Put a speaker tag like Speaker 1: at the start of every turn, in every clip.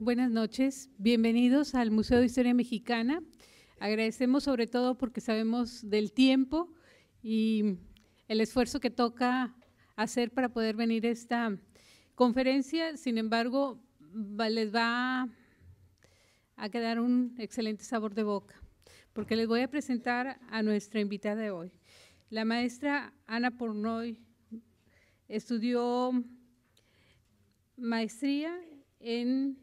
Speaker 1: Buenas noches, bienvenidos al Museo de Historia Mexicana. Agradecemos sobre todo porque sabemos del tiempo y el esfuerzo que toca hacer para poder venir a esta conferencia. Sin embargo, les va a quedar un excelente sabor de boca, porque les voy a presentar a nuestra invitada de hoy. La maestra Ana Pornoy estudió maestría en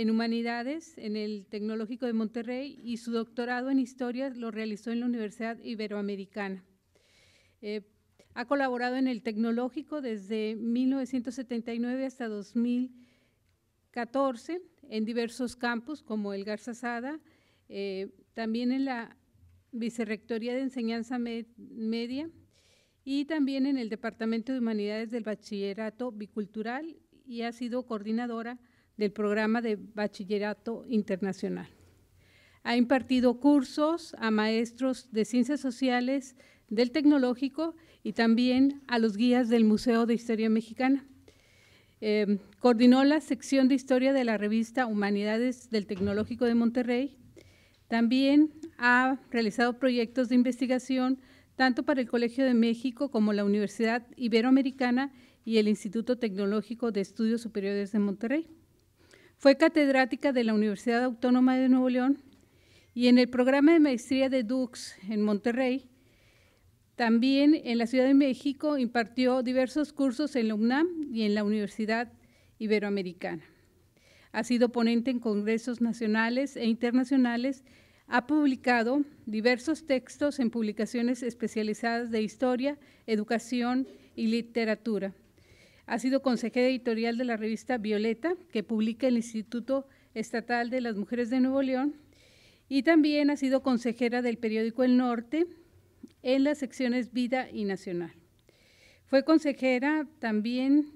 Speaker 1: en Humanidades en el Tecnológico de Monterrey y su doctorado en Historia lo realizó en la Universidad Iberoamericana. Eh, ha colaborado en el Tecnológico desde 1979 hasta 2014 en diversos campus como el Garza eh, también en la Vicerrectoría de Enseñanza Media y también en el Departamento de Humanidades del Bachillerato Bicultural y ha sido coordinadora del programa de bachillerato internacional. Ha impartido cursos a maestros de ciencias sociales del tecnológico y también a los guías del Museo de Historia Mexicana. Em, coordinó la sección de historia de la revista Humanidades del Tecnológico de Monterrey. También ha realizado proyectos de investigación tanto para el Colegio de México como la Universidad Iberoamericana y el Instituto Tecnológico de Estudios Superiores de Monterrey. Fue catedrática de la Universidad Autónoma de Nuevo León y en el programa de maestría de Dux en Monterrey. También en la Ciudad de México impartió diversos cursos en la UNAM y en la Universidad Iberoamericana. Ha sido ponente en congresos nacionales e internacionales. Ha publicado diversos textos en publicaciones especializadas de historia, educación y literatura. Ha sido consejera editorial de la revista Violeta, que publica el Instituto Estatal de las Mujeres de Nuevo León, y también ha sido consejera del periódico El Norte en las secciones Vida y Nacional. Fue consejera también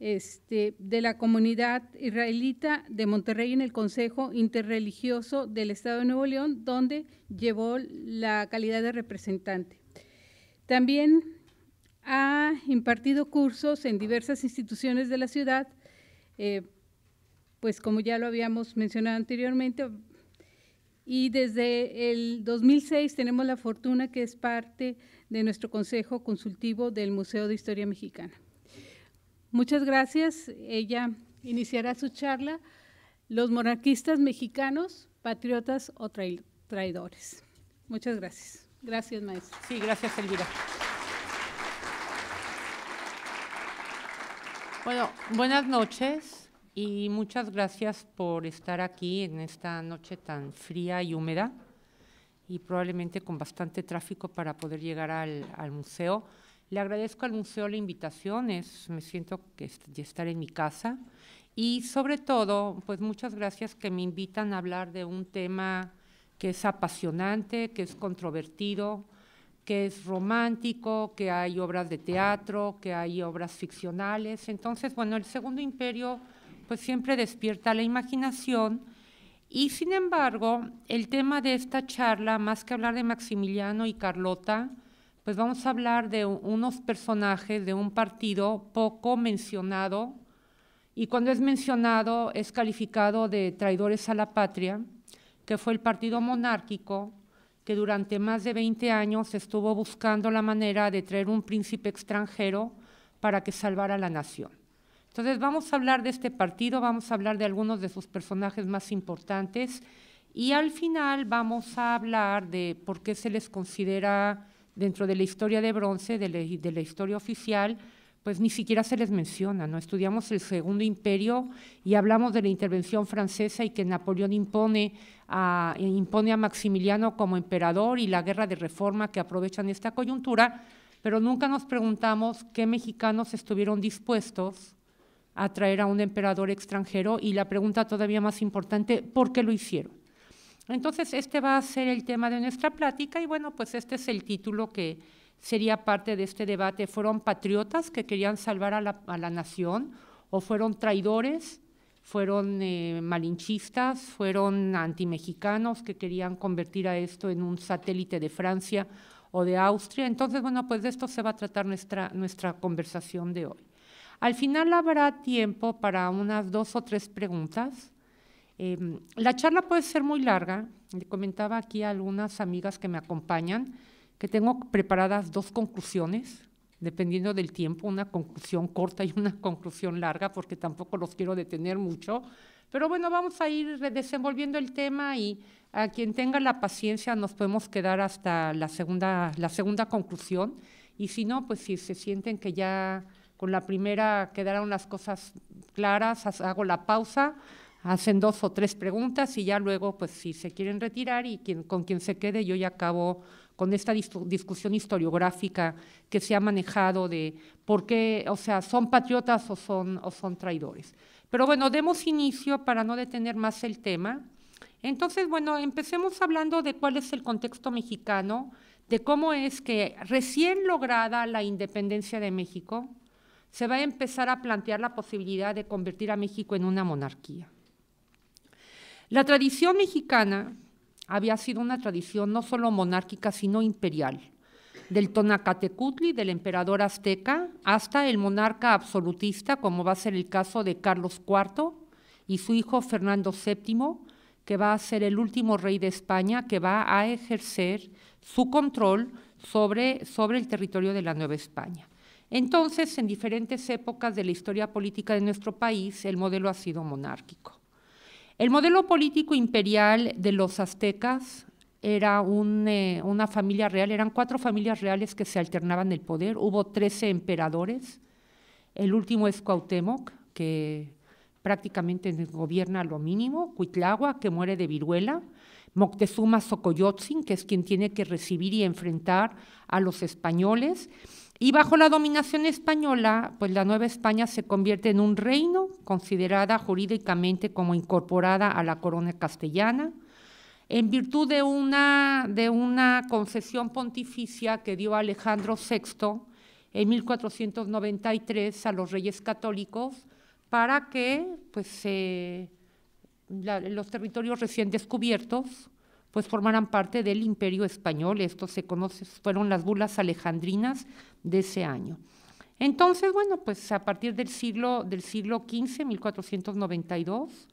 Speaker 1: este, de la comunidad israelita de Monterrey en el Consejo Interreligioso del Estado de Nuevo León, donde llevó la calidad de representante. También ha impartido cursos en diversas instituciones de la ciudad, eh, pues como ya lo habíamos mencionado anteriormente, y desde el 2006 tenemos la fortuna que es parte de nuestro consejo consultivo del Museo de Historia Mexicana. Muchas gracias. Ella iniciará su charla, Los monarquistas mexicanos, patriotas o traidores. Muchas gracias. Gracias, maestro.
Speaker 2: Sí, gracias, Elvira. Bueno, buenas noches y muchas gracias por estar aquí en esta noche tan fría y húmeda y probablemente con bastante tráfico para poder llegar al, museo. Le agradezco al museo la invitación, es, me siento que estar en mi casa y sobre todo, pues muchas gracias que me invitan a hablar de un tema que es apasionante, que es controvertido, que es romántico, que hay obras de teatro, que hay obras ficcionales. Entonces, bueno, el Segundo Imperio pues siempre despierta la imaginación y sin embargo, el tema de esta charla, más que hablar de Maximiliano y Carlota, pues vamos a hablar de unos personajes de un partido poco mencionado y cuando es mencionado es calificado de traidores a la patria, que fue el partido monárquico que durante más de 20 años estuvo buscando la manera de traer un príncipe extranjero para que salvara la nación. Entonces vamos a hablar de este partido, vamos a hablar de algunos de sus personajes más importantes y al final vamos a hablar de por qué se les considera dentro de la historia de bronce, de la historia oficial, pues ni siquiera se les menciona, ¿no? Estudiamos el Segundo Imperio y hablamos de la intervención francesa y que Napoleón impone a, impone a Maximiliano como emperador y la guerra de reforma que aprovechan esta coyuntura, pero nunca nos preguntamos qué mexicanos estuvieron dispuestos a traer a un emperador extranjero y la pregunta todavía más importante, ¿por qué lo hicieron? Entonces, este va a ser el tema de nuestra plática y bueno, pues este es el título que, sería parte de este debate, fueron patriotas que querían salvar a la, nación o fueron traidores, fueron eh, malinchistas, fueron antimexicanos que querían convertir a esto en un satélite de Francia o de Austria. Entonces, bueno, pues de esto se va a tratar nuestra, nuestra conversación de hoy. Al final habrá tiempo para unas dos o tres preguntas. Em, la charla puede ser muy larga. Le comentaba aquí a algunas amigas que me acompañan que tengo preparadas dos conclusiones, dependiendo del tiempo, una conclusión corta y una conclusión larga, porque tampoco los quiero detener mucho. Pero bueno, vamos a ir desenvolviendo el tema y a quien tenga la paciencia nos podemos quedar hasta la segunda, la segunda conclusión. Y si no, pues si se sienten que ya con la primera quedaron las cosas claras, hago la pausa, hacen dos o tres preguntas y ya luego, pues si se quieren retirar y quien, con quien se quede, yo ya acabo con esta discusión historiográfica que se ha manejado de por qué, o sea, son patriotas o son, o son traidores. Pero bueno, demos inicio para no detener más el tema. Entonces, bueno, empecemos hablando de cuál es el contexto mexicano, de cómo es que recién lograda la independencia de México, se va a empezar a plantear la posibilidad de convertir a México en una monarquía. La tradición mexicana había sido una tradición no solo monárquica, sino imperial, del Tonacatecutli, del emperador azteca, hasta el monarca absolutista, como va a ser el caso de Carlos IV y su hijo Fernando VII, que va a ser el último rey de España que va a ejercer su control sobre, sobre el territorio de la Nueva España. Entonces, en diferentes épocas de la historia política de nuestro país, el modelo ha sido monárquico. El modelo político imperial de los aztecas era eh, una familia real, eran cuatro familias reales que se alternaban el poder, hubo trece emperadores, el último es Cuauhtémoc, que prácticamente gobierna lo mínimo, Cuitlagua, que muere de viruela, Moctezuma Xocoyotzin, que es quien tiene que recibir y enfrentar a los españoles, y bajo la dominación española, pues la Nueva España se convierte en un reino considerada jurídicamente como incorporada a la corona castellana, en virtud de una, de una concesión pontificia que dio Alejandro VI en 1493 a los reyes católicos para que pues, los territorios recién descubiertos pues formaran parte del imperio español. Esto se conoce, fueron las bulas alejandrinas de ese año. Entonces, bueno, pues a partir del siglo, del siglo XV, 1492,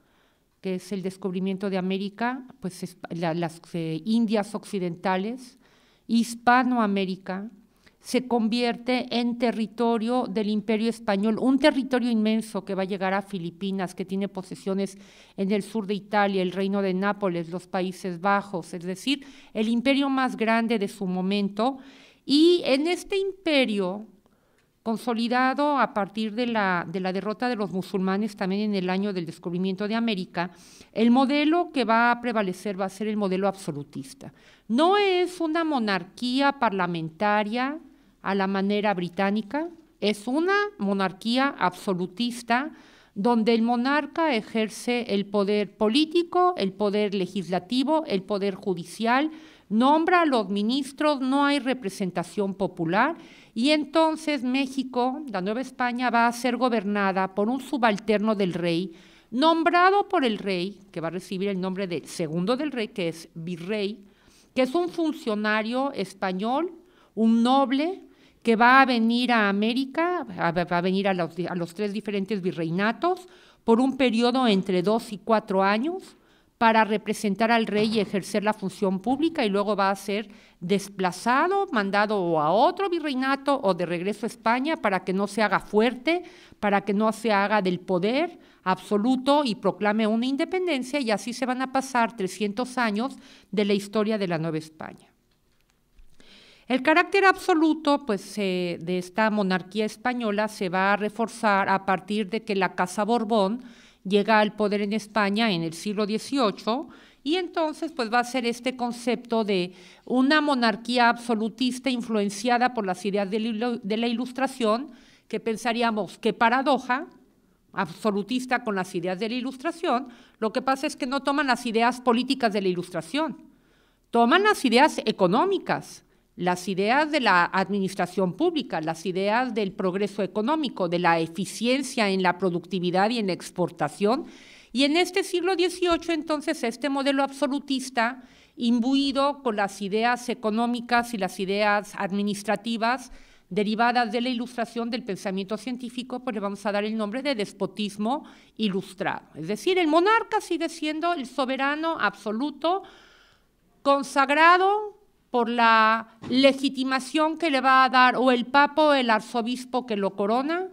Speaker 2: que es el descubrimiento de América, pues las eh, Indias occidentales, Hispanoamérica, se convierte en territorio del Imperio Español, un territorio inmenso que va a llegar a Filipinas, que tiene posesiones en el sur de Italia, el Reino de Nápoles, los Países Bajos, es decir, el imperio más grande de su momento. Y en este imperio, consolidado a partir de la, derrota de los musulmanes también en el año del descubrimiento de América, el modelo que va a prevalecer va a ser el modelo absolutista. No es una monarquía parlamentaria a la manera británica, es una monarquía absolutista donde el monarca ejerce el poder político, el poder legislativo, el poder judicial, nombra a los ministros, no hay representación popular y entonces México, la Nueva España, va a ser gobernada por un subalterno del rey, nombrado por el rey, que va a recibir el nombre de segundo del rey, que es virrey, que es un funcionario español, un noble, que va a venir a América, va a venir a los, tres diferentes virreinatos por un periodo entre dos y cuatro años para representar al rey y ejercer la función pública y luego va a ser desplazado, mandado a otro virreinato o de regreso a España para que no se haga fuerte, para que no se haga del poder absoluto y proclame una independencia y así se van a pasar 300 años de la historia de la Nueva España. El carácter absoluto pues, de esta monarquía española se va a reforzar a partir de que la Casa Borbón llega al poder en España en el siglo XVIII y entonces pues va a ser este concepto de una monarquía absolutista influenciada por las ideas de la ilustración, que pensaríamos que paradoja, absolutista con las ideas de la ilustración, lo que pasa es que no toman las ideas políticas de la ilustración, toman las ideas económicas, las ideas de la administración pública, las ideas del progreso económico, de la eficiencia en la productividad y en la exportación. Y en este siglo XVIII, entonces, este modelo absolutista, imbuido con las ideas económicas y las ideas administrativas derivadas de la ilustración del pensamiento científico, pues le vamos a dar el nombre de despotismo ilustrado. Es decir, el monarca sigue siendo el soberano absoluto, consagrado por la legitimación que le va a dar o el papa o el arzobispo que lo corona,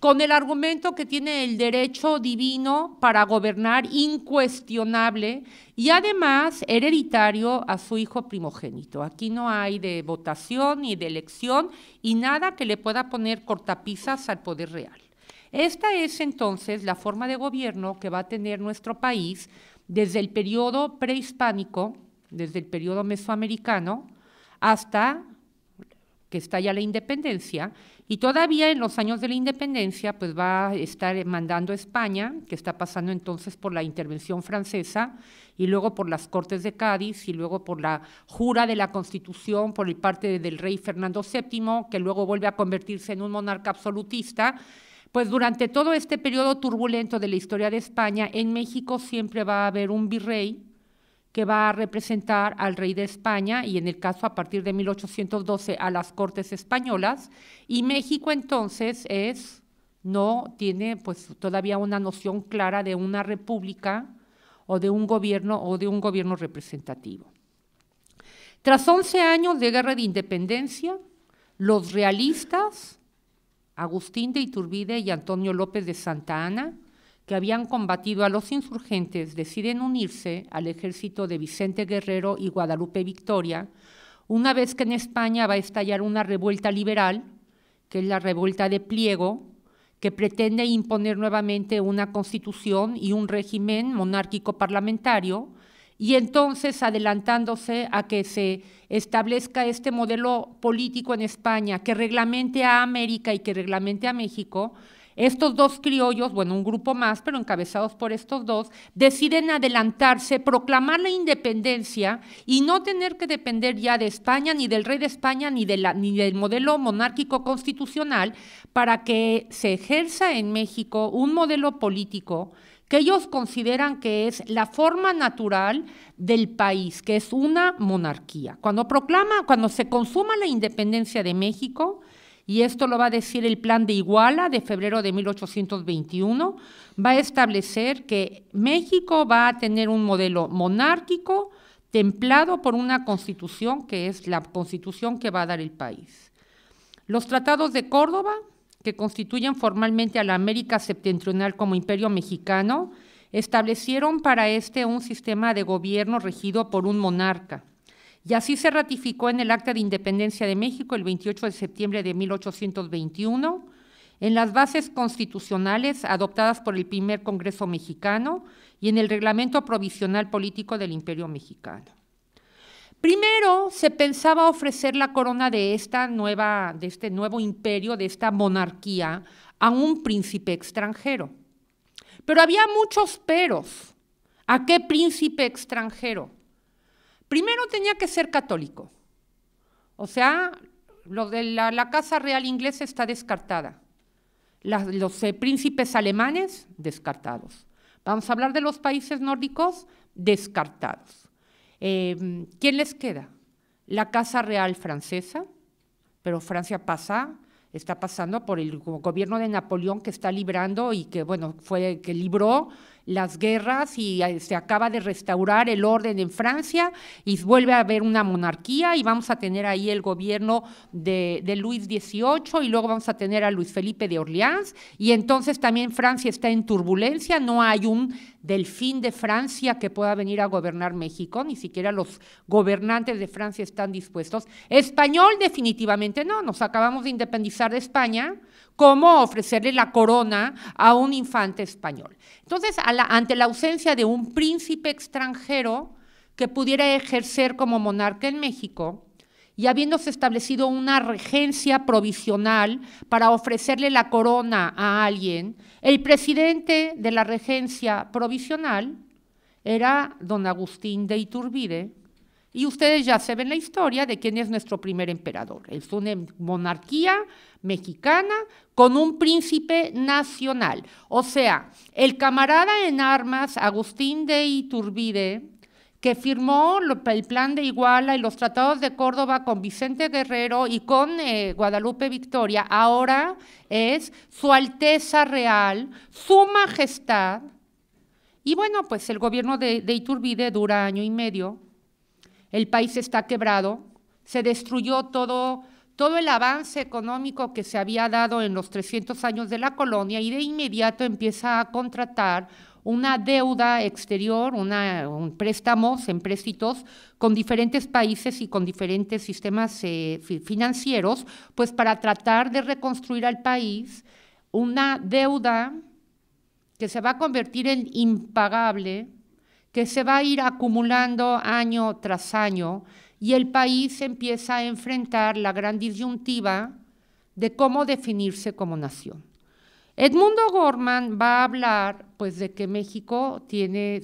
Speaker 2: con el argumento que tiene el derecho divino para gobernar incuestionable y además hereditario a su hijo primogénito. Aquí no hay de votación ni de elección y nada que le pueda poner cortapisas al poder real. Esta es entonces la forma de gobierno que va a tener nuestro país desde el periodo prehispánico desde el periodo mesoamericano hasta que está ya la independencia, y todavía en los años de la independencia, pues va a estar mandando a España, que está pasando entonces por la intervención francesa, y luego por las Cortes de Cádiz, y luego por la jura de la Constitución por parte del rey Fernando VII, que luego vuelve a convertirse en un monarca absolutista. Pues durante todo este periodo turbulento de la historia de España, en México siempre va a haber un virrey, que va a representar al rey de España y en el caso a partir de 1812 a las Cortes españolas y México entonces es no tiene pues todavía una noción clara de una república o de un gobierno o de un gobierno representativo. Tras 11 años de guerra de independencia, los realistas Agustín de Iturbide y Antonio López de Santa Ana que habían combatido a los insurgentes deciden unirse al ejército de Vicente Guerrero y Guadalupe Victoria, una vez que en España va a estallar una revuelta liberal, que es la revuelta de Pliego, que pretende imponer nuevamente una constitución y un régimen monárquico parlamentario, y entonces adelantándose a que se establezca este modelo político en España que reglamente a América y que reglamente a México, estos dos criollos, bueno, un grupo más, pero encabezados por estos dos, deciden adelantarse, proclamar la independencia y no tener que depender ya de España, ni del rey de España, ni, ni del modelo monárquico constitucional, para que se ejerza en México un modelo político que ellos consideran que es la forma natural del país, que es una monarquía. Cuando proclama, cuando se consuma la independencia de México, y esto lo va a decir el Plan de Iguala de febrero de 1821, va a establecer que México va a tener un modelo monárquico templado por una constitución que es la constitución que va a dar el país. Los tratados de Córdoba, que constituyen formalmente a la América septentrional como imperio mexicano, establecieron para este un sistema de gobierno regido por un monarca y así se ratificó en el Acta de Independencia de México el 28 de septiembre de 1821, en las bases constitucionales adoptadas por el primer Congreso mexicano y en el Reglamento Provisional Político del Imperio Mexicano. Primero se pensaba ofrecer la corona de, esta nueva, de este nuevo imperio, de esta monarquía, a un príncipe extranjero. Pero había muchos peros. ¿A qué príncipe extranjero? Primero tenía que ser católico. O sea, lo de la, Casa Real Inglesa está descartada. los eh, príncipes alemanes, descartados. Vamos a hablar de los países nórdicos, descartados. Em, ¿Quién les queda? La Casa Real francesa, pero Francia pasa, está pasando por el gobierno de Napoleón que está librando y que, bueno, fue que libró las guerras y eh, se acaba de restaurar el orden en Francia y vuelve a haber una monarquía y vamos a tener ahí el gobierno de, Luis XVIII y luego vamos a tener a Luis Felipe de Orleans y entonces también Francia está en turbulencia, no hay un delfín de Francia que pueda venir a gobernar México, ni siquiera los gobernantes de Francia están dispuestos. Español definitivamente no, nos acabamos de independizar de España cómo ofrecerle la corona a un infante español. Entonces, ante la ausencia de un príncipe extranjero que pudiera ejercer como monarca en México, y habiéndose establecido una regencia provisional para ofrecerle la corona a alguien, el presidente de la regencia provisional era don Agustín de Iturbide, y ustedes ya saben la historia de quién es nuestro primer emperador. Es una monarquía mexicana con un príncipe nacional. O sea, el camarada en armas, Agustín de Iturbide, que firmó el plan de Iguala y los tratados de Córdoba con Vicente Guerrero y con eh, Guadalupe Victoria, ahora es Su Alteza Real, Su Majestad. Y bueno, pues el gobierno de Iturbide dura año y medio el país está quebrado, se destruyó todo, todo el avance económico que se había dado en los 300 años de la colonia y de inmediato empieza a contratar una deuda exterior, una, un préstamos, empréstitos con diferentes países y con diferentes sistemas eh, financieros, pues para tratar de reconstruir al país una deuda que se va a convertir en impagable que se va a ir acumulando año tras año y el país empieza a enfrentar la gran disyuntiva de cómo definirse como nación. Edmundo Gorman va a hablar pues de que México tiene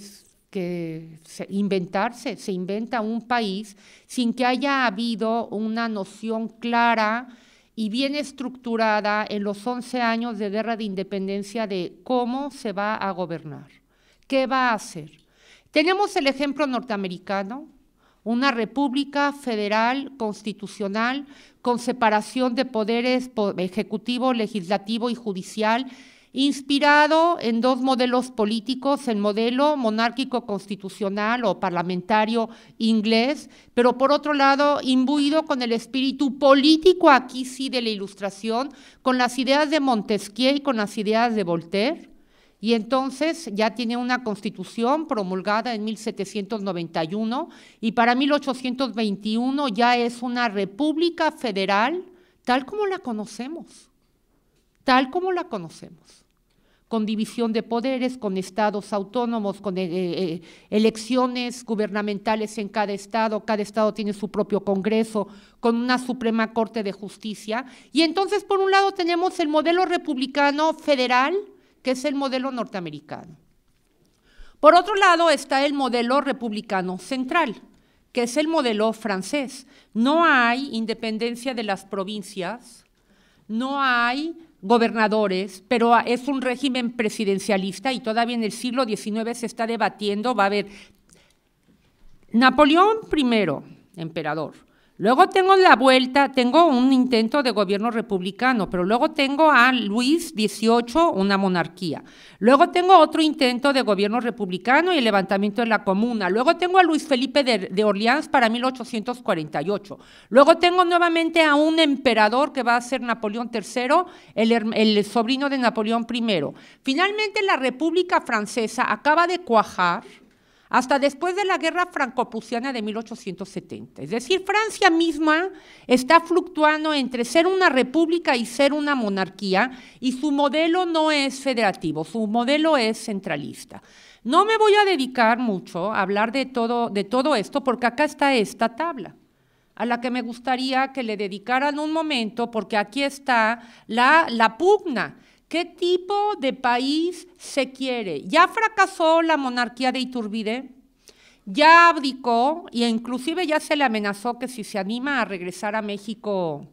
Speaker 2: que inventarse, se inventa un país sin que haya habido una noción clara y bien estructurada en los 11 años de guerra de independencia de cómo se va a gobernar, qué va a hacer, tenemos el ejemplo norteamericano, una república federal constitucional con separación de poderes ejecutivo, legislativo y judicial, inspirado en dos modelos políticos, el modelo monárquico constitucional o parlamentario inglés, pero por otro lado imbuido con el espíritu político aquí sí de la Ilustración, con las ideas de Montesquieu y con las ideas de Voltaire y entonces ya tiene una constitución promulgada en 1791 y para 1821 ya es una república federal tal como la conocemos, tal como la conocemos, con división de poderes, con estados autónomos, con eh, eh, elecciones gubernamentales en cada estado, cada estado tiene su propio Congreso, con una Suprema Corte de Justicia. Y entonces, por un lado, tenemos el modelo republicano federal, que es el modelo norteamericano. Por otro lado está el modelo republicano central, que es el modelo francés. No hay independencia de las provincias, no hay gobernadores, pero es un régimen presidencialista y todavía en el siglo XIX se está debatiendo, va a haber Napoleón I, emperador, Luego tengo la vuelta, tengo un intento de gobierno republicano, pero luego tengo a Luis XVIII, una monarquía. Luego tengo otro intento de gobierno republicano y el levantamiento de la comuna. Luego tengo a Luis Felipe de, Orleans para 1848. Luego tengo nuevamente a un emperador que va a ser Napoleón III, el sobrino de Napoleón I. Finalmente la República Francesa acaba de cuajar hasta después de la guerra franco-prusiana de 1870. Es decir, Francia misma está fluctuando entre ser una república y ser una monarquía, y su modelo no es federativo, su modelo es centralista. No me voy a dedicar mucho a hablar de todo, de todo esto, porque acá está esta tabla a la que me gustaría que le dedicaran un momento, porque aquí está la, la pugna ¿Qué tipo de país se quiere? ¿Ya fracasó la monarquía de Iturbide? ¿Ya abdicó e inclusive ya se le amenazó que si se anima a regresar a México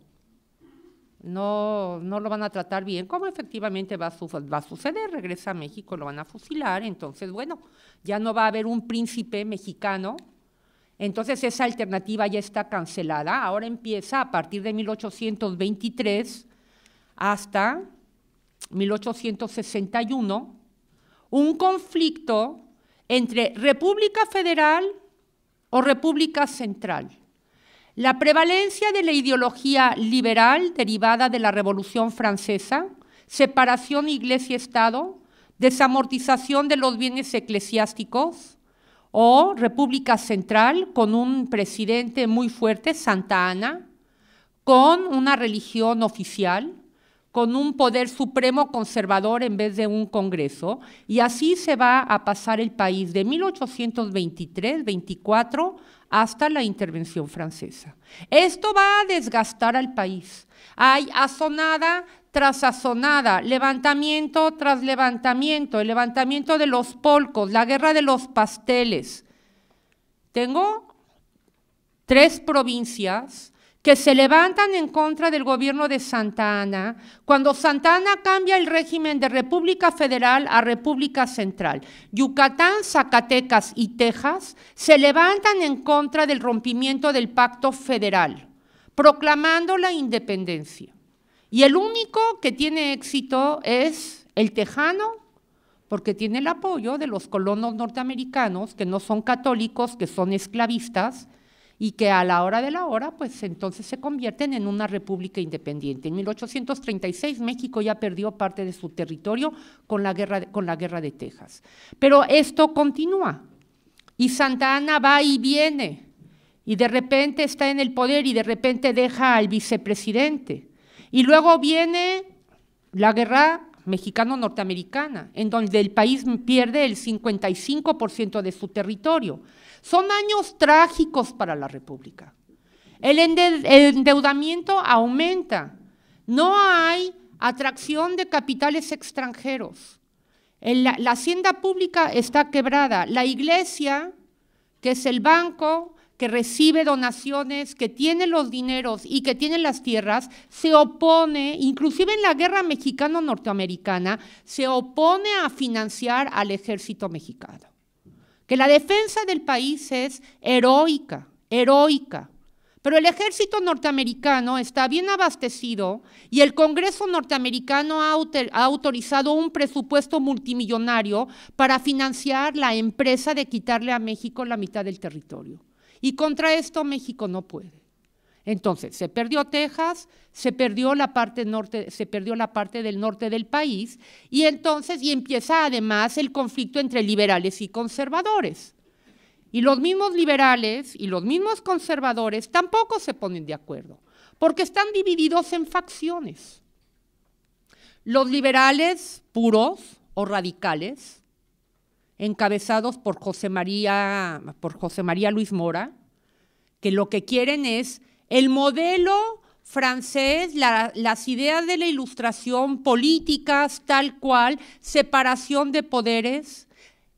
Speaker 2: no, no lo van a tratar bien? ¿Cómo efectivamente va va a suceder? Regresa a México, lo van a fusilar, entonces bueno, ya no va a haber un príncipe mexicano entonces esa alternativa ya está cancelada. Ahora empieza a partir de 1823 hasta 1861, un conflicto entre República Federal o República Central. La prevalencia de la ideología liberal derivada de la Revolución Francesa, separación Iglesia-Estado, desamortización de los bienes eclesiásticos, o República Central con un presidente muy fuerte, Santa Ana, con una religión oficial, con un poder supremo conservador en vez de un Congreso, y así se va a pasar el país de 1823-24 hasta la intervención francesa. Esto va a desgastar al país. Hay azonada tras azonada, levantamiento tras levantamiento, el levantamiento de los polcos, la guerra de los pasteles. Tengo tres provincias que se levantan en contra del gobierno de Santa Ana cuando Santa Ana cambia el régimen de República Federal a República Central. Yucatán, Zacatecas y Texas se levantan en contra del rompimiento del pacto federal, proclamando la independencia. Y el único que tiene éxito es el tejano, porque tiene el apoyo de los colonos norteamericanos, que no son católicos, que son esclavistas, y que a la hora de la hora, pues entonces se convierten en una república independiente. En 1836 México ya perdió parte de su territorio con la guerra, con la guerra de Texas. Pero esto continúa y Santa Ana va y viene y de repente está en el poder y de repente deja al vicepresidente. Y luego viene la guerra mexicano-norteamericana, en donde el país pierde el 55% de su territorio. Son años trágicos para la República. El endeudamiento aumenta. No hay atracción de capitales extranjeros. La, la hacienda pública está quebrada. La iglesia, que es el banco, que recibe donaciones, que tiene los dineros y que tiene las tierras, se opone, inclusive en la guerra mexicano-norteamericana, se opone a financiar al ejército mexicano. Que la defensa del país es heroica, heroica. Pero el ejército norteamericano está bien abastecido y el Congreso norteamericano ha, autorizado un presupuesto multimillonario para financiar la empresa de quitarle a México la mitad del territorio. Y contra esto México no puede. Entonces, se perdió Texas, se perdió la parte norte, se perdió la parte del norte del país y entonces y empieza además el conflicto entre liberales y conservadores. Y los mismos liberales y los mismos conservadores tampoco se ponen de acuerdo, porque están divididos en facciones. Los liberales puros o radicales encabezados por José María, por José María Luis Mora, que lo que quieren es el modelo francés, las ideas de la ilustración, políticas tal cual, separación de poderes,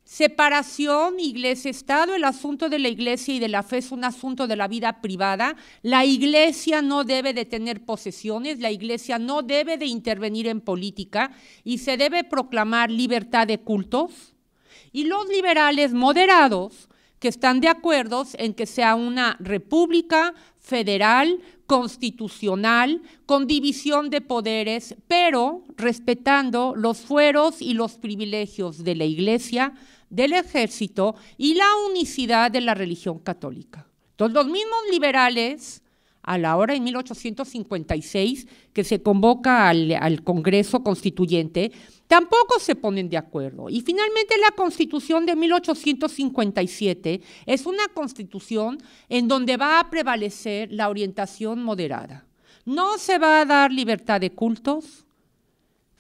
Speaker 2: separación iglesia-estado, el asunto de la iglesia y de la fe es un asunto de la vida privada, la iglesia no debe de tener posesiones, la iglesia no debe de intervenir en política y se debe proclamar libertad de cultos y los liberales moderados que están de acuerdo en que sea una república federal, constitucional, con división de poderes, pero respetando los fueros y los privilegios de la Iglesia, del ejército y la unicidad de la religión católica. Entonces, los mismos liberales, a la hora en 1856, que se convoca al, al Congreso Constituyente, tampoco se ponen de acuerdo. Y finalmente la constitución de 1857 es una constitución en donde va a prevalecer la orientación moderada. No se va a dar libertad de cultos.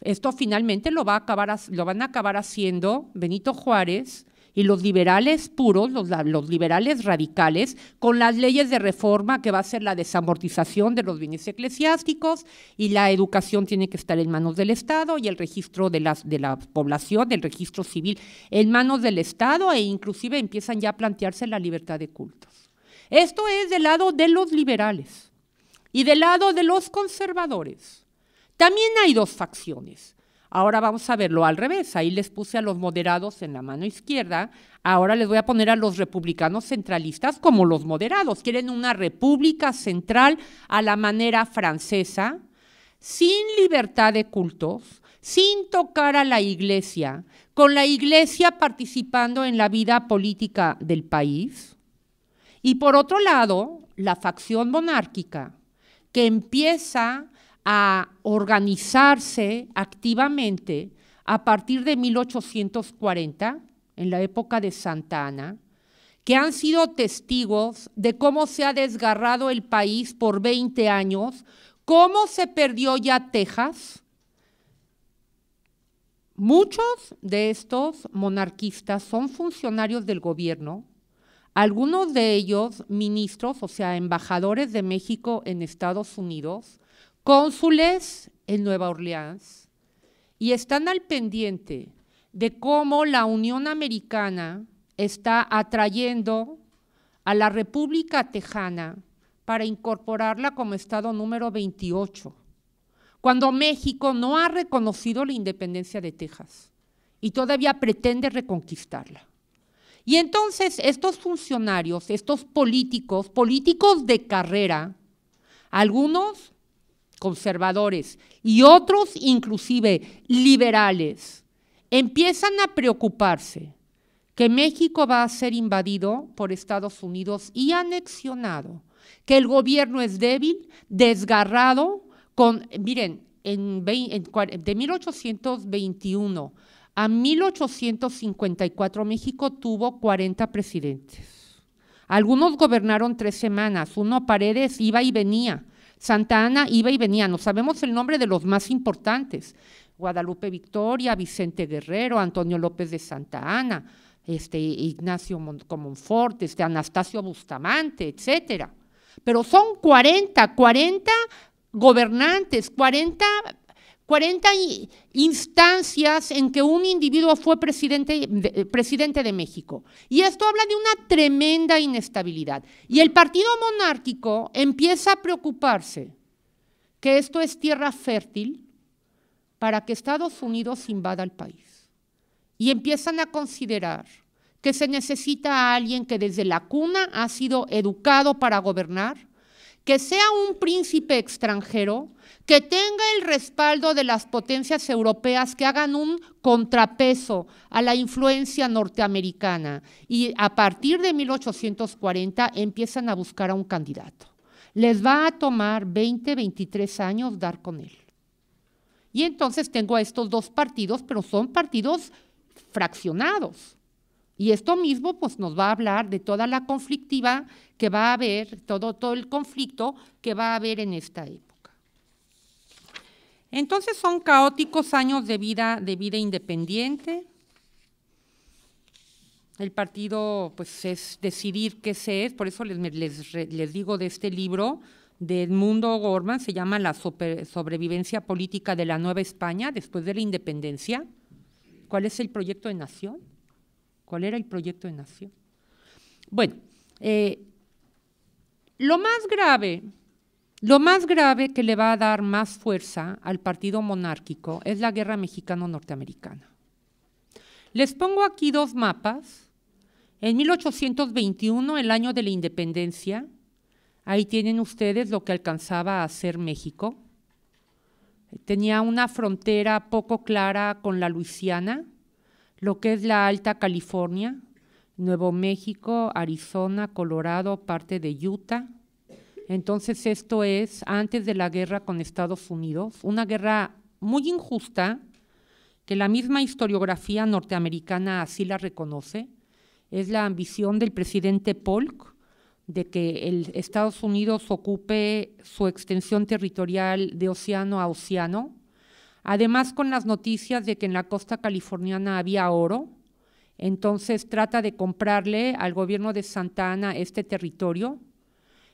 Speaker 2: Esto finalmente lo, va a acabar, lo van a acabar haciendo Benito Juárez y los liberales puros, los, liberales radicales, con las leyes de reforma que va a ser la desamortización de los bienes eclesiásticos y la educación tiene que estar en manos del Estado y el registro de, la población, el registro civil, en manos del Estado e inclusive empiezan ya a plantearse la libertad de cultos. Esto es del lado de los liberales y del lado de los conservadores. También hay dos facciones. Ahora vamos a verlo al revés. Ahí les puse a los moderados en la mano izquierda. Ahora les voy a poner a los republicanos centralistas como los moderados. Quieren una república central a la manera francesa, sin libertad de cultos, sin tocar a la iglesia, con la iglesia participando en la vida política del país. Y por otro lado, la facción monárquica, que empieza a organizarse activamente a partir de 1840, en la época de Santa Ana, que han sido testigos de cómo se ha desgarrado el país por 20 años, cómo se perdió ya Texas. Muchos de estos monarquistas son funcionarios del gobierno, algunos de ellos ministros, o sea, embajadores de México en Estados Unidos, cónsules en Nueva Orleans y están al pendiente de cómo la Unión Americana está atrayendo a la República Tejana para incorporarla como Estado número 28, cuando México no ha reconocido la independencia de Texas y todavía pretende reconquistarla. Y entonces estos funcionarios, estos políticos, políticos de carrera, algunos conservadores y otros inclusive liberales empiezan a preocuparse que México va a ser invadido por Estados Unidos y anexionado, que el gobierno es débil, desgarrado, con, miren, en, de 1821 a 1854 México tuvo 40 presidentes. Algunos gobernaron tres semanas, uno a paredes iba y venía, Santa Ana iba y venía, no sabemos el nombre de los más importantes, Guadalupe Victoria, Vicente Guerrero, Antonio López de Santa Ana, este, Ignacio Comonfort, este, Anastasio Bustamante, etcétera. Pero son 40, 40 gobernantes, 40 40 instancias en que un individuo fue presidente de, eh, presidente de México. Y esto habla de una tremenda inestabilidad. Y el partido monárquico empieza a preocuparse que esto es tierra fértil para que Estados Unidos invada el país. Y empiezan a considerar que se necesita a alguien que desde la cuna ha sido educado para gobernar que sea un príncipe extranjero, que tenga el respaldo de las potencias europeas que hagan un contrapeso a la influencia norteamericana. Y a partir de 1840 empiezan a buscar a un candidato. Les va a tomar 20, 23 años dar con él. Y entonces tengo a estos dos partidos, pero son partidos fraccionados. Y esto mismo pues, nos va a hablar de toda la conflictiva que va a haber, todo, todo el conflicto que va a haber en esta época. Entonces son caóticos años de vida, de vida independiente. El partido pues, es decidir qué se es, por eso les, les digo de este libro, de Edmundo Gorman, se llama La sobrevivencia política de la Nueva España después de la independencia. ¿Cuál es el proyecto de nación? ¿Cuál era el proyecto de nación? Bueno, eh, lo más grave, lo más grave que le va a dar más fuerza al partido monárquico es la guerra mexicano-norteamericana. Les pongo aquí dos mapas. En 1821, el año de la independencia, ahí tienen ustedes lo que alcanzaba a ser México. Tenía una frontera poco clara con la Luisiana lo que es la Alta California, Nuevo México, Arizona, Colorado, parte de Utah. Entonces esto es antes de la guerra con Estados Unidos, una guerra muy injusta que la misma historiografía norteamericana así la reconoce. Es la ambición del presidente Polk de que el Estados Unidos ocupe su extensión territorial de océano a océano Además, con las noticias de que en la costa californiana había oro, entonces trata de comprarle al gobierno de Santa Ana este territorio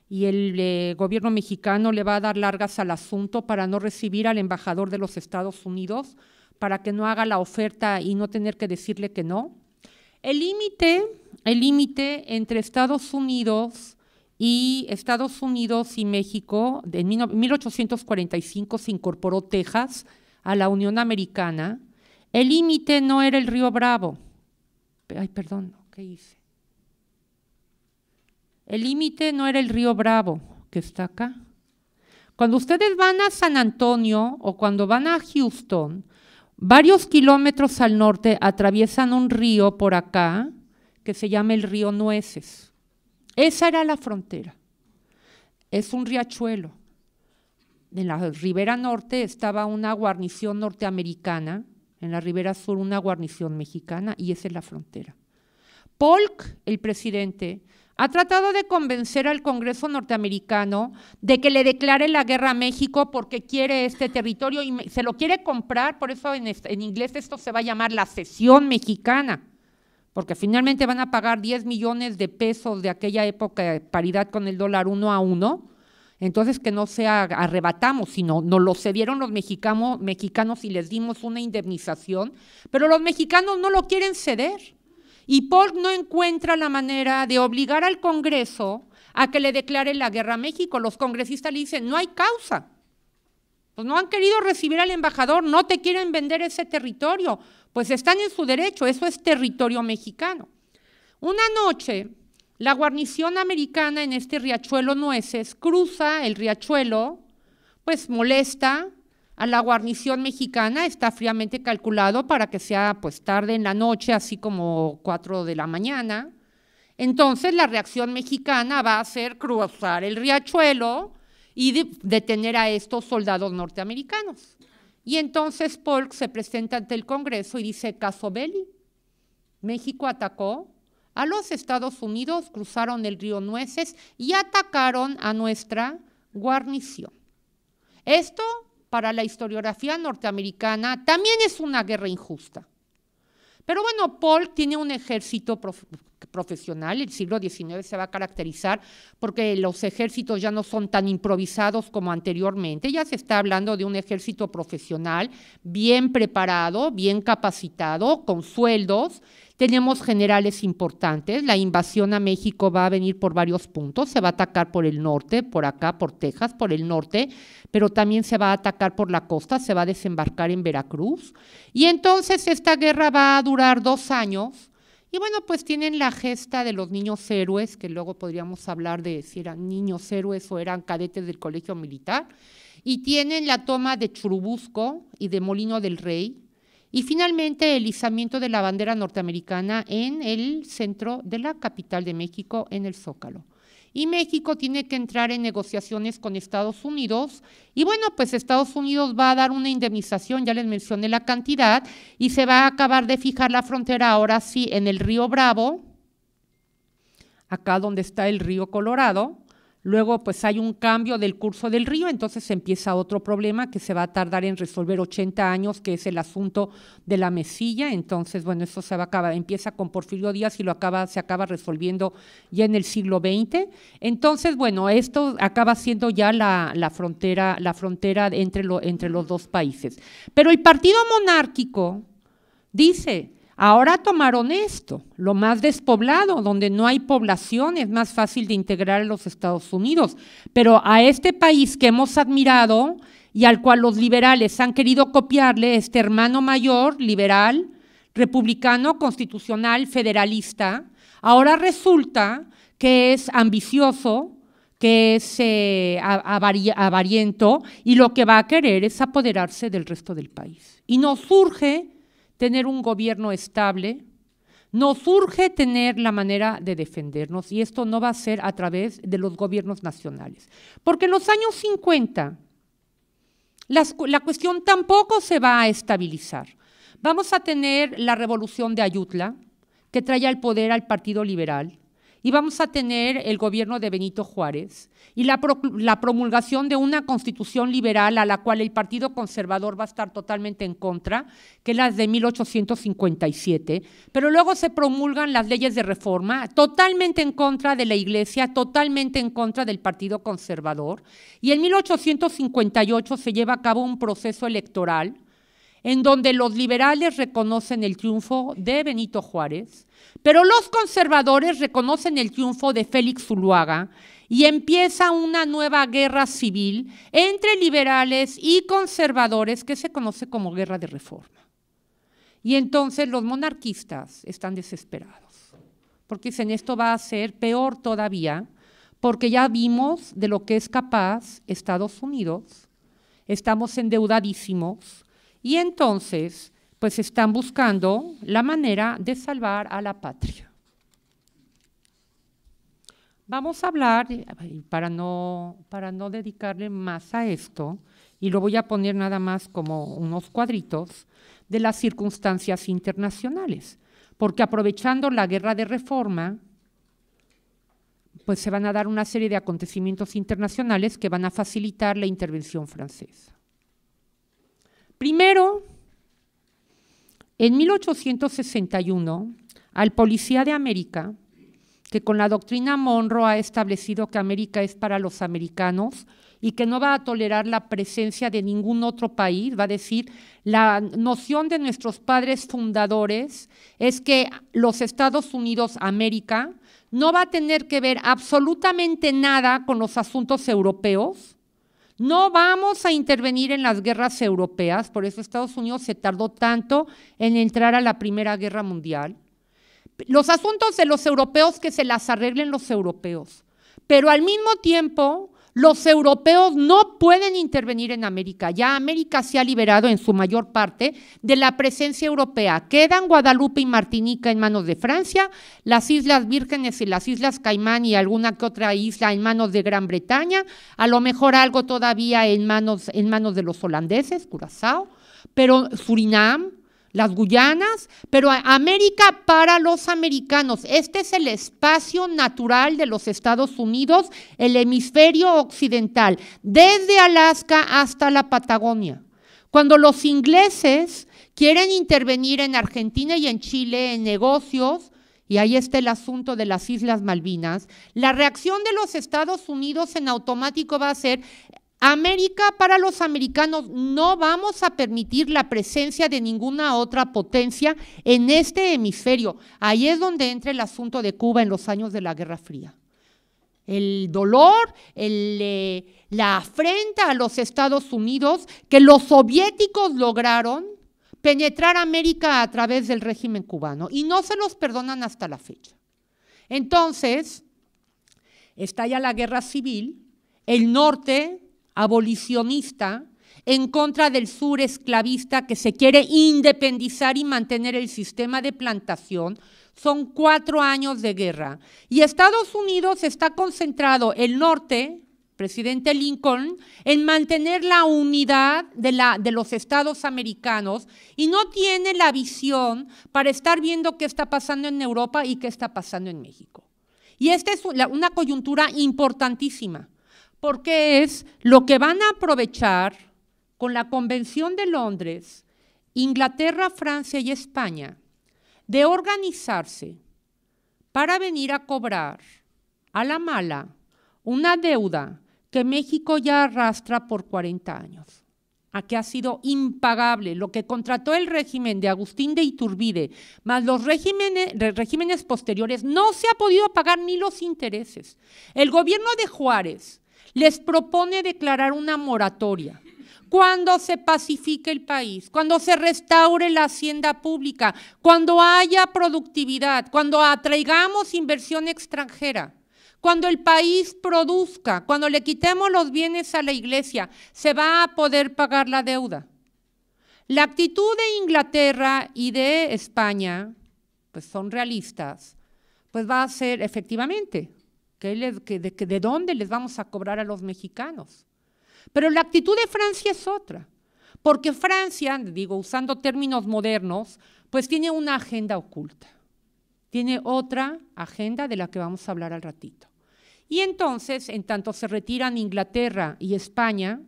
Speaker 2: y el eh, gobierno mexicano le va a dar largas al asunto para no recibir al embajador de los Estados Unidos, para que no haga la oferta y no tener que decirle que no. El límite, el límite entre Estados Unidos y Estados Unidos y México, en 1845 se incorporó Texas a la Unión Americana, el límite no era el río Bravo. Ay, perdón, ¿qué hice? El límite no era el río Bravo, que está acá. Cuando ustedes van a San Antonio o cuando van a Houston, varios kilómetros al norte atraviesan un río por acá que se llama el río Nueces. Esa era la frontera. Es un riachuelo en la ribera norte estaba una guarnición norteamericana, en la ribera sur una guarnición mexicana, y esa es la frontera. Polk, el presidente, ha tratado de convencer al Congreso norteamericano de que le declare la guerra a México porque quiere este territorio y se lo quiere comprar, por eso en, inglés esto se va a llamar la cesión mexicana, porque finalmente van a pagar 10 millones de pesos de aquella época, paridad con el dólar uno a uno, entonces, que no se arrebatamos, sino nos lo cedieron los mexicanos, y les dimos una indemnización, pero los mexicanos no lo quieren ceder. Y Polk no encuentra la manera de obligar al Congreso a que le declare la guerra a México. Los congresistas le dicen, no hay causa. Pues no han querido recibir al embajador, no te quieren vender ese territorio. Pues están en su derecho, eso es territorio mexicano. Una noche, la guarnición americana en este riachuelo Nueces cruza el riachuelo, pues molesta a la guarnición mexicana, está fríamente calculado para que sea pues tarde en la noche, así como 4 de la mañana. Entonces la reacción mexicana va a ser cruzar el riachuelo y detener a estos soldados norteamericanos. Y entonces Polk se presenta ante el Congreso y dice, caso Belli, México atacó a los Estados Unidos, cruzaron el río Nueces y atacaron a nuestra guarnición. Esto, para la historiografía norteamericana, también es una guerra injusta. Pero bueno, Paul tiene un ejército profesional. El siglo XIX se va a caracterizar porque los ejércitos ya no son tan improvisados como anteriormente. Ya se está hablando de un ejército profesional bien preparado, bien capacitado, con sueldos. Tenemos generales importantes. La invasión a México va a venir por varios puntos. Se va a atacar por el norte, por acá, por Texas, por el norte, pero también se va a atacar por la costa, se va a desembarcar en Veracruz. Y entonces esta guerra va a durar dos años y bueno, pues tienen la gesta de los niños héroes, que luego podríamos hablar de si eran niños héroes o eran cadetes del colegio militar. Y tienen la toma de Churubusco y de Molino del Rey. Y finalmente el izamiento de la bandera norteamericana en el centro de la capital de México, en el Zócalo y México tiene que entrar en negociaciones con Estados Unidos. Y bueno, pues Estados Unidos va a dar una indemnización, ya les mencioné la cantidad, y se va a acabar de fijar la frontera ahora sí en el río Bravo, acá donde está el río Colorado, Luego, pues hay un cambio del curso del río, entonces empieza otro problema que se va a tardar en resolver 80 años, que es el asunto de la mesilla. Entonces, bueno, esto se va empieza con Porfirio Díaz y lo acaba, se acaba resolviendo ya en el siglo XX. Entonces, bueno, esto acaba siendo ya la, frontera, la frontera entre los dos países. Pero el partido monárquico dice, Ahora tomaron esto, lo más despoblado, donde no hay población, es más fácil de integrar a los Estados Unidos. Pero a este país que hemos admirado y al cual los liberales han querido copiarle, este hermano mayor, liberal, republicano, constitucional, federalista, ahora resulta que es ambicioso, que es eh, avariento y lo que va a querer es apoderarse del resto del país. Y no surge tener un gobierno estable, nos urge tener la manera de defendernos y esto no va a ser a través de los gobiernos nacionales. Porque en los años 50 la cuestión tampoco se va a estabilizar. Vamos a tener la revolución de Ayutla, que trae al poder al Partido Liberal, y vamos a tener el gobierno de Benito Juárez y la, promulgación de una constitución liberal a la cual el Partido Conservador va a estar totalmente en contra, que es la de 1857, pero luego se promulgan las leyes de reforma totalmente en contra de la Iglesia, totalmente en contra del Partido Conservador, y en 1858 se lleva a cabo un proceso electoral en donde los liberales reconocen el triunfo de Benito Juárez, pero los conservadores reconocen el triunfo de Félix Zuluaga y empieza una nueva guerra civil entre liberales y conservadores que se conoce como guerra de reforma. Y entonces los monarquistas están desesperados, porque dicen esto va a ser peor todavía, porque ya vimos de lo que es capaz Estados Unidos, estamos endeudadísimos, y entonces, pues están buscando la manera de salvar a la patria. Vamos a hablar, para no, para no dedicarle más a esto, y lo voy a poner nada más como unos cuadritos, de las circunstancias internacionales, porque aprovechando la guerra de reforma, pues se van a dar una serie de acontecimientos internacionales que van a facilitar la intervención francesa. Primero, en 1861, al policía de América, que con la doctrina Monroe ha establecido que América es para los americanos y que no va a tolerar la presencia de ningún otro país, va a decir, la noción de nuestros padres fundadores es que los Estados Unidos, América, no va a tener que ver absolutamente nada con los asuntos europeos, no vamos a intervenir en las guerras europeas, por eso Estados Unidos se tardó tanto en entrar a la Primera Guerra Mundial. Los asuntos de los europeos que se las arreglen los europeos. Pero al mismo tiempo, los europeos no pueden intervenir en América. Ya América se ha liberado en su mayor parte de la presencia europea. Quedan Guadalupe y Martinica en manos de Francia, las Islas Vírgenes y las Islas Caimán y alguna que otra isla en manos de Gran Bretaña, a lo mejor algo todavía en manos, en manos de los holandeses, Curazao, pero Surinam, las Guyanas, pero América para los americanos. Este es el espacio natural de los Estados Unidos, el hemisferio occidental, desde Alaska hasta la Patagonia. Cuando los ingleses quieren intervenir en Argentina y en Chile en negocios, y ahí está el asunto de las Islas Malvinas, la reacción de los Estados Unidos en automático va a ser, América para los americanos, no vamos a permitir la presencia de ninguna otra potencia en este hemisferio. Ahí es donde entra el asunto de Cuba en los años de la Guerra Fría. El dolor, eh, la afrenta a los Estados Unidos que los soviéticos lograron penetrar América a través del régimen cubano y no se los perdonan hasta la fecha. Entonces, estalla la guerra civil, el norte abolicionista en contra del sur esclavista que se quiere independizar y mantener el sistema de plantación. Son cuatro años de guerra. Y Estados Unidos está concentrado, el norte, presidente Lincoln, en mantener la unidad de, los estados americanos y no tiene la visión para estar viendo qué está pasando en Europa y qué está pasando en México. Y esta es una coyuntura importantísima porque es lo que van a aprovechar con la Convención de Londres, Inglaterra, Francia y España, de organizarse para venir a cobrar a la mala una deuda que México ya arrastra por 40 años, a que ha sido impagable. Lo que contrató el régimen de Agustín de Iturbide, más los regímenes, regímenes posteriores, no se ha podido pagar ni los intereses. El gobierno de Juárez les propone declarar una moratoria. Cuando se pacifique el país, cuando se restaure la hacienda pública, cuando haya productividad, cuando atraigamos inversión extranjera, cuando el país produzca, cuando le quitemos los bienes a la iglesia, se va a poder pagar la deuda. La actitud de Inglaterra y de España, pues son realistas, pues va a ser efectivamente de, ¿De dónde les vamos a cobrar a los mexicanos? Pero la actitud de Francia es otra, porque Francia, digo, usando términos modernos, pues tiene una agenda oculta, tiene otra agenda de la que vamos a hablar al ratito. Y entonces, en tanto se retiran Inglaterra y España,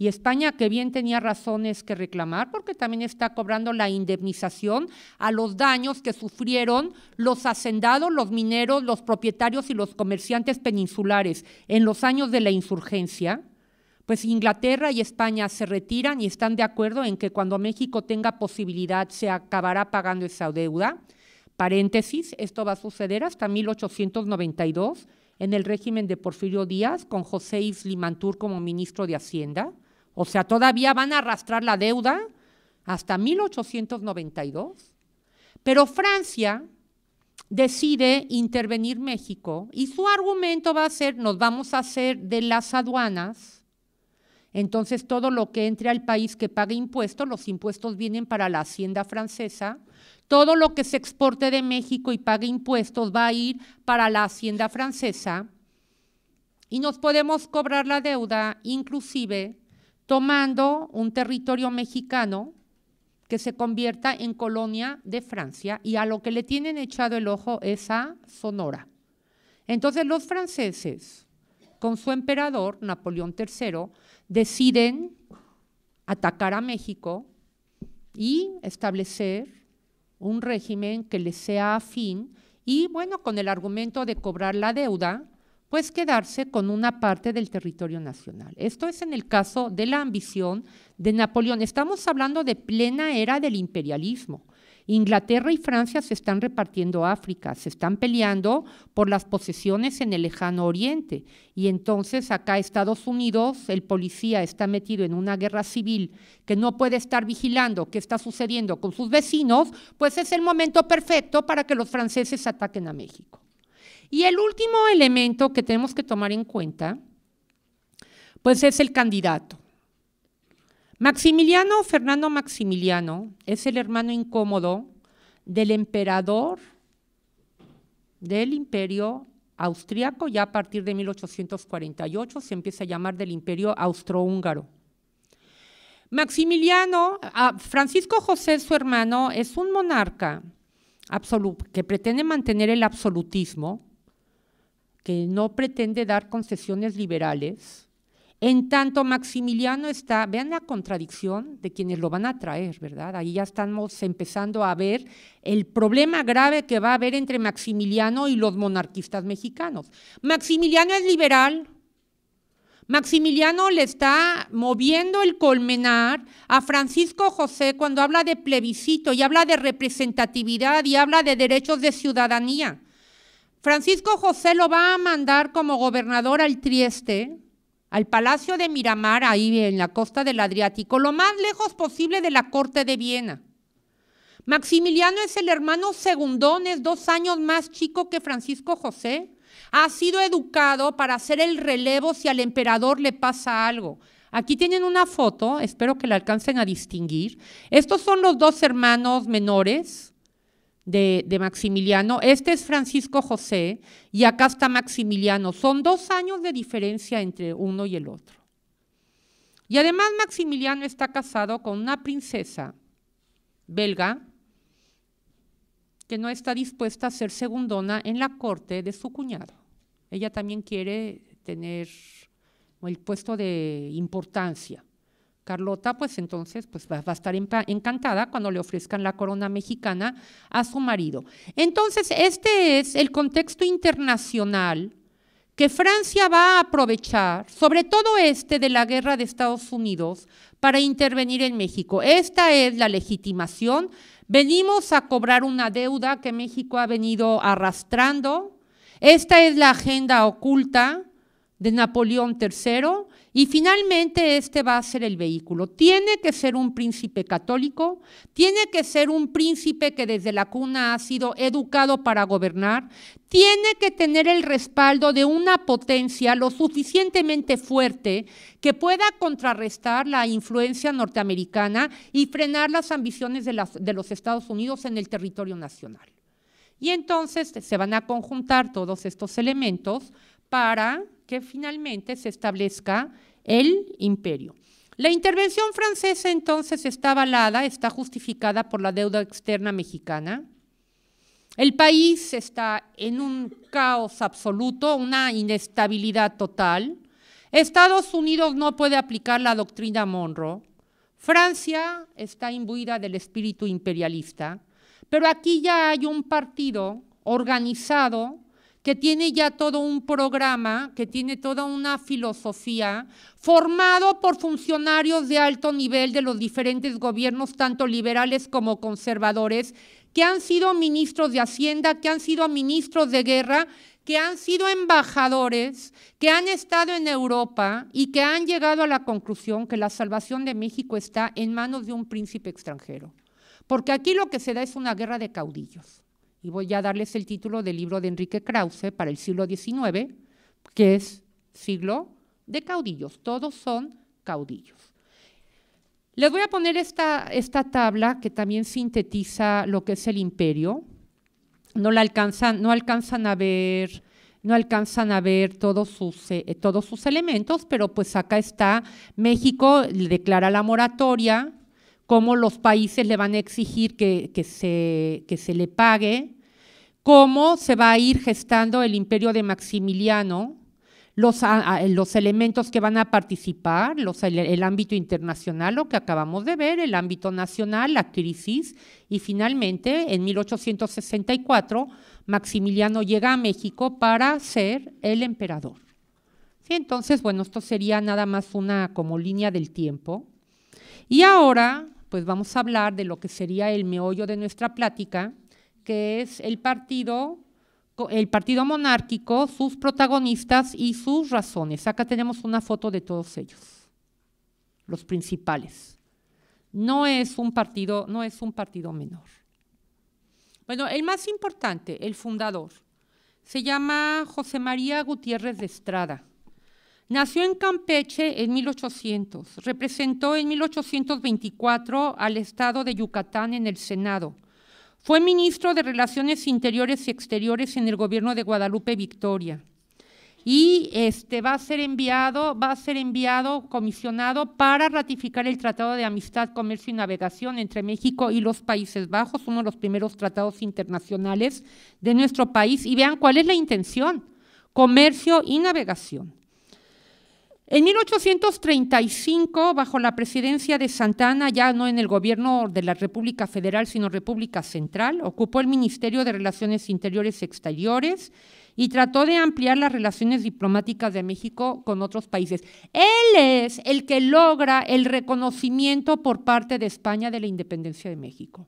Speaker 2: y España, que bien tenía razones que reclamar, porque también está cobrando la indemnización a los daños que sufrieron los hacendados, los mineros, los propietarios y los comerciantes peninsulares en los años de la insurgencia pues Inglaterra y España se retiran y están de acuerdo en que cuando México tenga posibilidad se acabará pagando esa deuda. Paréntesis, esto va a suceder hasta 1892 en el régimen de Porfirio Díaz con José Islimantur como ministro de Hacienda. O sea, todavía van a arrastrar la deuda hasta 1892. Pero Francia decide intervenir México y su argumento va a ser, nos vamos a hacer de las aduanas, entonces todo lo que entre al país que pague impuestos, los impuestos vienen para la hacienda francesa, todo lo que se exporte de México y pague impuestos va a ir para la hacienda francesa y nos podemos cobrar la deuda inclusive tomando un territorio mexicano que se convierta en colonia de Francia y a lo que le tienen echado el ojo es a Sonora. Entonces los franceses, con su emperador, Napoleón III, deciden atacar a México y establecer un régimen que les sea afín y bueno, con el argumento de cobrar la deuda, pues quedarse con una parte del territorio nacional. Esto es en el caso de la ambición de Napoleón. Estamos hablando de plena era del imperialismo. Inglaterra y Francia se están repartiendo África, se están peleando por las posesiones en el lejano oriente. Y entonces acá Estados Unidos, el policía está metido en una guerra civil que no puede estar vigilando qué está sucediendo con sus vecinos, pues es el momento perfecto para que los franceses ataquen a México. Y el último elemento que tenemos que tomar en cuenta, pues es el candidato. Maximiliano, Fernando Maximiliano, es el hermano incómodo del emperador del imperio austriaco, ya a partir de 1848 se empieza a llamar del imperio austrohúngaro. Maximiliano, ah, Francisco José, su hermano, es un monarca que pretende mantener el absolutismo, que no pretende dar concesiones liberales, en tanto Maximiliano está, vean la contradicción de quienes lo van a traer, ¿verdad? Ahí ya estamos empezando a ver el problema grave que va a haber entre Maximiliano y los monarquistas mexicanos. Maximiliano es liberal, Maximiliano le está moviendo el colmenar a Francisco José cuando habla de plebiscito y habla de representatividad y habla de derechos de ciudadanía. Francisco José lo va a mandar como gobernador al Trieste, al Palacio de Miramar, ahí en la costa del Adriático, lo más lejos posible de la corte de Viena. Maximiliano es el hermano segundón, es dos años más chico que Francisco José. Ha sido educado para hacer el relevo si al emperador le pasa algo. Aquí tienen una foto, espero que la alcancen a distinguir. Estos son los dos hermanos menores de, Maximiliano. Este es Francisco José y acá está Maximiliano. Son dos años de diferencia entre uno y el otro. Y además Maximiliano está casado con una princesa belga que no está dispuesta a ser segundona en la corte de su cuñado. Ella también quiere tener el puesto de importancia. Carlota, pues entonces pues, va, a estar encantada cuando le ofrezcan la corona mexicana a su marido. Entonces, este es el contexto internacional que Francia va a aprovechar, sobre todo este de la guerra de Estados Unidos, para intervenir en México. Esta es la legitimación. Venimos a cobrar una deuda que México ha venido arrastrando. Esta es la agenda oculta de Napoleón III y finalmente este va a ser el vehículo. Tiene que ser un príncipe católico, tiene que ser un príncipe que desde la cuna ha sido educado para gobernar, tiene que tener el respaldo de una potencia lo suficientemente fuerte que pueda contrarrestar la influencia norteamericana y frenar las ambiciones de, los Estados Unidos en el territorio nacional. Y entonces se van a conjuntar todos estos elementos para que finalmente se establezca el imperio. La intervención francesa entonces está avalada, está justificada por la deuda externa mexicana. El país está en un caos absoluto, una inestabilidad total. Estados Unidos no puede aplicar la doctrina Monroe. Francia está imbuida del espíritu imperialista. Pero aquí ya hay un partido organizado que tiene ya todo un programa, que tiene toda una filosofía, formado por funcionarios de alto nivel de los diferentes gobiernos, tanto liberales como conservadores, que han sido ministros de Hacienda, que han sido ministros de guerra, que han sido embajadores, que han estado en Europa y que han llegado a la conclusión que la salvación de México está en manos de un príncipe extranjero. Porque aquí lo que se da es una guerra de caudillos y voy a darles el título del libro de Enrique Krause para el siglo XIX, que es siglo de caudillos. Todos son caudillos. Les voy a poner esta, esta tabla que también sintetiza lo que es el imperio. No, la alcanzan, no alcanzan a ver no alcanzan a ver todos sus, eh, todos sus elementos, pero pues acá está, México declara la moratoria, cómo los países le van a exigir que, se, se le pague, cómo se va a ir gestando el imperio de Maximiliano, los, los, elementos que van a participar, el, ámbito internacional, lo que acabamos de ver, el ámbito nacional, la crisis, y finalmente, en 1864, Maximiliano llega a México para ser el emperador. Entonces, bueno, esto sería nada más una como línea del tiempo. Y ahora pues vamos a hablar de lo que sería el meollo de nuestra plática, que es el partido, el partido monárquico, sus protagonistas y sus razones. Acá tenemos una foto de todos ellos, los principales. No es un partido, no es un partido menor. Bueno, el más importante, el fundador, se llama José María Gutiérrez de Estrada. Nació en Campeche en 1800, representó en 1824 al estado de Yucatán en el Senado. Fue ministro de Relaciones Interiores y Exteriores en el gobierno de Guadalupe Victoria. Y este va a ser enviado, va a ser enviado comisionado para ratificar el Tratado de Amistad, Comercio y Navegación entre México y los Países Bajos, uno de los primeros tratados internacionales de nuestro país y vean cuál es la intención, comercio y navegación. En 1835, bajo la presidencia de Santana, ya no en el gobierno de la República Federal, sino República Central, ocupó el Ministerio de Relaciones Interiores y Exteriores y trató de ampliar las relaciones diplomáticas de México con otros países. Él es el que logra el reconocimiento por parte de España de la independencia de México.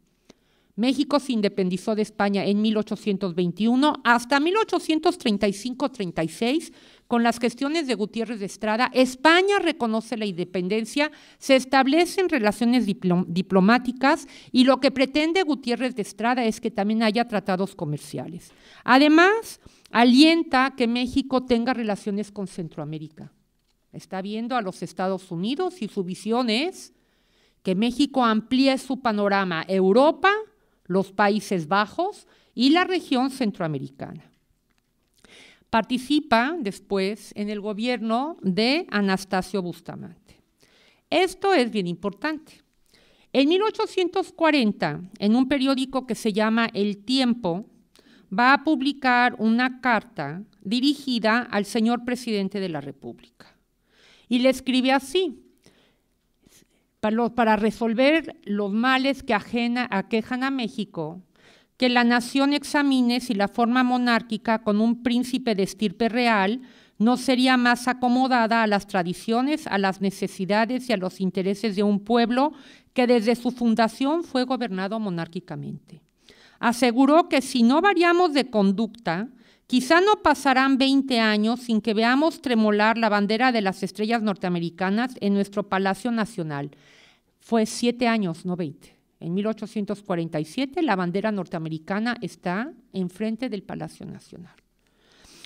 Speaker 2: México se independizó de España en 1821 hasta 1835-36 con las gestiones de Gutiérrez de Estrada, España reconoce la independencia, se establecen relaciones diplomáticas y lo que pretende Gutiérrez de Estrada es que también haya tratados comerciales. Además, alienta que México tenga relaciones con Centroamérica. Está viendo a los Estados Unidos y su visión es que México amplíe su panorama Europa, los Países Bajos y la región centroamericana. Participa después en el gobierno de Anastasio Bustamante. Esto es bien importante. En 1840, en un periódico que se llama El Tiempo, va a publicar una carta dirigida al señor presidente de la República. Y le escribe así, para, resolver los males que ajena, aquejan a México, que la nación examine si la forma monárquica con un príncipe de estirpe real no sería más acomodada a las tradiciones, a las necesidades y a los intereses de un pueblo que desde su fundación fue gobernado monárquicamente. Aseguró que si no variamos de conducta, Quizá no pasarán 20 años sin que veamos tremolar la bandera de las estrellas norteamericanas en nuestro Palacio Nacional. Fue siete años, no 20. En 1847 la bandera norteamericana está enfrente del Palacio Nacional.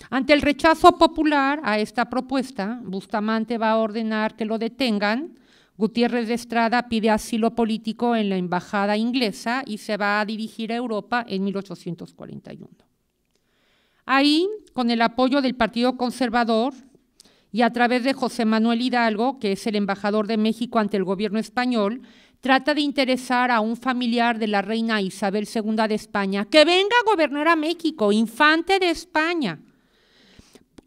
Speaker 2: Ante el rechazo popular a esta propuesta, Bustamante va a ordenar que lo detengan. Gutiérrez de Estrada pide asilo político en la embajada inglesa y se va a dirigir a Europa en 1841. Ahí, con el apoyo del Partido Conservador y a través de José Manuel Hidalgo, que es el embajador de México ante el gobierno español, trata de interesar a un familiar de la reina Isabel II de España que venga a gobernar a México, infante de España.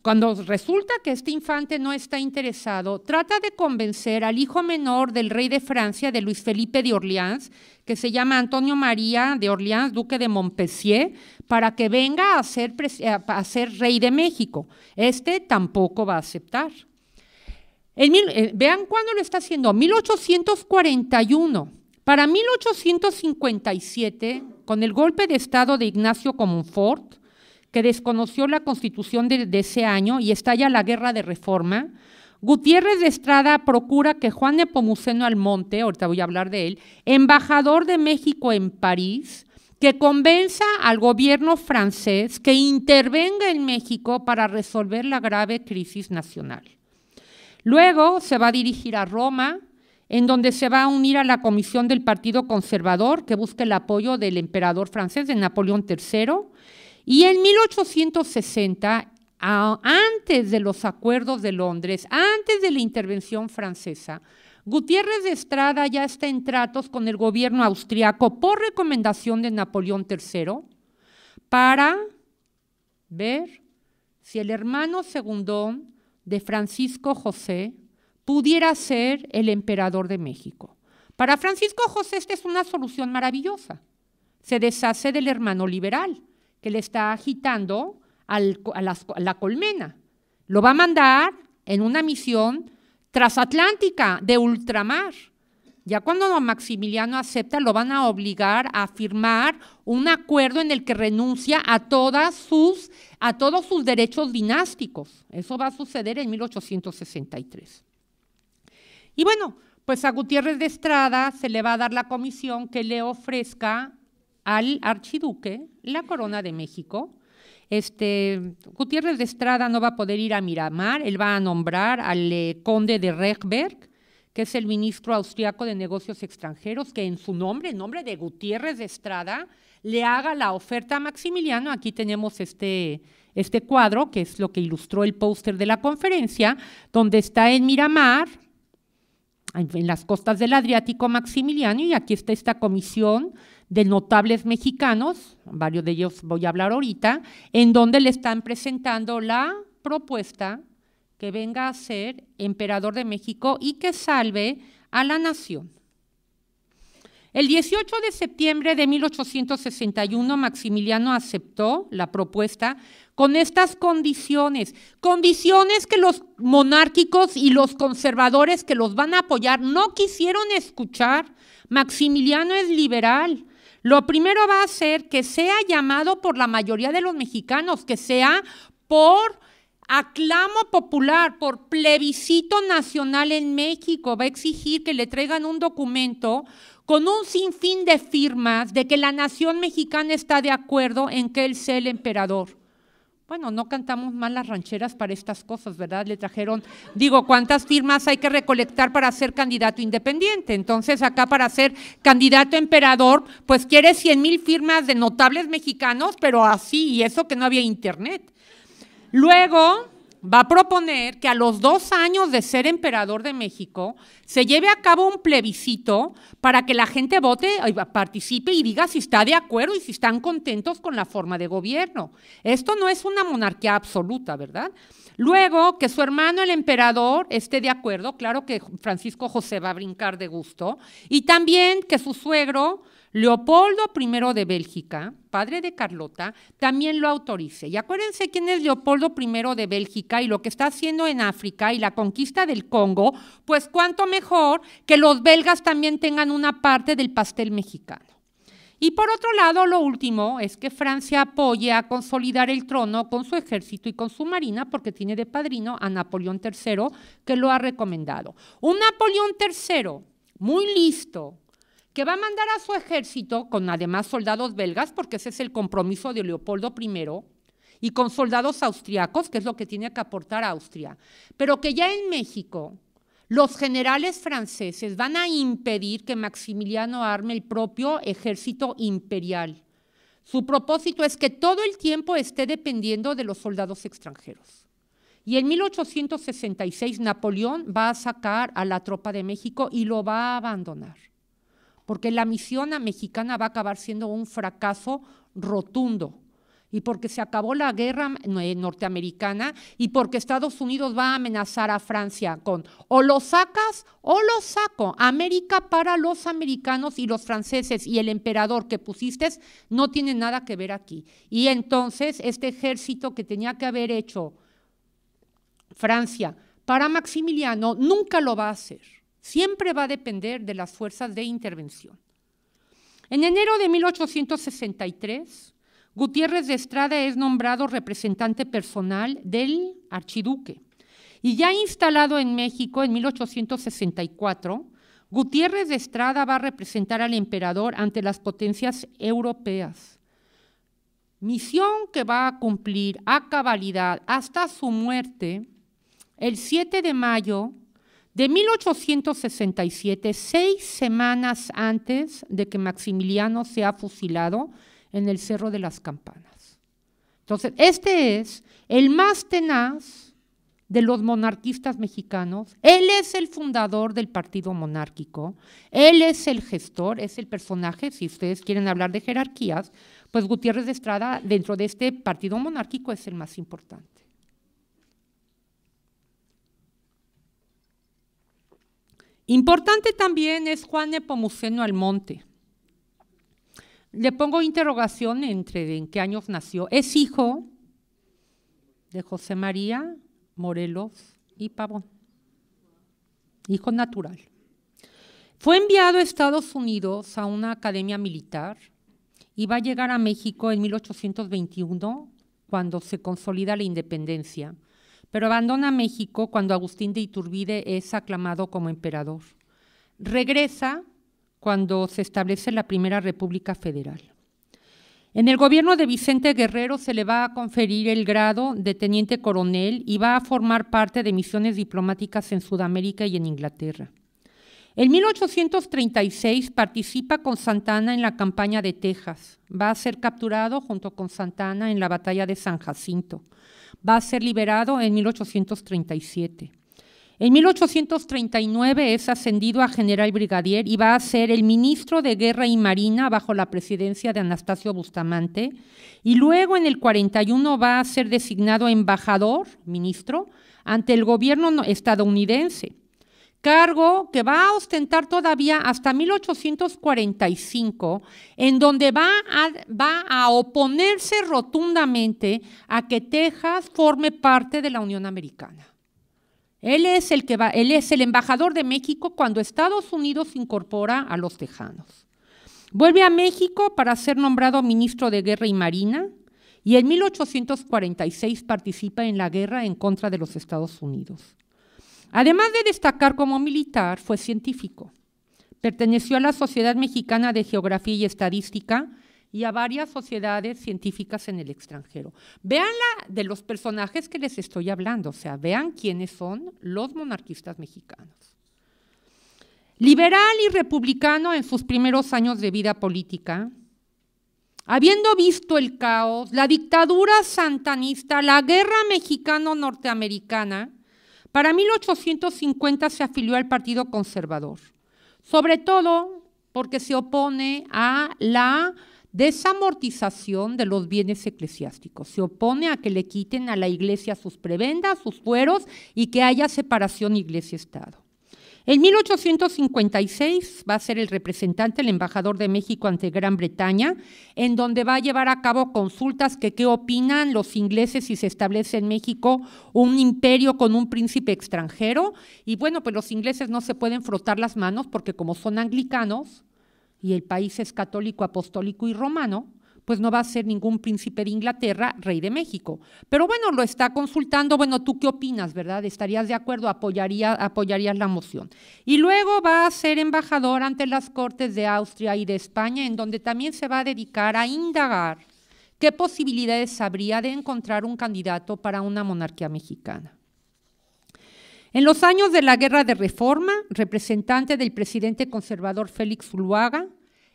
Speaker 2: Cuando resulta que este infante no está interesado, trata de convencer al hijo menor del rey de Francia, de Luis Felipe de Orleans, que se llama Antonio María de Orleans, duque de Montpensier, para que venga a ser, a ser rey de México. Este tampoco va a aceptar. Eh, vean cuándo lo está haciendo, 1841. Para 1857, con el golpe de Estado de Ignacio Comonfort, que desconoció la constitución de, ese año y estalla la guerra de reforma, Gutiérrez de Estrada procura que Juan de Pomuceno Almonte, ahorita voy a hablar de él, embajador de México en París, que convenza al gobierno francés que intervenga en México para resolver la grave crisis nacional. Luego se va a dirigir a Roma, en donde se va a unir a la comisión del Partido Conservador que busca el apoyo del emperador francés de Napoleón III. Y en 1860, antes de los acuerdos de Londres, antes de la intervención francesa, Gutiérrez de Estrada ya está en tratos con el gobierno austriaco por recomendación de Napoleón III para ver si el hermano segundón de Francisco José pudiera ser el emperador de México. Para Francisco José esta es una solución maravillosa. Se deshace del hermano liberal que le está agitando a, la, a colmena. Lo va a mandar en una misión transatlántica de ultramar ya cuando Maximiliano acepta, lo van a obligar a firmar un acuerdo en el que renuncia a, todas sus, a todos sus derechos dinásticos. Eso va a suceder en 1863. Y bueno, pues a Gutiérrez de Estrada se le va a dar la comisión que le ofrezca al archiduque la corona de México. Este, Gutiérrez de Estrada no va a poder ir a Miramar, él va a nombrar al eh, conde de Regberg, que es el ministro austriaco de Negocios Extranjeros, que en su nombre, en nombre de Gutiérrez de Estrada, le haga la oferta a Maximiliano. Aquí tenemos este, este cuadro, que es lo que ilustró el póster de la conferencia, donde está en Miramar, en las costas del Adriático Maximiliano, y aquí está esta comisión de notables mexicanos, varios de ellos voy a hablar ahorita, en donde le están presentando la propuesta que venga a ser emperador de México y que salve a la nación. El 18 de septiembre de 1861 Maximiliano aceptó la propuesta con estas condiciones, condiciones que los monárquicos y los conservadores que los van a apoyar no quisieron escuchar. Maximiliano es liberal. Lo primero va a ser que sea llamado por la mayoría de los mexicanos, que sea por Aclamo popular por plebiscito nacional en México va a exigir que le traigan un documento con un sinfín de firmas de que la nación mexicana está de acuerdo en que él sea el emperador. Bueno, no cantamos mal las rancheras para estas cosas, ¿verdad? Le trajeron, digo, ¿cuántas firmas hay que recolectar para ser candidato independiente? Entonces, acá para ser candidato emperador, pues quiere 100 mil firmas de notables mexicanos, pero así, y eso que no había internet. Luego va a proponer que a los dos años de ser emperador de México se lleve a cabo un plebiscito para que la gente vote, participe y diga si está de acuerdo y si están contentos con la forma de gobierno. Esto no es una monarquía absoluta, ¿verdad? Luego, que su hermano el emperador esté de acuerdo, claro que Francisco José va a brincar de gusto, y también que su suegro Leopoldo I de Bélgica, padre de Carlota, también lo autorice. Y acuérdense quién es Leopoldo I de Bélgica y lo que está haciendo en África y la conquista del Congo, pues cuanto mejor que los belgas también tengan una parte del pastel mexicano. Y por otro lado, lo último es que Francia apoye a consolidar el trono con su ejército y con su marina, porque tiene de padrino a Napoleón III, que lo ha recomendado. Un Napoleón III muy listo, que va a mandar a su ejército con además soldados belgas, porque ese es el compromiso de Leopoldo I, y con soldados austriacos, que es lo que tiene que aportar Austria, pero que ya en México los generales franceses van a impedir que Maximiliano arme el propio ejército imperial. Su propósito es que todo el tiempo esté dependiendo de los soldados extranjeros. Y en 1866 Napoleón va a sacar a la tropa de México y lo va a abandonar porque la misión a mexicana va a acabar siendo un fracaso rotundo y porque se acabó la guerra eh, norteamericana y porque Estados Unidos va a amenazar a Francia con o lo sacas o lo saco. América para los americanos y los franceses y el emperador que pusiste no tiene nada que ver aquí. Y entonces este ejército que tenía que haber hecho Francia para Maximiliano nunca lo va a hacer. Siempre va a depender de las fuerzas de intervención. En enero de 1863, Gutiérrez de Estrada es nombrado representante personal del archiduque. Y ya instalado en México en 1864, Gutiérrez de Estrada va a representar al emperador ante las potencias europeas. Misión que va a cumplir a cabalidad hasta su muerte el 7 de mayo de 1867, seis semanas antes de que Maximiliano sea fusilado en el Cerro de las Campanas. Entonces, este es el más tenaz de los monarquistas mexicanos. Él es el fundador del partido monárquico, él es el gestor, es el personaje, si ustedes quieren hablar de jerarquías, pues Gutiérrez de Estrada dentro de este partido monárquico es el más importante. Importante también es Juan Nepomuceno Almonte. Le pongo interrogación entre en qué años nació. Es hijo de José María Morelos y Pavón, hijo natural. Fue enviado a Estados Unidos a una academia militar y va a llegar a México en 1821 cuando se consolida la independencia pero abandona México cuando Agustín de Iturbide es aclamado como emperador. Regresa cuando se establece la Primera República Federal. En el gobierno de Vicente Guerrero se le va a conferir el grado de teniente coronel y va a formar parte de misiones diplomáticas en Sudamérica y en Inglaterra. En 1836 participa con Santana en la campaña de Texas. Va a ser capturado junto con Santana en la batalla de San Jacinto va a ser liberado en 1837. En 1839 es ascendido a general brigadier y va a ser el ministro de Guerra y Marina bajo la presidencia de Anastasio Bustamante. Y luego en el 41 va a ser designado embajador, ministro, ante el gobierno estadounidense cargo que va a ostentar todavía hasta 1845, en donde va a, oponerse rotundamente a que Texas forme parte de la Unión Americana. Él es el, que él es el embajador de México cuando Estados Unidos incorpora a los texanos. Vuelve a México para ser nombrado ministro de Guerra y Marina y en 1846 participa en la guerra en contra de los Estados Unidos. Además de destacar como militar, fue científico. Perteneció a la Sociedad Mexicana de Geografía y Estadística y a varias sociedades científicas en el extranjero. Vean la, de los personajes que les estoy hablando, o sea, vean quiénes son los monarquistas mexicanos. Liberal y republicano en sus primeros años de vida política, habiendo visto el caos, la dictadura santanista, la guerra mexicano-norteamericana, para 1850 se afilió al Partido Conservador, sobre todo porque se opone a la desamortización de los bienes eclesiásticos. Se opone a que le quiten a la iglesia sus prebendas, sus fueros y que haya separación iglesia-estado. En 1856 va a ser el representante, el embajador de México ante Gran Bretaña, en donde va a llevar a cabo consultas que qué opinan los ingleses si se establece en México un imperio con un príncipe extranjero. Y bueno, pues los ingleses no se pueden frotar las manos porque como son anglicanos y el país es católico, apostólico y romano, pues no va a ser ningún príncipe de Inglaterra rey de México. Pero bueno, lo está consultando, bueno, ¿tú qué opinas, verdad? ¿Estarías de acuerdo? apoyarías la moción? Y luego va a ser embajador ante las cortes de Austria y de España, en donde también se va a dedicar a indagar qué posibilidades habría de encontrar un candidato para una monarquía mexicana. En los años de la Guerra de Reforma, representante del presidente conservador Félix Zuluaga,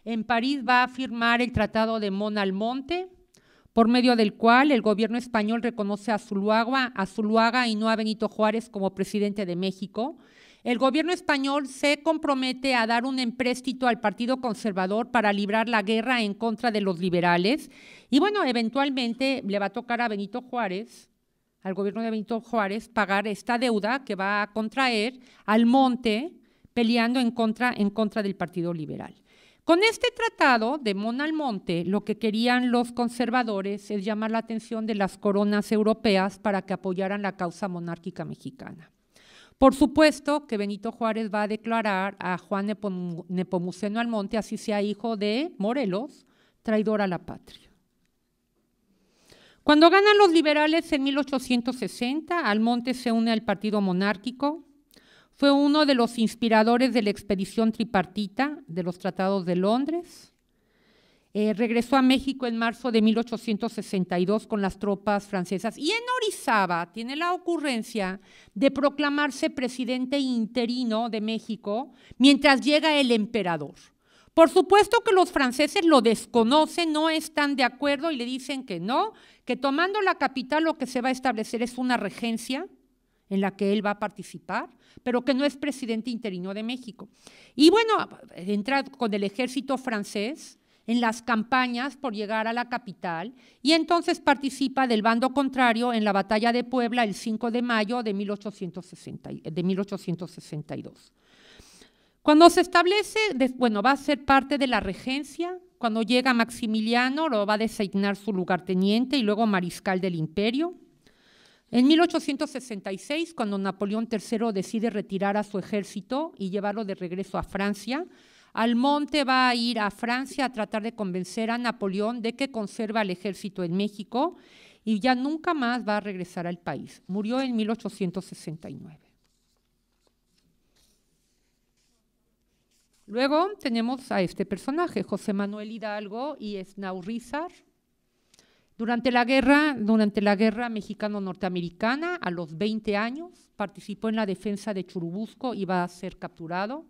Speaker 2: en París va a firmar el Tratado de Monte, por medio del cual el gobierno español reconoce a Zuluaga, a y no a Benito Juárez como presidente de México. El gobierno español se compromete a dar un empréstito al Partido Conservador para librar la guerra en contra de los liberales. Y bueno, eventualmente le va a tocar a Benito Juárez, al gobierno de Benito Juárez, pagar esta deuda que va a contraer al monte peleando en contra del Partido Liberal. Con este tratado de Monte, lo que querían los conservadores es llamar la atención de las coronas europeas para que apoyaran la causa monárquica mexicana. Por supuesto que Benito Juárez va a declarar a Juan Nepomuceno Almonte, así sea hijo de Morelos, traidor a la patria. Cuando ganan los liberales en 1860, Almonte se une al partido monárquico, fue uno de los inspiradores de la expedición tripartita de los tratados de Londres. Eh, regresó a México en marzo de 1862 con las tropas francesas y en Orizaba tiene la ocurrencia de proclamarse presidente interino de México mientras llega el emperador. Por supuesto que los franceses lo desconocen, no están de acuerdo y le dicen que no, que tomando la capital lo que se va a establecer es una regencia en la que él va a participar, pero que no es presidente interino de México. Y bueno, entra con el ejército francés en las campañas por llegar a la capital y entonces participa del bando contrario en la batalla de Puebla el 5 de mayo de, 1862. Cuando se establece, bueno, va a ser parte de la regencia, cuando llega Maximiliano lo va a designar su lugarteniente y luego mariscal del imperio. En 1866, cuando Napoleón III decide retirar a su ejército y llevarlo de regreso a Francia, Almonte va a ir a Francia a tratar de convencer a Napoleón de que conserva el ejército en México y ya nunca más va a regresar al país. Murió en 1869. Luego tenemos a este personaje, José Manuel Hidalgo y Esnaurizar. Durante la guerra, durante la guerra mexicano-norteamericana, a los 20 años, participó en la defensa de Churubusco, y va a ser capturado.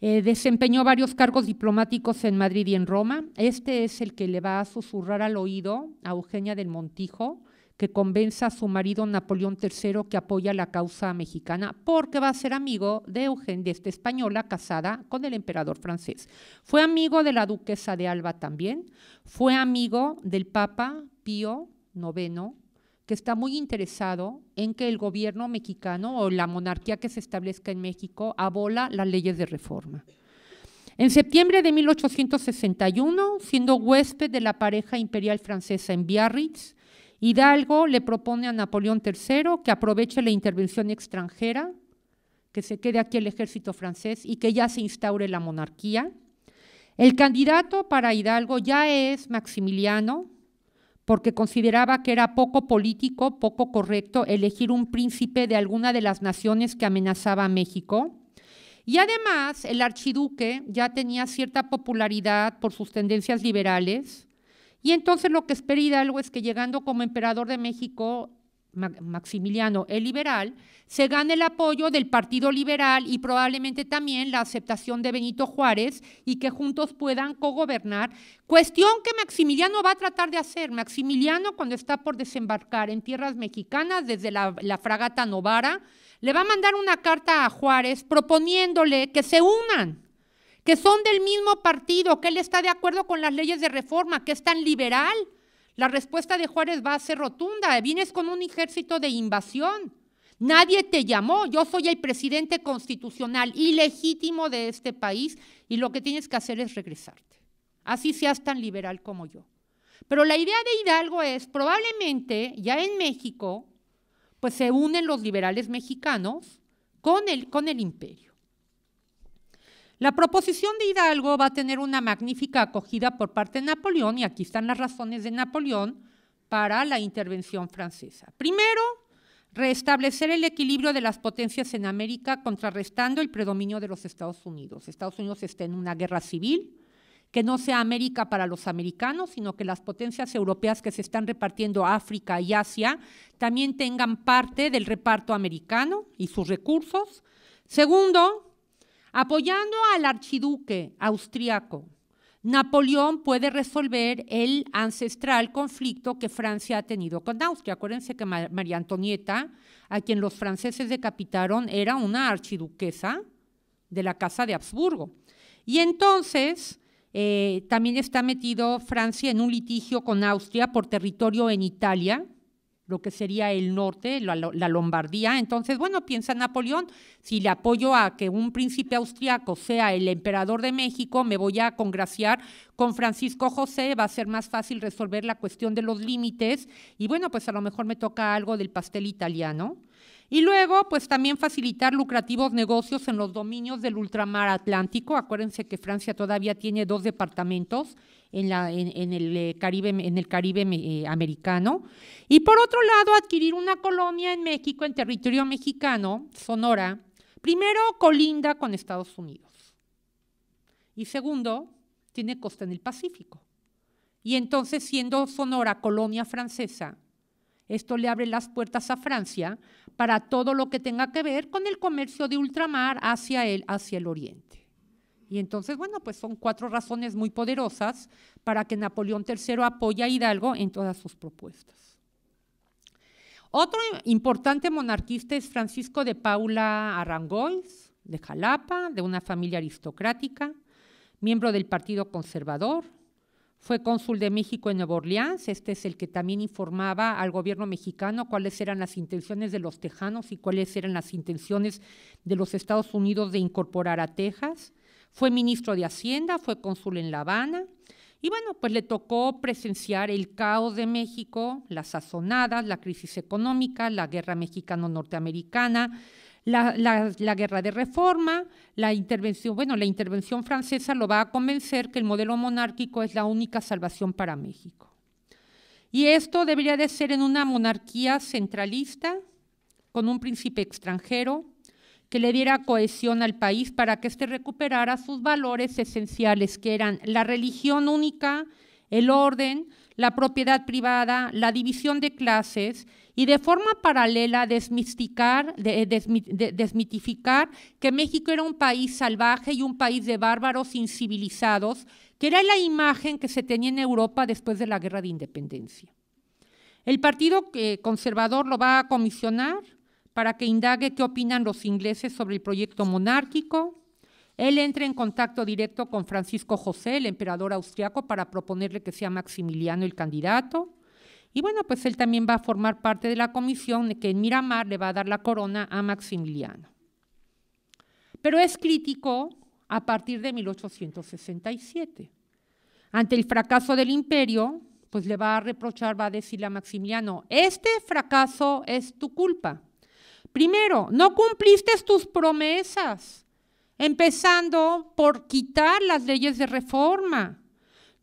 Speaker 2: Eh, desempeñó varios cargos diplomáticos en Madrid y en Roma. Este es el que le va a susurrar al oído a Eugenia del Montijo que convenza a su marido Napoleón III que apoya la causa mexicana porque va a ser amigo de Eugenia, de esta española casada con el emperador francés. Fue amigo de la duquesa de Alba también, fue amigo del Papa Pío IX, que está muy interesado en que el gobierno mexicano o la monarquía que se establezca en México abola las leyes de reforma. En septiembre de 1861, siendo huésped de la pareja imperial francesa en Biarritz, Hidalgo le propone a Napoleón III que aproveche la intervención extranjera, que se quede aquí el ejército francés y que ya se instaure la monarquía. El candidato para Hidalgo ya es Maximiliano, porque consideraba que era poco político, poco correcto elegir un príncipe de alguna de las naciones que amenazaba a México. Y además, el archiduque ya tenía cierta popularidad por sus tendencias liberales y entonces lo que espera Hidalgo es que llegando como emperador de México, Maximiliano el liberal, se gane el apoyo del Partido Liberal y probablemente también la aceptación de Benito Juárez y que juntos puedan cogobernar, cuestión que Maximiliano va a tratar de hacer. Maximiliano cuando está por desembarcar en tierras mexicanas desde la fragata Novara, le va a mandar una carta a Juárez proponiéndole que se unan que son del mismo partido, que él está de acuerdo con las leyes de reforma, que es tan liberal. La respuesta de Juárez va a ser rotunda. Vienes con un ejército de invasión. Nadie te llamó. Yo soy el presidente constitucional y legítimo de este país y lo que tienes que hacer es regresarte. Así seas tan liberal como yo. Pero la idea de Hidalgo es, probablemente ya en México, pues se unen los liberales mexicanos con el, con el imperio. La proposición de Hidalgo va a tener una magnífica acogida por parte de Napoleón y aquí están las razones de Napoleón para la intervención francesa. Primero, restablecer el equilibrio de las potencias en América contrarrestando el predominio de los Estados Unidos. Estados Unidos está en una guerra civil, que no sea América para los americanos, sino que las potencias europeas que se están repartiendo África y Asia también tengan parte del reparto americano y sus recursos. Segundo, Apoyando al archiduque austriaco, Napoleón puede resolver el ancestral conflicto que Francia ha tenido con Austria. Acuérdense que María Antonieta, a quien los franceses decapitaron, era una archiduquesa de la Casa de Habsburgo. Y entonces eh, también está metido Francia en un litigio con Austria por territorio en Italia, lo que sería el norte, la, Lombardía. Entonces, bueno, piensa Napoleón, si le apoyo a que un príncipe austriaco sea el emperador de México, me voy a congraciar con Francisco José, va a ser más fácil resolver la cuestión de los límites y bueno, pues a lo mejor me toca algo del pastel italiano. Y luego, pues también facilitar lucrativos negocios en los dominios del ultramar atlántico. Acuérdense que Francia todavía tiene dos departamentos, eh, en, el Caribe, en el eh, americano. Y por otro lado, adquirir una colonia en México, en territorio mexicano, Sonora, primero colinda con Estados Unidos. Y segundo, tiene costa en el Pacífico. Y entonces, siendo Sonora colonia francesa, esto le abre las puertas a Francia para todo lo que tenga que ver con el comercio de ultramar hacia el, hacia el oriente. Y entonces, bueno, pues son cuatro razones muy poderosas para que Napoleón III apoye a Hidalgo en todas sus propuestas. Otro importante monarquista es Francisco de Paula Arrangois, de Jalapa, de una familia aristocrática, miembro del Partido Conservador, fue cónsul de México en Nueva Orleans, este es el que también informaba al gobierno mexicano cuáles eran las intenciones de los tejanos y cuáles eran las intenciones de los Estados Unidos de incorporar a Texas. Fue ministro de Hacienda, fue cónsul en La Habana y bueno, pues le tocó presenciar el caos de México, las sazonadas, la crisis económica, la guerra mexicano-norteamericana, la, guerra de reforma, la intervención, bueno, la intervención francesa lo va a convencer que el modelo monárquico es la única salvación para México. Y esto debería de ser en una monarquía centralista, con un príncipe extranjero, que le diera cohesión al país para que éste recuperara sus valores esenciales, que eran la religión única, el orden, la propiedad privada, la división de clases y de forma paralela eh, desmitificar que México era un país salvaje y un país de bárbaros incivilizados, que era la imagen que se tenía en Europa después de la Guerra de Independencia. El Partido eh, Conservador lo va a comisionar para que indague qué opinan los ingleses sobre el proyecto monárquico. Él entra en contacto directo con Francisco José, el emperador austriaco, para proponerle que sea Maximiliano el candidato. Y bueno, pues él también va a formar parte de la comisión que en Miramar le va a dar la corona a Maximiliano. Pero es crítico a partir de 1867. Ante el fracaso del imperio, pues le va a reprochar, va a decirle a Maximiliano, este fracaso es tu culpa. Primero, no cumpliste tus promesas, empezando por quitar las leyes de reforma.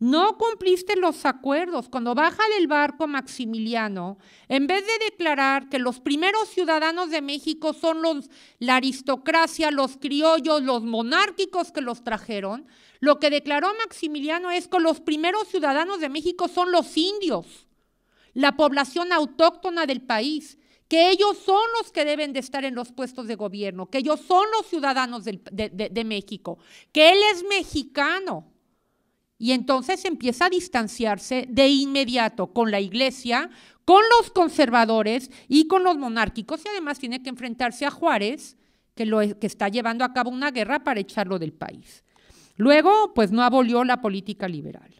Speaker 2: No cumpliste los acuerdos. Cuando baja del barco Maximiliano, en vez de declarar que los primeros ciudadanos de México son los, la aristocracia, los criollos, los monárquicos que los trajeron, lo que declaró Maximiliano es que los primeros ciudadanos de México son los indios, la población autóctona del país que ellos son los que deben de estar en los puestos de gobierno, que ellos son los ciudadanos de, México, que él es mexicano. Y entonces empieza a distanciarse de inmediato con la iglesia, con los conservadores y con los monárquicos. Y además tiene que enfrentarse a Juárez, que, lo, que está llevando a cabo una guerra para echarlo del país. Luego, pues no abolió la política liberal.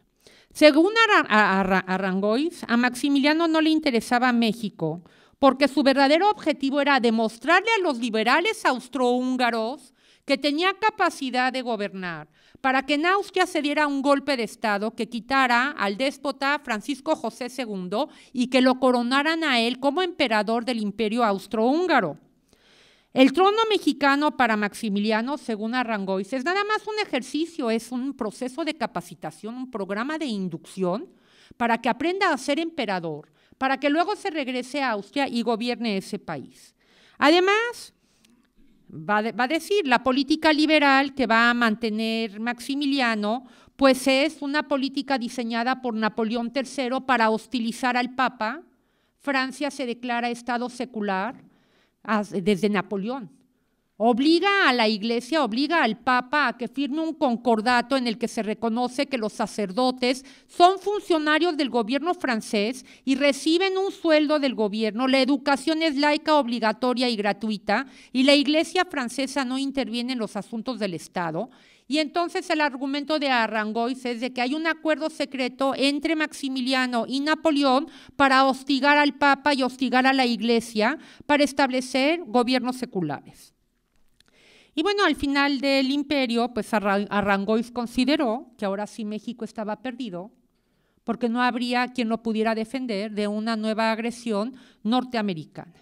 Speaker 2: Según Arangois, a Maximiliano no le interesaba México, porque su verdadero objetivo era demostrarle a los liberales austrohúngaros que tenía capacidad de gobernar, para que en Austria se diera un golpe de Estado que quitara al déspota Francisco José II y que lo coronaran a él como emperador del imperio austrohúngaro. El trono mexicano para Maximiliano, según Arrangois, es nada más un ejercicio, es un proceso de capacitación, un programa de inducción para que aprenda a ser emperador, para que luego se regrese a Austria y gobierne ese país. Además, va, a decir, la política liberal que va a mantener Maximiliano, pues es una política diseñada por Napoleón III para hostilizar al Papa. Francia se declara Estado secular desde Napoleón, Obliga a la Iglesia, obliga al Papa a que firme un concordato en el que se reconoce que los sacerdotes son funcionarios del gobierno francés y reciben un sueldo del gobierno, la educación es laica obligatoria y gratuita y la Iglesia francesa no interviene en los asuntos del Estado. Y entonces el argumento de Arrangois es de que hay un acuerdo secreto entre Maximiliano y Napoleón para hostigar al Papa y hostigar a la Iglesia para establecer gobiernos seculares. Y bueno, al final del imperio, pues Arrangois consideró que ahora sí México estaba perdido, porque no habría quien lo pudiera defender de una nueva agresión norteamericana.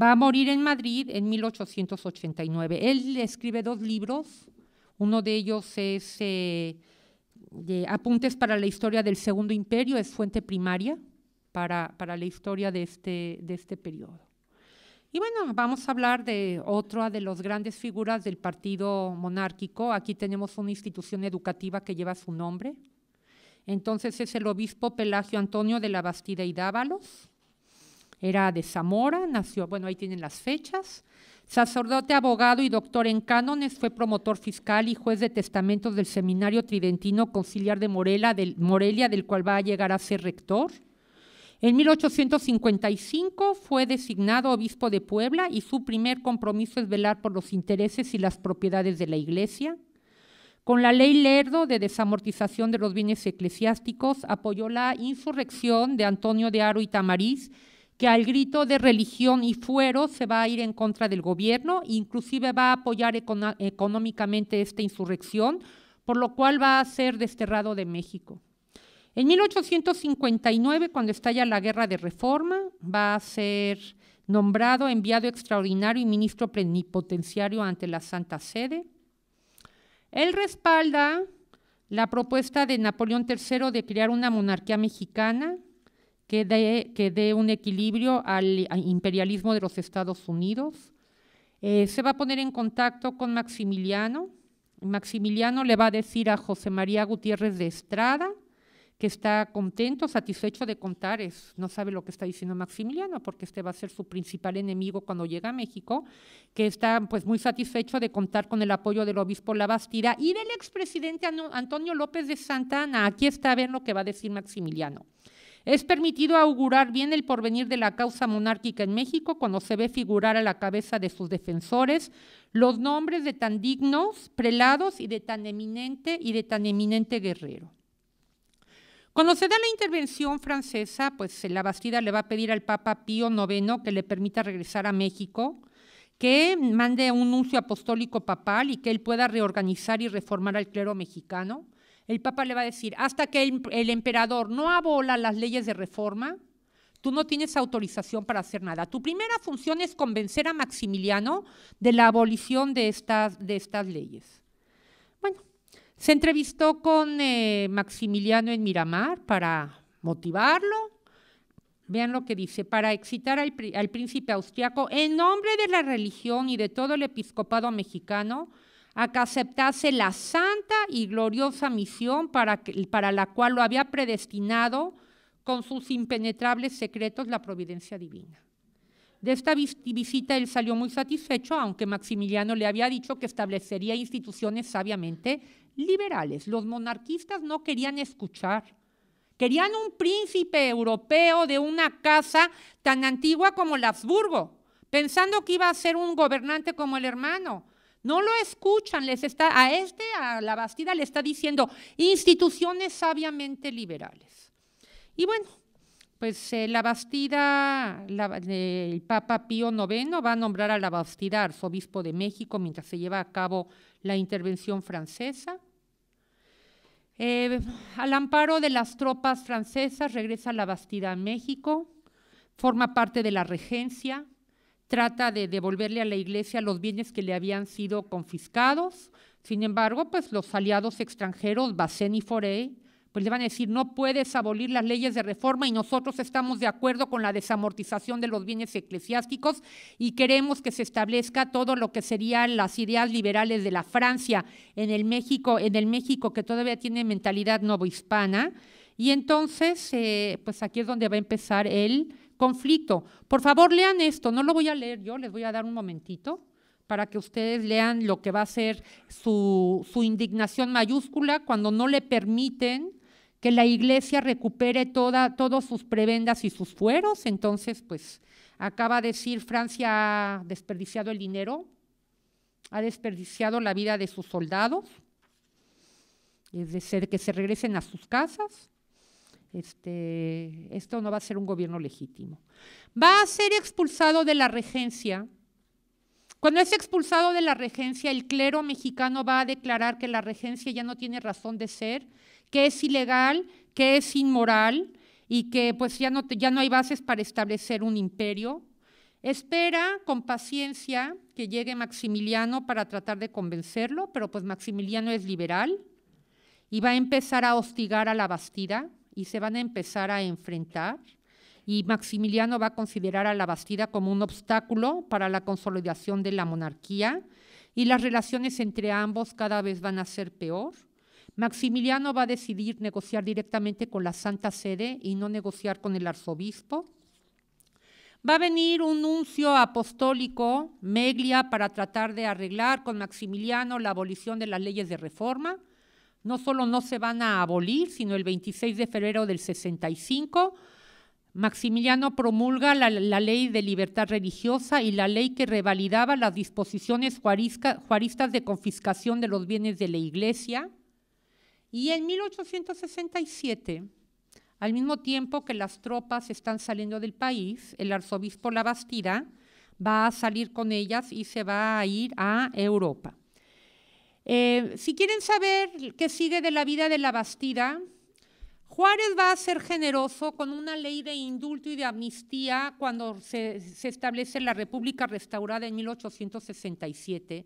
Speaker 2: Va a morir en Madrid en 1889. Él escribe dos libros, uno de ellos es eh, Apuntes para la Historia del Segundo Imperio, es fuente primaria para, para la historia de este, de este periodo. Y bueno, vamos a hablar de otra de las grandes figuras del partido monárquico. Aquí tenemos una institución educativa que lleva su nombre. Entonces es el obispo Pelagio Antonio de la Bastida y Dávalos. Era de Zamora, nació, bueno, ahí tienen las fechas. Sacerdote, abogado y doctor en cánones, fue promotor fiscal y juez de testamentos del Seminario Tridentino Conciliar de Morelia, del cual va a llegar a ser rector. En 1855 fue designado obispo de Puebla y su primer compromiso es velar por los intereses y las propiedades de la Iglesia. Con la ley Lerdo de desamortización de los bienes eclesiásticos apoyó la insurrección de Antonio de Aro y Tamariz, que al grito de religión y fuero se va a ir en contra del gobierno, inclusive va a apoyar económicamente esta insurrección, por lo cual va a ser desterrado de México. En 1859, cuando estalla la Guerra de Reforma, va a ser nombrado enviado extraordinario y ministro plenipotenciario ante la Santa Sede. Él respalda la propuesta de Napoleón III de crear una monarquía mexicana que dé, un equilibrio al, imperialismo de los Estados Unidos. Eh, se va a poner en contacto con Maximiliano. Maximiliano le va a decir a José María Gutiérrez de Estrada que está contento, satisfecho de contar, es, no sabe lo que está diciendo Maximiliano, porque este va a ser su principal enemigo cuando llega a México, que está pues muy satisfecho de contar con el apoyo del obispo Labastida y del expresidente Antonio López de Santa Ana. Aquí está a ver lo que va a decir Maximiliano. Es permitido augurar bien el porvenir de la causa monárquica en México cuando se ve figurar a la cabeza de sus defensores los nombres de tan dignos prelados y de tan eminente y de tan eminente guerrero. Cuando se da la intervención francesa, pues eh, la Bastida le va a pedir al Papa Pío IX que le permita regresar a México, que mande un nuncio apostólico papal y que él pueda reorganizar y reformar al clero mexicano. El Papa le va a decir, hasta que el, emperador no abola las leyes de reforma, tú no tienes autorización para hacer nada. Tu primera función es convencer a Maximiliano de la abolición de estas leyes. Se entrevistó con eh, Maximiliano en Miramar para motivarlo. Vean lo que dice, para excitar al, príncipe austriaco en nombre de la religión y de todo el episcopado mexicano a que aceptase la santa y gloriosa misión para, para la cual lo había predestinado con sus impenetrables secretos la providencia divina. De esta visita él salió muy satisfecho, aunque Maximiliano le había dicho que establecería instituciones sabiamente liberales, los monarquistas no querían escuchar. Querían un príncipe europeo de una casa tan antigua como el Habsburgo, pensando que iba a ser un gobernante como el hermano. No lo escuchan, les está, a este, a la Bastida, le está diciendo instituciones sabiamente liberales. Y bueno, pues eh, la Bastida, el Papa Pío IX va a nombrar a la Bastida arzobispo de México mientras se lleva a cabo la intervención francesa. Eh, al amparo de las tropas francesas regresa a la Bastida a México, forma parte de la regencia, trata de devolverle a la iglesia los bienes que le habían sido confiscados. Sin embargo, pues los aliados extranjeros, Bacén y Forey, pues le van a decir, no puedes abolir las leyes de reforma y nosotros estamos de acuerdo con la desamortización de los bienes eclesiásticos y queremos que se establezca todo lo que serían las ideas liberales de la Francia en el México, en el México que todavía tiene mentalidad novohispana. Y entonces, eh, pues aquí es donde va a empezar el conflicto. Por favor, lean esto, no lo voy a leer yo, les voy a dar un momentito para que ustedes lean lo que va a ser su, su indignación mayúscula cuando no le permiten que la iglesia recupere toda, sus prebendas y sus fueros. Entonces, pues acaba de decir, Francia ha desperdiciado el dinero, ha desperdiciado la vida de sus soldados, es decir, que se regresen a sus casas. Este, esto no va a ser un gobierno legítimo. Va a ser expulsado de la regencia. Cuando es expulsado de la regencia, el clero mexicano va a declarar que la regencia ya no tiene razón de ser que es ilegal, que es inmoral y que pues ya no, ya no hay bases para establecer un imperio. Espera con paciencia que llegue Maximiliano para tratar de convencerlo, pero pues Maximiliano es liberal y va a empezar a hostigar a la Bastida y se van a empezar a enfrentar y Maximiliano va a considerar a la Bastida como un obstáculo para la consolidación de la monarquía y las relaciones entre ambos cada vez van a ser peor. Maximiliano va a decidir negociar directamente con la Santa Sede y no negociar con el arzobispo. Va a venir un nuncio apostólico, Meglia, para tratar de arreglar con Maximiliano la abolición de las leyes de reforma. No solo no se van a abolir, sino el 26 de febrero del 65, Maximiliano promulga la, ley de libertad religiosa y la ley que revalidaba las disposiciones juaristas de confiscación de los bienes de la iglesia. Y en 1867, al mismo tiempo que las tropas están saliendo del país, el arzobispo Labastida va a salir con ellas y se va a ir a Europa. Eh, si quieren saber qué sigue de la vida de la Juárez va a ser generoso con una ley de indulto y de amnistía cuando se establece la República restaurada en 1867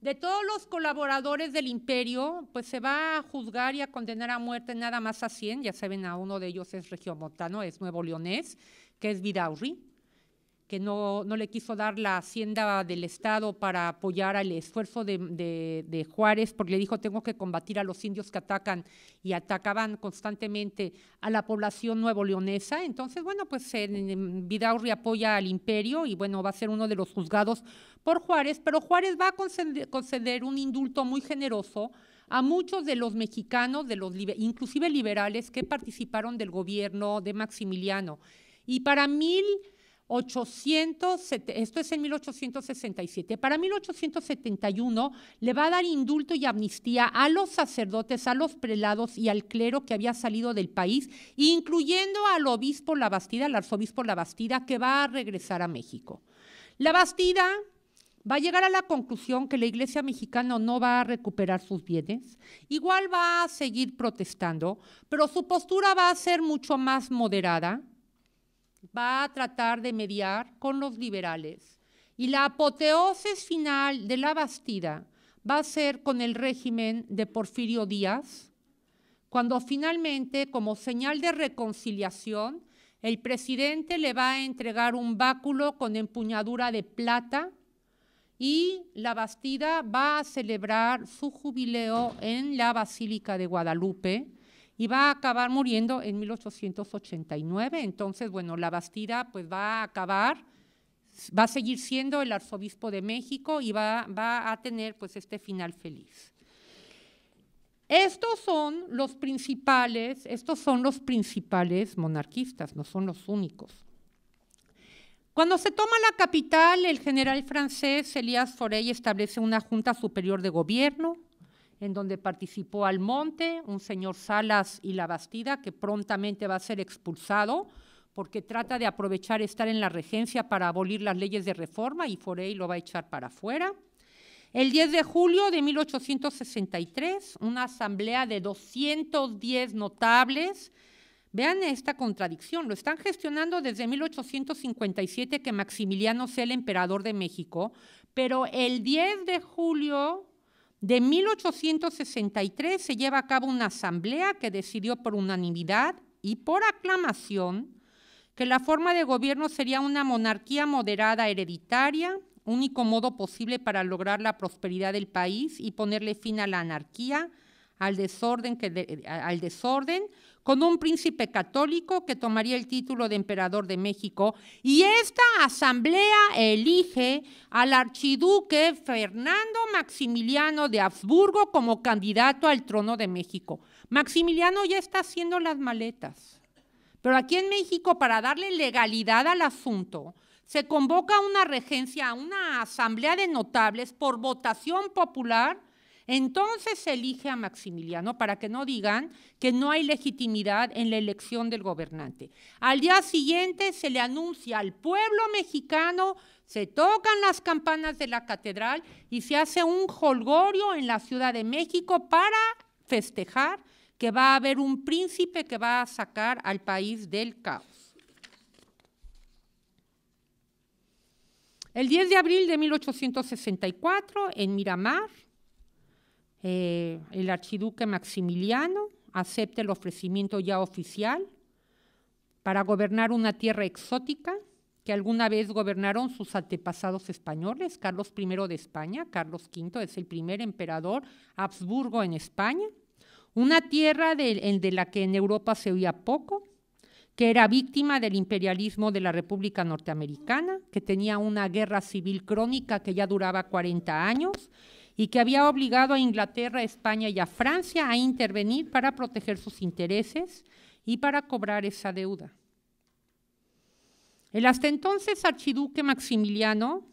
Speaker 2: de todos los colaboradores del imperio, pues se va a juzgar y a condenar a muerte nada más a 100, ya saben, a uno de ellos es regiomontano, es nuevo leonés, que es Vidaurri que no, le quiso dar la hacienda del Estado para apoyar al esfuerzo de, Juárez, porque le dijo, tengo que combatir a los indios que atacan y atacaban constantemente a la población nuevo leonesa. Entonces, bueno, pues en, apoya al imperio y bueno, va a ser uno de los juzgados por Juárez, pero Juárez va a conceder, un indulto muy generoso a muchos de los mexicanos, de los inclusive liberales que participaron del gobierno de Maximiliano. Y para mil esto es en 1867. Para 1871 le va a dar indulto y amnistía a los sacerdotes, a los prelados y al clero que había salido del país, incluyendo al obispo Labastida, al arzobispo Labastida, que va a regresar a México. Bastida va a llegar a la conclusión que la Iglesia mexicana no va a recuperar sus bienes, igual va a seguir protestando, pero su postura va a ser mucho más moderada va a tratar de mediar con los liberales. Y la apoteosis final de la Bastida va a ser con el régimen de Porfirio Díaz, cuando finalmente, como señal de reconciliación, el presidente le va a entregar un báculo con empuñadura de plata y la Bastida va a celebrar su jubileo en la Basílica de Guadalupe, y va a acabar muriendo en 1889. Entonces, bueno, la Bastida pues va a acabar, va a seguir siendo el arzobispo de México y va, a tener pues este final feliz. Estos son los principales, estos son los principales monarquistas, no son los únicos. Cuando se toma la capital, el general francés Elías Forey establece una junta superior de gobierno, en donde participó Almonte, un señor Salas y La Bastida, que prontamente va a ser expulsado porque trata de aprovechar estar en la regencia para abolir las leyes de reforma y Forey lo va a echar para afuera. El 10 de julio de 1863, una asamblea de 210 notables, vean esta contradicción, lo están gestionando desde 1857 que Maximiliano sea el emperador de México, pero el 10 de julio de 1863 se lleva a cabo una asamblea que decidió por unanimidad y por aclamación que la forma de gobierno sería una monarquía moderada hereditaria, único modo posible para lograr la prosperidad del país y ponerle fin a la anarquía, eh, al desorden, con un príncipe católico que tomaría el título de emperador de México. Y esta asamblea elige al archiduque Fernando Maximiliano de Habsburgo como candidato al trono de México. Maximiliano ya está haciendo las maletas. Pero aquí en México, para darle legalidad al asunto, se convoca una regencia, una asamblea de notables por votación popular entonces se elige a Maximiliano para que no digan que no hay legitimidad en la elección del gobernante. Al día siguiente se le anuncia al pueblo mexicano, se tocan las campanas de la catedral y se hace un jolgorio en la Ciudad de México para festejar que va a haber un príncipe que va a sacar al país del caos. El 10 de abril de 1864, en Miramar, eh, el archiduque Maximiliano acepta el ofrecimiento ya oficial para gobernar una tierra exótica que alguna vez gobernaron sus antepasados españoles, Carlos I de España, Carlos V es el primer emperador Habsburgo en España, una tierra de, de la que en Europa se oía poco, que era víctima del imperialismo de la República Norteamericana, que tenía una guerra civil crónica que ya duraba 40 años y que había obligado a Inglaterra, España y a Francia a intervenir para proteger sus intereses y para cobrar esa deuda. El hasta entonces archiduque Maximiliano,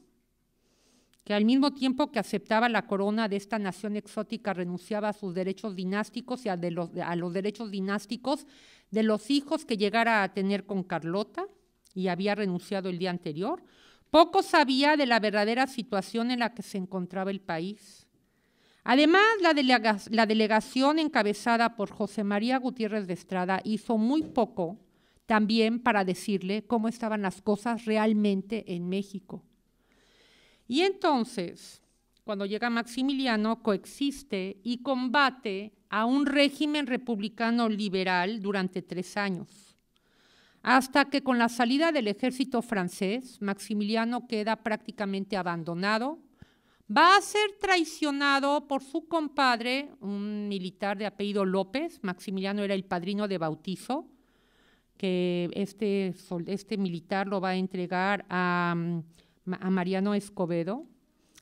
Speaker 2: que al mismo tiempo que aceptaba la corona de esta nación exótica renunciaba a sus derechos dinásticos y a, a, los, derechos dinásticos de los hijos que llegara a tener con Carlota y había renunciado el día anterior, poco sabía de la verdadera situación en la que se encontraba el país. Además, la, delegación encabezada por José María Gutiérrez de Estrada hizo muy poco también para decirle cómo estaban las cosas realmente en México. Y entonces, cuando llega Maximiliano, coexiste y combate a un régimen republicano liberal durante tres años hasta que con la salida del ejército francés, Maximiliano queda prácticamente abandonado, va a ser traicionado por su compadre, un militar de apellido López, Maximiliano era el padrino de bautizo, que este, este militar lo va a entregar mm, a Mariano Escobedo,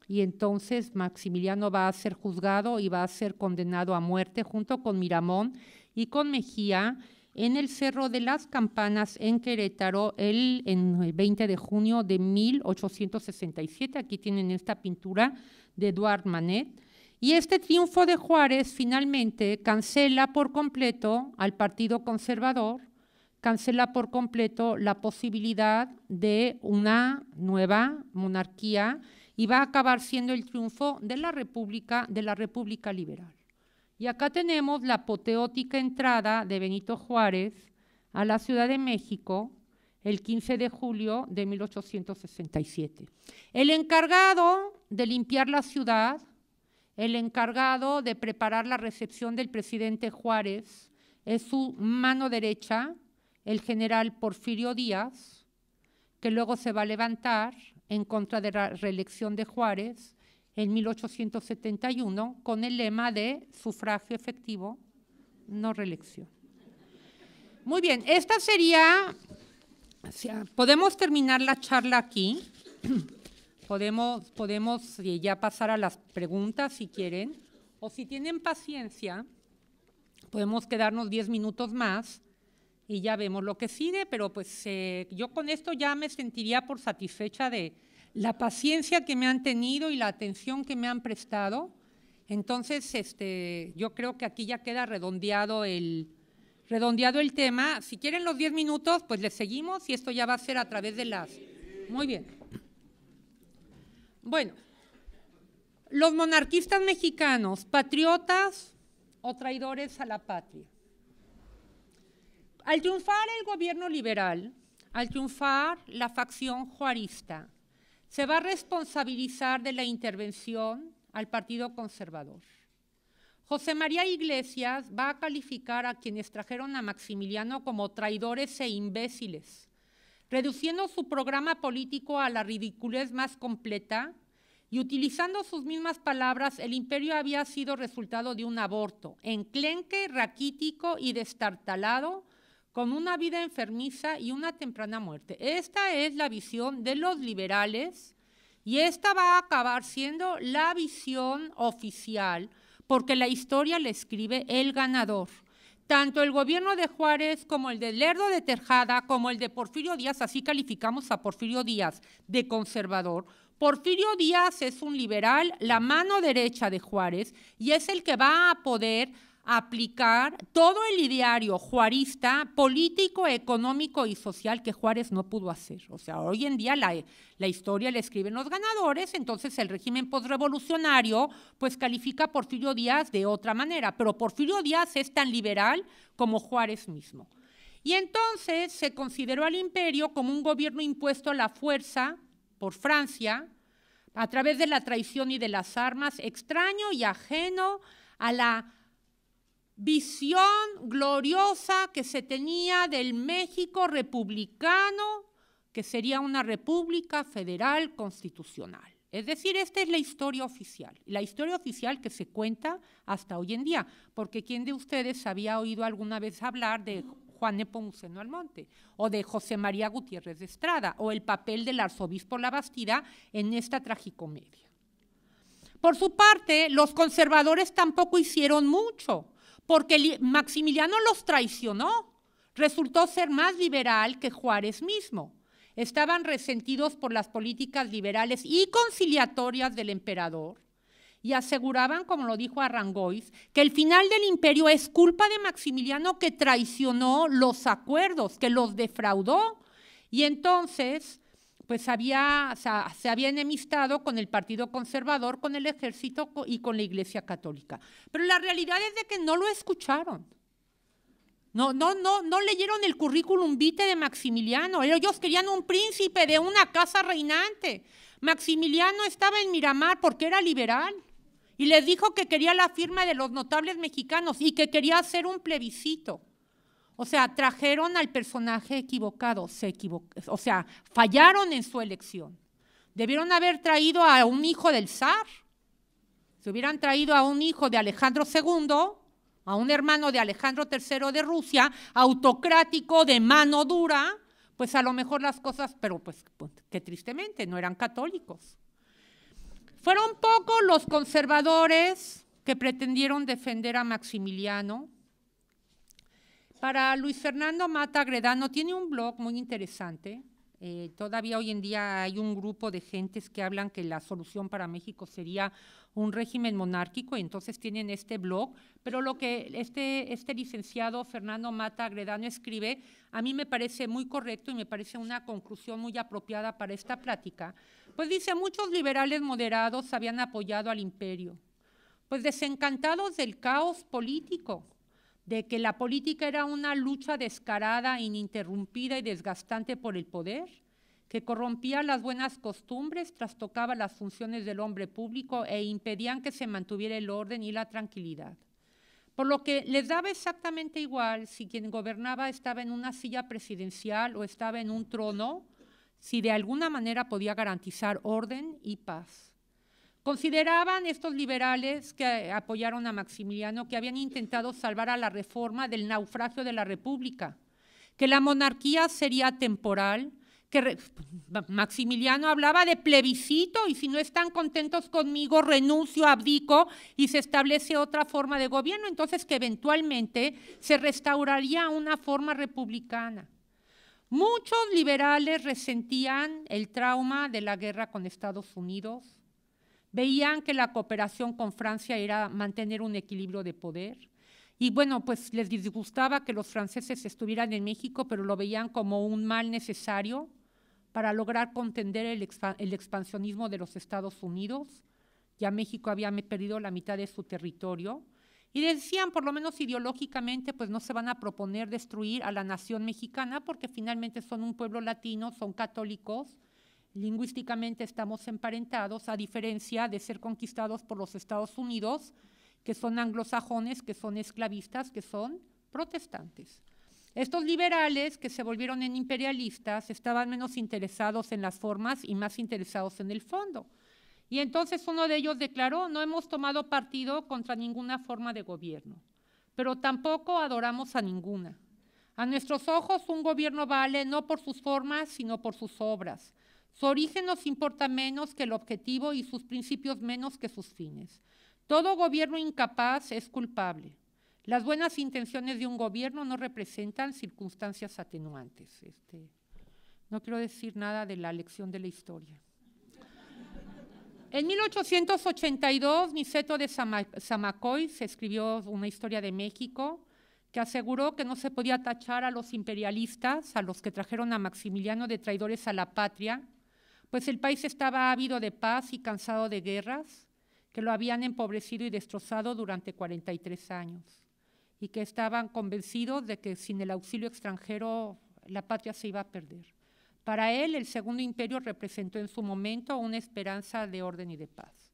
Speaker 2: y entonces Maximiliano va a ser juzgado y va a ser condenado a muerte junto con Miramón y con Mejía, en el Cerro de las Campanas en Querétaro el, en el 20 de junio de 1867. Aquí tienen esta pintura de Eduard Manet. Y este triunfo de Juárez finalmente cancela por completo al Partido Conservador, cancela por completo la posibilidad de una nueva monarquía y va a acabar siendo el triunfo de la República, de la República Liberal. Y acá tenemos la apoteótica entrada de Benito Juárez a la Ciudad de México el 15 de julio de 1867. El encargado de limpiar la ciudad, el encargado de preparar la recepción del presidente Juárez, es su mano derecha, el general Porfirio Díaz, que luego se va a levantar en contra de la reelección de Juárez en 1871 con el lema de sufragio efectivo, no reelección. Muy bien, esta sería, ah, podemos terminar la charla aquí, podemos, podemos eh, ya pasar a las preguntas si quieren, o si tienen paciencia, podemos quedarnos 10 minutos más y ya vemos lo que sigue, pero pues eh, yo con esto ya me sentiría por satisfecha de la paciencia que me han tenido y la atención que me han prestado. Entonces, este, yo creo que aquí ya queda redondeado el, redondeado el tema. Si quieren los diez minutos, pues les seguimos y esto ya va a ser a través de las... Muy bien. Bueno, los monarquistas mexicanos, patriotas o traidores a la patria. Al triunfar el gobierno liberal, al triunfar la facción juarista, se va a responsabilizar de la intervención al Partido Conservador. José María Iglesias va a calificar a quienes trajeron a Maximiliano como traidores e imbéciles, reduciendo su programa político a la ridiculez más completa y utilizando sus mismas palabras, el imperio había sido resultado de un aborto, enclenque, raquítico y destartalado con una vida enfermiza y una temprana muerte. Esta es la visión de los liberales y esta va a acabar siendo la visión oficial porque la historia la escribe el ganador. Tanto el gobierno de Juárez como el de Lerdo de Terjada, como el de Porfirio Díaz, así calificamos a Porfirio Díaz de conservador. Porfirio Díaz es un liberal, la mano derecha de Juárez, y es el que va a poder aplicar todo el ideario juarista, político, económico y social que Juárez no pudo hacer. O sea, hoy en día la, historia la escriben los ganadores, entonces el régimen postrevolucionario pues califica a Porfirio Díaz de otra manera, pero Porfirio Díaz es tan liberal como Juárez mismo. Y entonces se consideró al imperio como un gobierno impuesto a la fuerza por Francia, a través de la traición y de las armas, extraño y ajeno a la visión gloriosa que se tenía del México republicano, que sería una república federal constitucional. Es decir, esta es la historia oficial, la historia oficial que se cuenta hasta hoy en día, porque ¿quién de ustedes había oído alguna vez hablar de Juan Nepomuceno Almonte o de José María Gutiérrez de Estrada o el papel del arzobispo Labastida en esta tragicomedia? Por su parte, los conservadores tampoco hicieron mucho porque Maximiliano los traicionó. Resultó ser más liberal que Juárez mismo. Estaban resentidos por las políticas liberales y conciliatorias del emperador y aseguraban, como lo dijo Arrangois, que el final del imperio es culpa de Maximiliano que traicionó los acuerdos, que los defraudó. Y entonces pues había, se había enemistado con el Partido Conservador, con el Ejército y con la Iglesia Católica. Pero la realidad es de que no lo escucharon. No, no, no, no leyeron el currículum vitae de Maximiliano. Ellos querían un príncipe de una casa reinante. Maximiliano estaba en Miramar porque era liberal y les dijo que quería la firma de los notables mexicanos y que quería hacer un plebiscito. O sea, trajeron al personaje equivocado, se o sea, fallaron en su elección. Debieron haber traído a un hijo del zar. se hubieran traído a un hijo de Alejandro II, a un hermano de Alejandro III de Rusia, autocrático, de mano dura, pues a lo mejor las cosas, pero pues, pues que tristemente no eran católicos. Fueron pocos los conservadores que pretendieron defender a Maximiliano para Luis Fernando Mata Gredano, tiene un blog muy interesante. Eh, todavía hoy en día hay un grupo de gentes que hablan que la solución para México sería un régimen monárquico, entonces tienen este blog, pero lo que este, este licenciado Fernando Mata Gredano escribe, a mí me parece muy correcto y me parece una conclusión muy apropiada para esta plática. Pues dice, muchos liberales moderados habían apoyado al imperio, pues desencantados del caos político de que la política era una lucha descarada, ininterrumpida y desgastante por el poder, que corrompía las buenas costumbres, trastocaba las funciones del hombre público e impedían que se mantuviera el orden y la tranquilidad. Por lo que les daba exactamente igual si quien gobernaba estaba en una silla presidencial o estaba en un trono, si de alguna manera podía garantizar orden y paz. Consideraban estos liberales que apoyaron a Maximiliano que habían intentado salvar a la reforma del naufragio de la República, que la monarquía sería temporal, que Maximiliano hablaba de plebiscito y si no están contentos conmigo renuncio, abdico y se establece otra forma de gobierno, entonces que eventualmente se restauraría una forma republicana. Muchos liberales resentían el trauma de la guerra con Estados Unidos, veían que la cooperación con Francia era mantener un equilibrio de poder. Y bueno, pues les disgustaba que los franceses estuvieran en México, pero lo veían como un mal necesario para lograr contender el, el expansionismo de los Estados Unidos. Ya México había perdido la mitad de su territorio. Y decían, por lo menos ideológicamente, pues no se van a proponer destruir a la nación mexicana porque finalmente son un pueblo latino, son católicos Lingüísticamente estamos emparentados, a diferencia de ser conquistados por los Estados Unidos, que son anglosajones, que son esclavistas, que son protestantes. Estos liberales que se volvieron en imperialistas estaban menos interesados en las formas y más interesados en el fondo. Y entonces uno de ellos declaró, no hemos tomado partido contra ninguna forma de gobierno, pero tampoco adoramos a ninguna. A nuestros ojos un gobierno vale no por sus formas, sino por sus obras. Su origen nos importa menos que el objetivo y sus principios menos que sus fines. Todo gobierno incapaz es culpable. Las buenas intenciones de un gobierno no representan circunstancias atenuantes. Este, no quiero decir nada de la lección de la historia. En 1882, Niceto de Samacoy se escribió una historia de México que aseguró que no se podía tachar a los imperialistas, a los que trajeron a Maximiliano de traidores a la patria, pues el país estaba ávido de paz y cansado de guerras que lo habían empobrecido y destrozado durante 43 años y que estaban convencidos de que sin el auxilio extranjero la patria se iba a perder. Para él, el Segundo Imperio representó en su momento una esperanza de orden y de paz.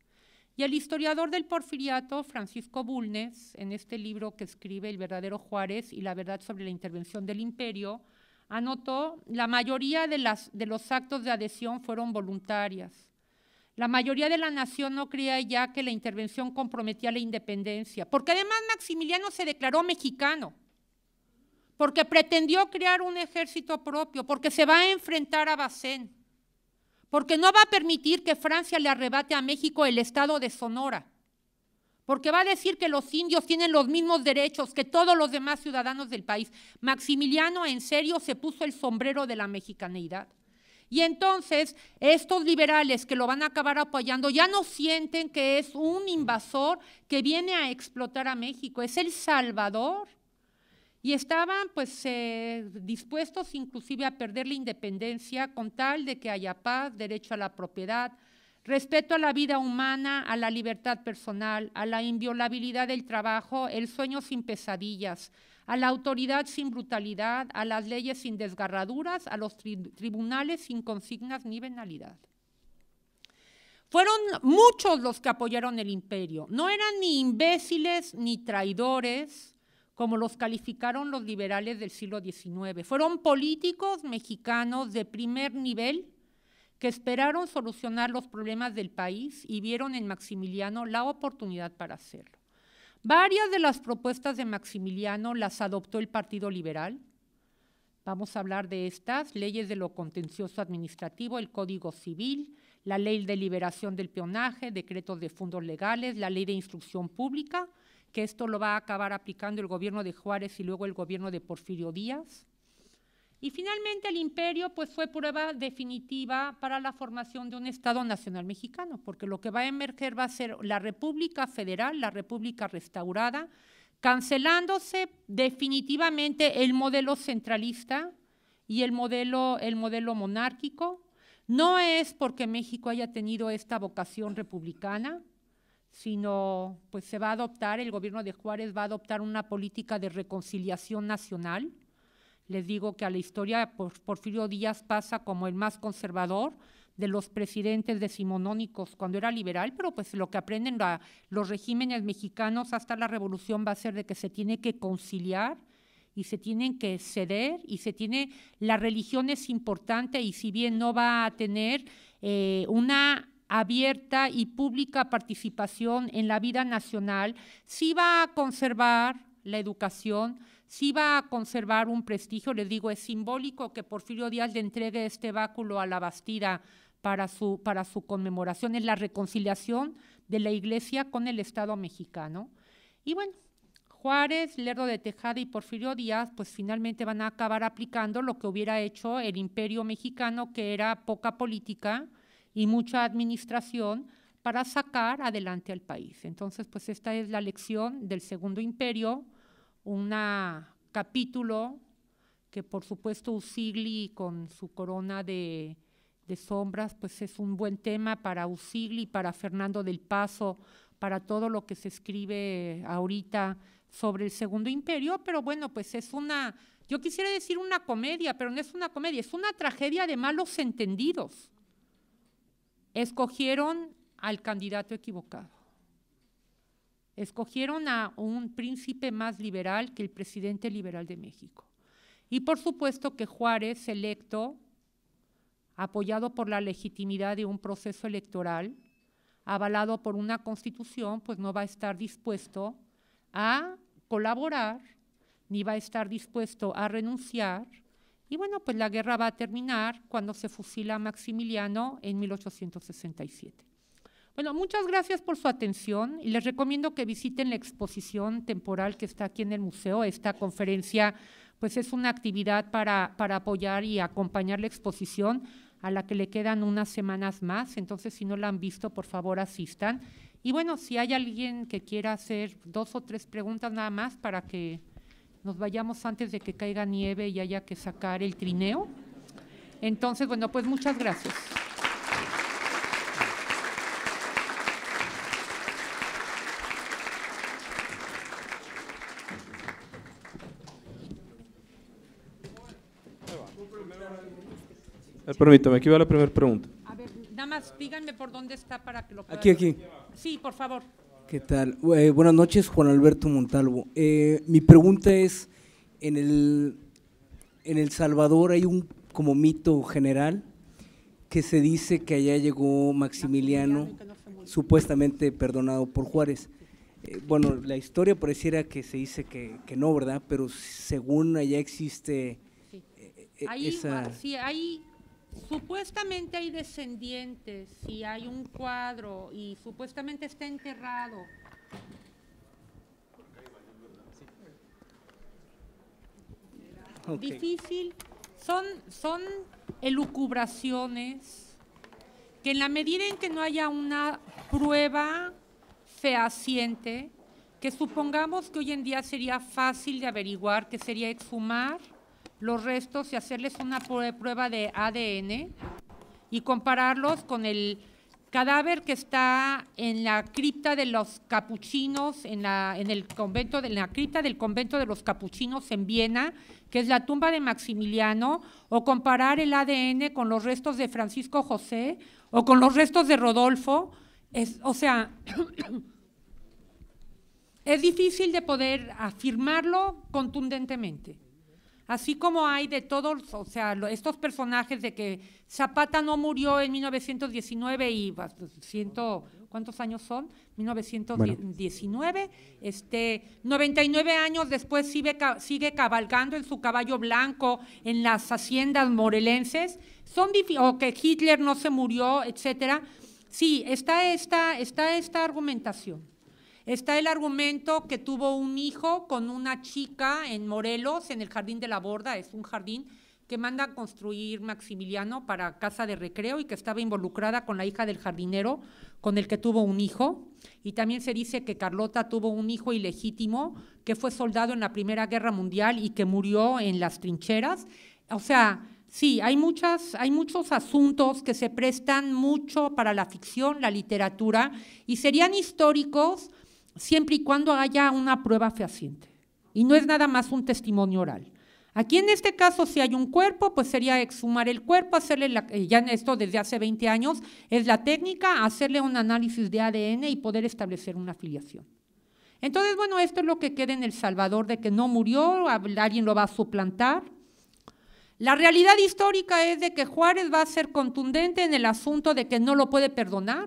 Speaker 2: Y el historiador del porfiriato, Francisco Bulnes, en este libro que escribe El verdadero Juárez y la verdad sobre la intervención del imperio, anotó, la mayoría de, las, los actos de adhesión fueron voluntarias. La mayoría de la nación no creía ya que la intervención comprometía la independencia, porque además Maximiliano se declaró mexicano, porque pretendió crear un ejército propio, porque se va a enfrentar a Bacén, porque no va a permitir que Francia le arrebate a México el estado de Sonora porque va a decir que los indios tienen los mismos derechos que todos los demás ciudadanos del país. Maximiliano en serio se puso el sombrero de la mexicaneidad. Y entonces estos liberales que lo van a acabar apoyando ya no sienten que es un invasor que viene a explotar a México, es el salvador. Y estaban pues eh, dispuestos inclusive a perder la independencia con tal de que haya paz, derecho a la propiedad, Respeto a la vida humana, a la libertad personal, a la inviolabilidad del trabajo, el sueño sin pesadillas, a la autoridad sin brutalidad, a las leyes sin desgarraduras, a los tribunales sin consignas ni venalidad. Fueron muchos los que apoyaron el imperio. No eran ni imbéciles ni traidores, como los calificaron los liberales del siglo XIX. Fueron políticos mexicanos de primer nivel que esperaron solucionar los problemas del país y vieron en Maximiliano la oportunidad para hacerlo. Varias de las propuestas de Maximiliano las adoptó el Partido Liberal. Vamos a hablar de estas, leyes de lo contencioso administrativo, el Código Civil, la ley de liberación del peonaje, decretos de fondos legales, la ley de instrucción pública, que esto lo va a acabar aplicando el gobierno de Juárez y luego el gobierno de Porfirio Díaz, y finalmente el imperio pues, fue prueba definitiva para la formación de un Estado Nacional Mexicano, porque lo que va a emerger va a ser la República Federal, la República restaurada, cancelándose definitivamente el modelo centralista y el modelo, el modelo monárquico. No es porque México haya tenido esta vocación republicana, sino pues se va a adoptar, el gobierno de Juárez va a adoptar una política de reconciliación nacional les digo que a la historia Porfirio Díaz pasa como el más conservador de los presidentes decimonónicos cuando era liberal, pero pues lo que aprenden los regímenes mexicanos hasta la revolución va a ser de que se tiene que conciliar y se tienen que ceder y se tiene, la religión es importante y si bien no va a tener eh, una abierta y pública participación en la vida nacional, sí va a conservar la educación, sí va a conservar un prestigio, les digo, es simbólico que Porfirio Díaz le entregue este báculo a la Bastida para su, para su conmemoración, en la reconciliación de la Iglesia con el Estado mexicano. Y bueno, Juárez, Lerdo de Tejada y Porfirio Díaz, pues finalmente van a acabar aplicando lo que hubiera hecho el imperio mexicano, que era poca política y mucha administración, para sacar adelante al país. Entonces, pues esta es la lección del Segundo Imperio, un capítulo que por supuesto Usigli con su corona de, sombras, pues es un buen tema para Usigli, para Fernando del Paso, para todo lo que se escribe ahorita sobre el Segundo Imperio, pero bueno, pues es una, yo quisiera decir una comedia, pero no es una comedia, es una tragedia de malos entendidos. Escogieron al candidato equivocado. Escogieron a un príncipe más liberal que el presidente liberal de México. Y por supuesto que Juárez, electo, apoyado por la legitimidad de un proceso electoral, avalado por una constitución, pues no va a estar dispuesto a colaborar, ni va a estar dispuesto a renunciar. Y bueno, pues la guerra va a terminar cuando se fusila a Maximiliano en 1867. Bueno, muchas gracias por su atención y les recomiendo que visiten la exposición temporal que está aquí en el museo. Esta conferencia pues es una actividad para, para apoyar y acompañar la exposición a la que le quedan unas semanas más. Entonces, si no la han visto, por favor asistan. Y bueno, si hay alguien que quiera hacer dos o tres preguntas nada más para que nos vayamos antes de que caiga nieve y haya que sacar el trineo. Entonces, bueno, pues muchas gracias.
Speaker 3: Eh, permítame, aquí va la primera pregunta.
Speaker 2: A ver, nada más díganme por dónde está para que lo pueda Aquí, aquí. Sí, por favor.
Speaker 3: ¿Qué tal? Eh, buenas noches, Juan Alberto Montalvo. Eh, mi pregunta es, en el, en el Salvador hay un como mito general que se dice que allá llegó Maximiliano, supuestamente perdonado por Juárez. bueno, la historia pareciera que se dice que, no, ¿verdad? Pero según allá existe... Sí. esa... sí,
Speaker 2: ahí Supuestamente hay descendientes, si hay un cuadro y supuestamente está enterrado. Difícil. Son, son elucubraciones que en la medida en que no haya una prueba fehaciente, que supongamos que hoy en día sería fácil de averiguar, que sería exhumar, los restos y hacerles una prueba de ADN y compararlos con el cadáver que está en la cripta de los capuchinos, en, la, el convento, de, la cripta del convento de los capuchinos en Viena, que es la tumba de Maximiliano, o comparar el ADN con los restos de Francisco José o con los restos de Rodolfo. Es, o sea, es difícil de poder afirmarlo contundentemente. Así como hay de todos, o sea, estos personajes de que Zapata no murió en 1919 y pues, ¿cuántos años son? 1919, este, 99 años después sigue, cabalgando en su caballo blanco en las haciendas morelenses, son o que Hitler no se murió, etcétera. Sí, está esta, está esta argumentación. Está el argumento que tuvo un hijo con una chica en Morelos, en el Jardín de la Borda, es un jardín que manda construir Maximiliano para casa de recreo y que estaba involucrada con la hija del jardinero con el que tuvo un hijo. Y también se dice que Carlota tuvo un hijo ilegítimo que fue soldado en la Primera Guerra Mundial y que murió en las trincheras. O sea, sí, hay muchos asuntos que se prestan mucho para la ficción, la literatura, y serían históricos siempre y cuando haya una prueba fehaciente. Y no es nada más un testimonio oral. Aquí en este caso, si hay un cuerpo, pues sería exhumar el cuerpo, hacerle, eh, ya ya esto desde hace 20 años, es la técnica, hacerle un análisis de ADN y poder establecer una afiliación. Entonces, bueno, esto es lo que queda en El Salvador, de que no murió, alguien lo va a suplantar. La realidad histórica es de que Juárez va a ser contundente en el asunto de que no lo puede perdonar,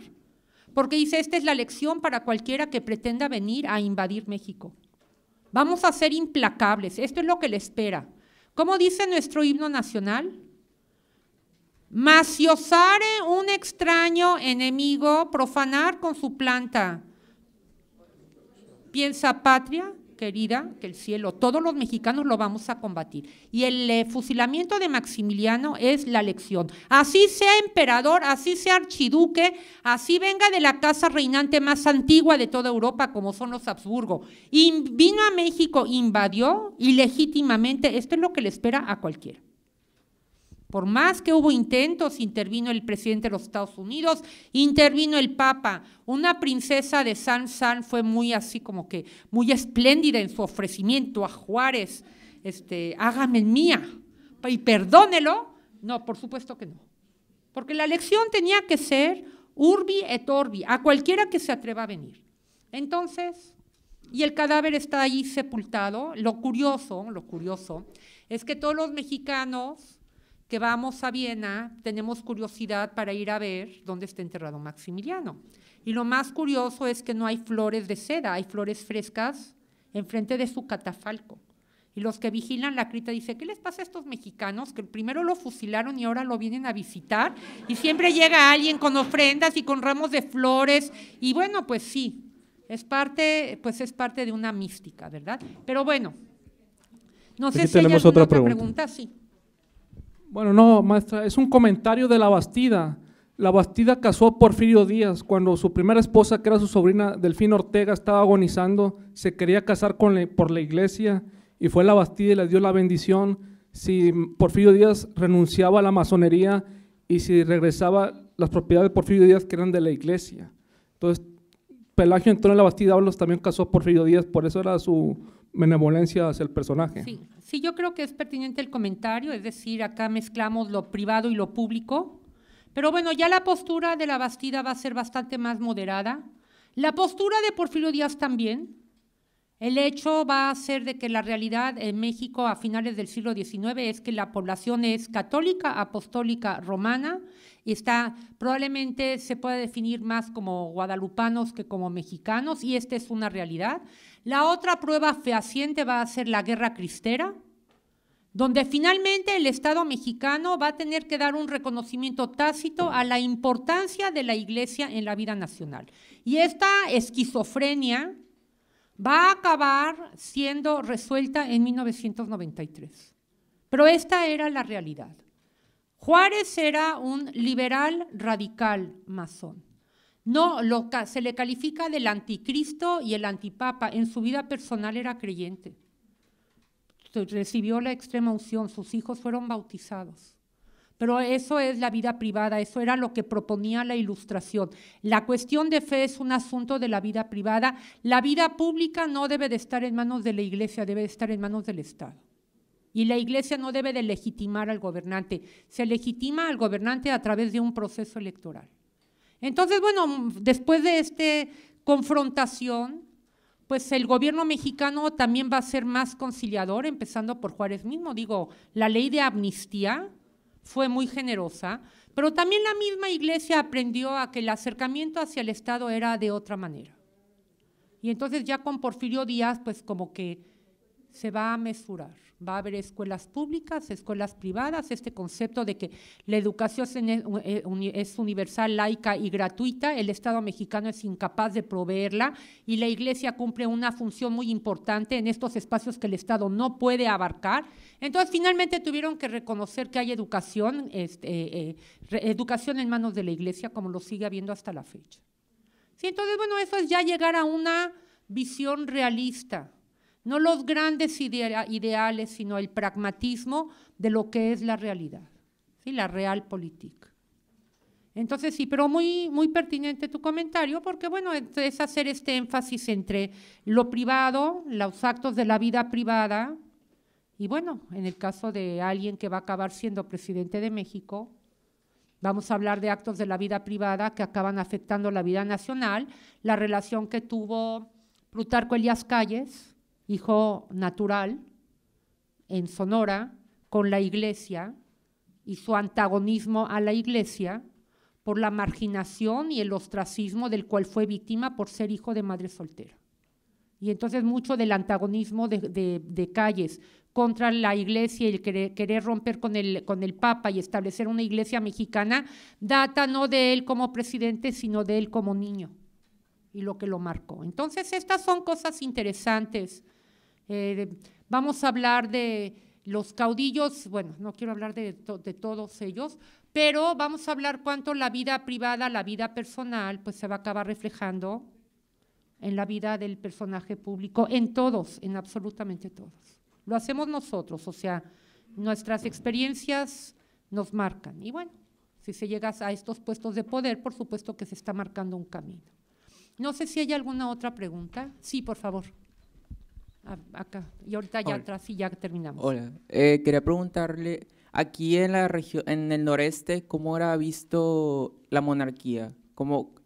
Speaker 2: porque dice, esta es la lección para cualquiera que pretenda venir a invadir México. Vamos a ser implacables, esto es lo que le espera. ¿Cómo dice nuestro himno nacional? Mas un extraño enemigo profanar con su planta, piensa patria, querida, que el cielo, todos los mexicanos lo vamos a combatir. Y el eh, fusilamiento de Maximiliano es la lección. Así sea emperador, así sea archiduque, así venga de la casa reinante más antigua de toda Europa, como son los Habsburgo. vino a México, invadió ilegítimamente, esto es lo que le espera a cualquiera. Por más que hubo intentos, intervino el presidente de los Estados Unidos, intervino el Papa. Una princesa de San San fue muy así como que muy espléndida en su ofrecimiento a Juárez, este, hágame mía y perdónelo. No, por supuesto que no. Porque la elección tenía que ser urbi et orbi, a cualquiera que se atreva a venir. Entonces, y el cadáver está ahí sepultado. Lo curioso, lo curioso, es que todos los mexicanos que vamos a Viena, tenemos curiosidad para ir a ver dónde está enterrado Maximiliano. Y lo más curioso es que no hay flores de seda, hay flores frescas enfrente de su catafalco. Y los que vigilan la crita dicen, ¿qué les pasa a estos mexicanos que primero lo fusilaron y ahora lo vienen a visitar? Y siempre llega alguien con ofrendas y con ramos de flores. Y bueno, pues sí, es parte, pues es parte de una mística, ¿verdad? Pero bueno, no sé si tenemos otra, pregunta. pregunta. Sí.
Speaker 3: Bueno, no, maestra, es un comentario de la Bastida. La Bastida casó a Porfirio Díaz cuando su primera esposa, que era su sobrina Delfín Ortega, estaba agonizando, se quería casar con por la iglesia y fue la Bastida y le dio la bendición. Si Porfirio Díaz renunciaba a la masonería y si regresaba las propiedades de Porfirio Díaz que eran de la iglesia. Entonces, Pelagio entró en la Bastida, habló, también casó a Porfirio Díaz, por eso era su benevolencia hacia el personaje.
Speaker 2: Sí, yo creo que es pertinente el comentario, es decir, acá mezclamos lo privado y lo público, pero bueno, ya la postura de la Bastida va a ser bastante más moderada. La postura de Porfirio Díaz también. El hecho va a ser de que la realidad en México a finales del siglo XIX es que la población es católica, apostólica, romana, y está probablemente se puede definir más como guadalupanos que como mexicanos, y esta es una realidad. La otra prueba fehaciente va a ser la guerra cristera, donde finalmente el Estado mexicano va a tener que dar un reconocimiento tácito a la importancia de la Iglesia en la vida nacional. Y esta esquizofrenia va a acabar siendo resuelta en 1993. Pero esta era la realidad. Juárez era un liberal radical masón. No, se le califica del anticristo y el antipapa. En su vida personal era creyente. Recibió la extrema unción, sus hijos fueron bautizados. Pero eso es la vida privada, eso era lo que proponía la ilustración. La cuestión de fe es un asunto de la vida privada. La vida pública no debe de estar en manos de la iglesia, debe de estar en manos del Estado. Y la iglesia no debe de legitimar al gobernante. Se legitima al gobernante a través de un proceso electoral. Entonces, bueno, después de esta confrontación, pues el gobierno mexicano también va a ser más conciliador, empezando por Juárez mismo. Digo, la ley de amnistía fue muy generosa, pero también la misma iglesia aprendió a que el acercamiento hacia el Estado era de otra manera. Y entonces ya con Porfirio Díaz, pues como que se va a mesurar. Va a haber escuelas públicas, escuelas privadas, este concepto de que la educación eh, eh, es universal, laica y gratuita, el Estado mexicano es incapaz de proveerla y la Iglesia cumple una función muy importante en estos espacios que el Estado no puede abarcar. Entonces, finalmente tuvieron que reconocer que hay educación, este, eh, educación en manos de la Iglesia, como lo sigue habiendo hasta la fecha. entonces, bueno, eso es ya llegar a una visión realista no los grandes ideales, sino el pragmatismo de lo que es la realidad, ¿sí? la política. Entonces sí, pero muy, muy pertinente tu comentario, porque bueno, es hacer este énfasis entre lo privado, los actos de la vida privada, y bueno, en el caso de alguien que va a acabar siendo presidente de México, vamos a hablar de actos de la vida privada que acaban afectando la vida nacional, la relación que tuvo Plutarco Elías Calles hijo natural, en Sonora, con la iglesia y su antagonismo a la iglesia por la marginación y el ostracismo del cual fue víctima por ser hijo de madre soltera. Y entonces mucho del antagonismo de, calles contra la iglesia y el querer, romper con el Papa y establecer una iglesia mexicana data no de él como presidente, sino de él como niño y lo que lo marcó. Entonces, estas son cosas interesantes. Eh, vamos a hablar de los caudillos, bueno, no quiero hablar de, de, todos ellos, pero vamos a hablar cuánto la vida privada, la vida personal, pues se va a acabar reflejando en la vida del personaje público, en todos, en absolutamente todos. Lo hacemos nosotros, o sea, nuestras experiencias nos marcan. Y bueno, si se llega a estos puestos de poder, por supuesto que se está marcando un camino. No sé si hay alguna otra pregunta. Sí, por favor. acá. Y ahorita ya atrás y ya terminamos. Hola.
Speaker 3: Eh, quería preguntarle, aquí en la región, en el noreste, ¿cómo era visto la monarquía?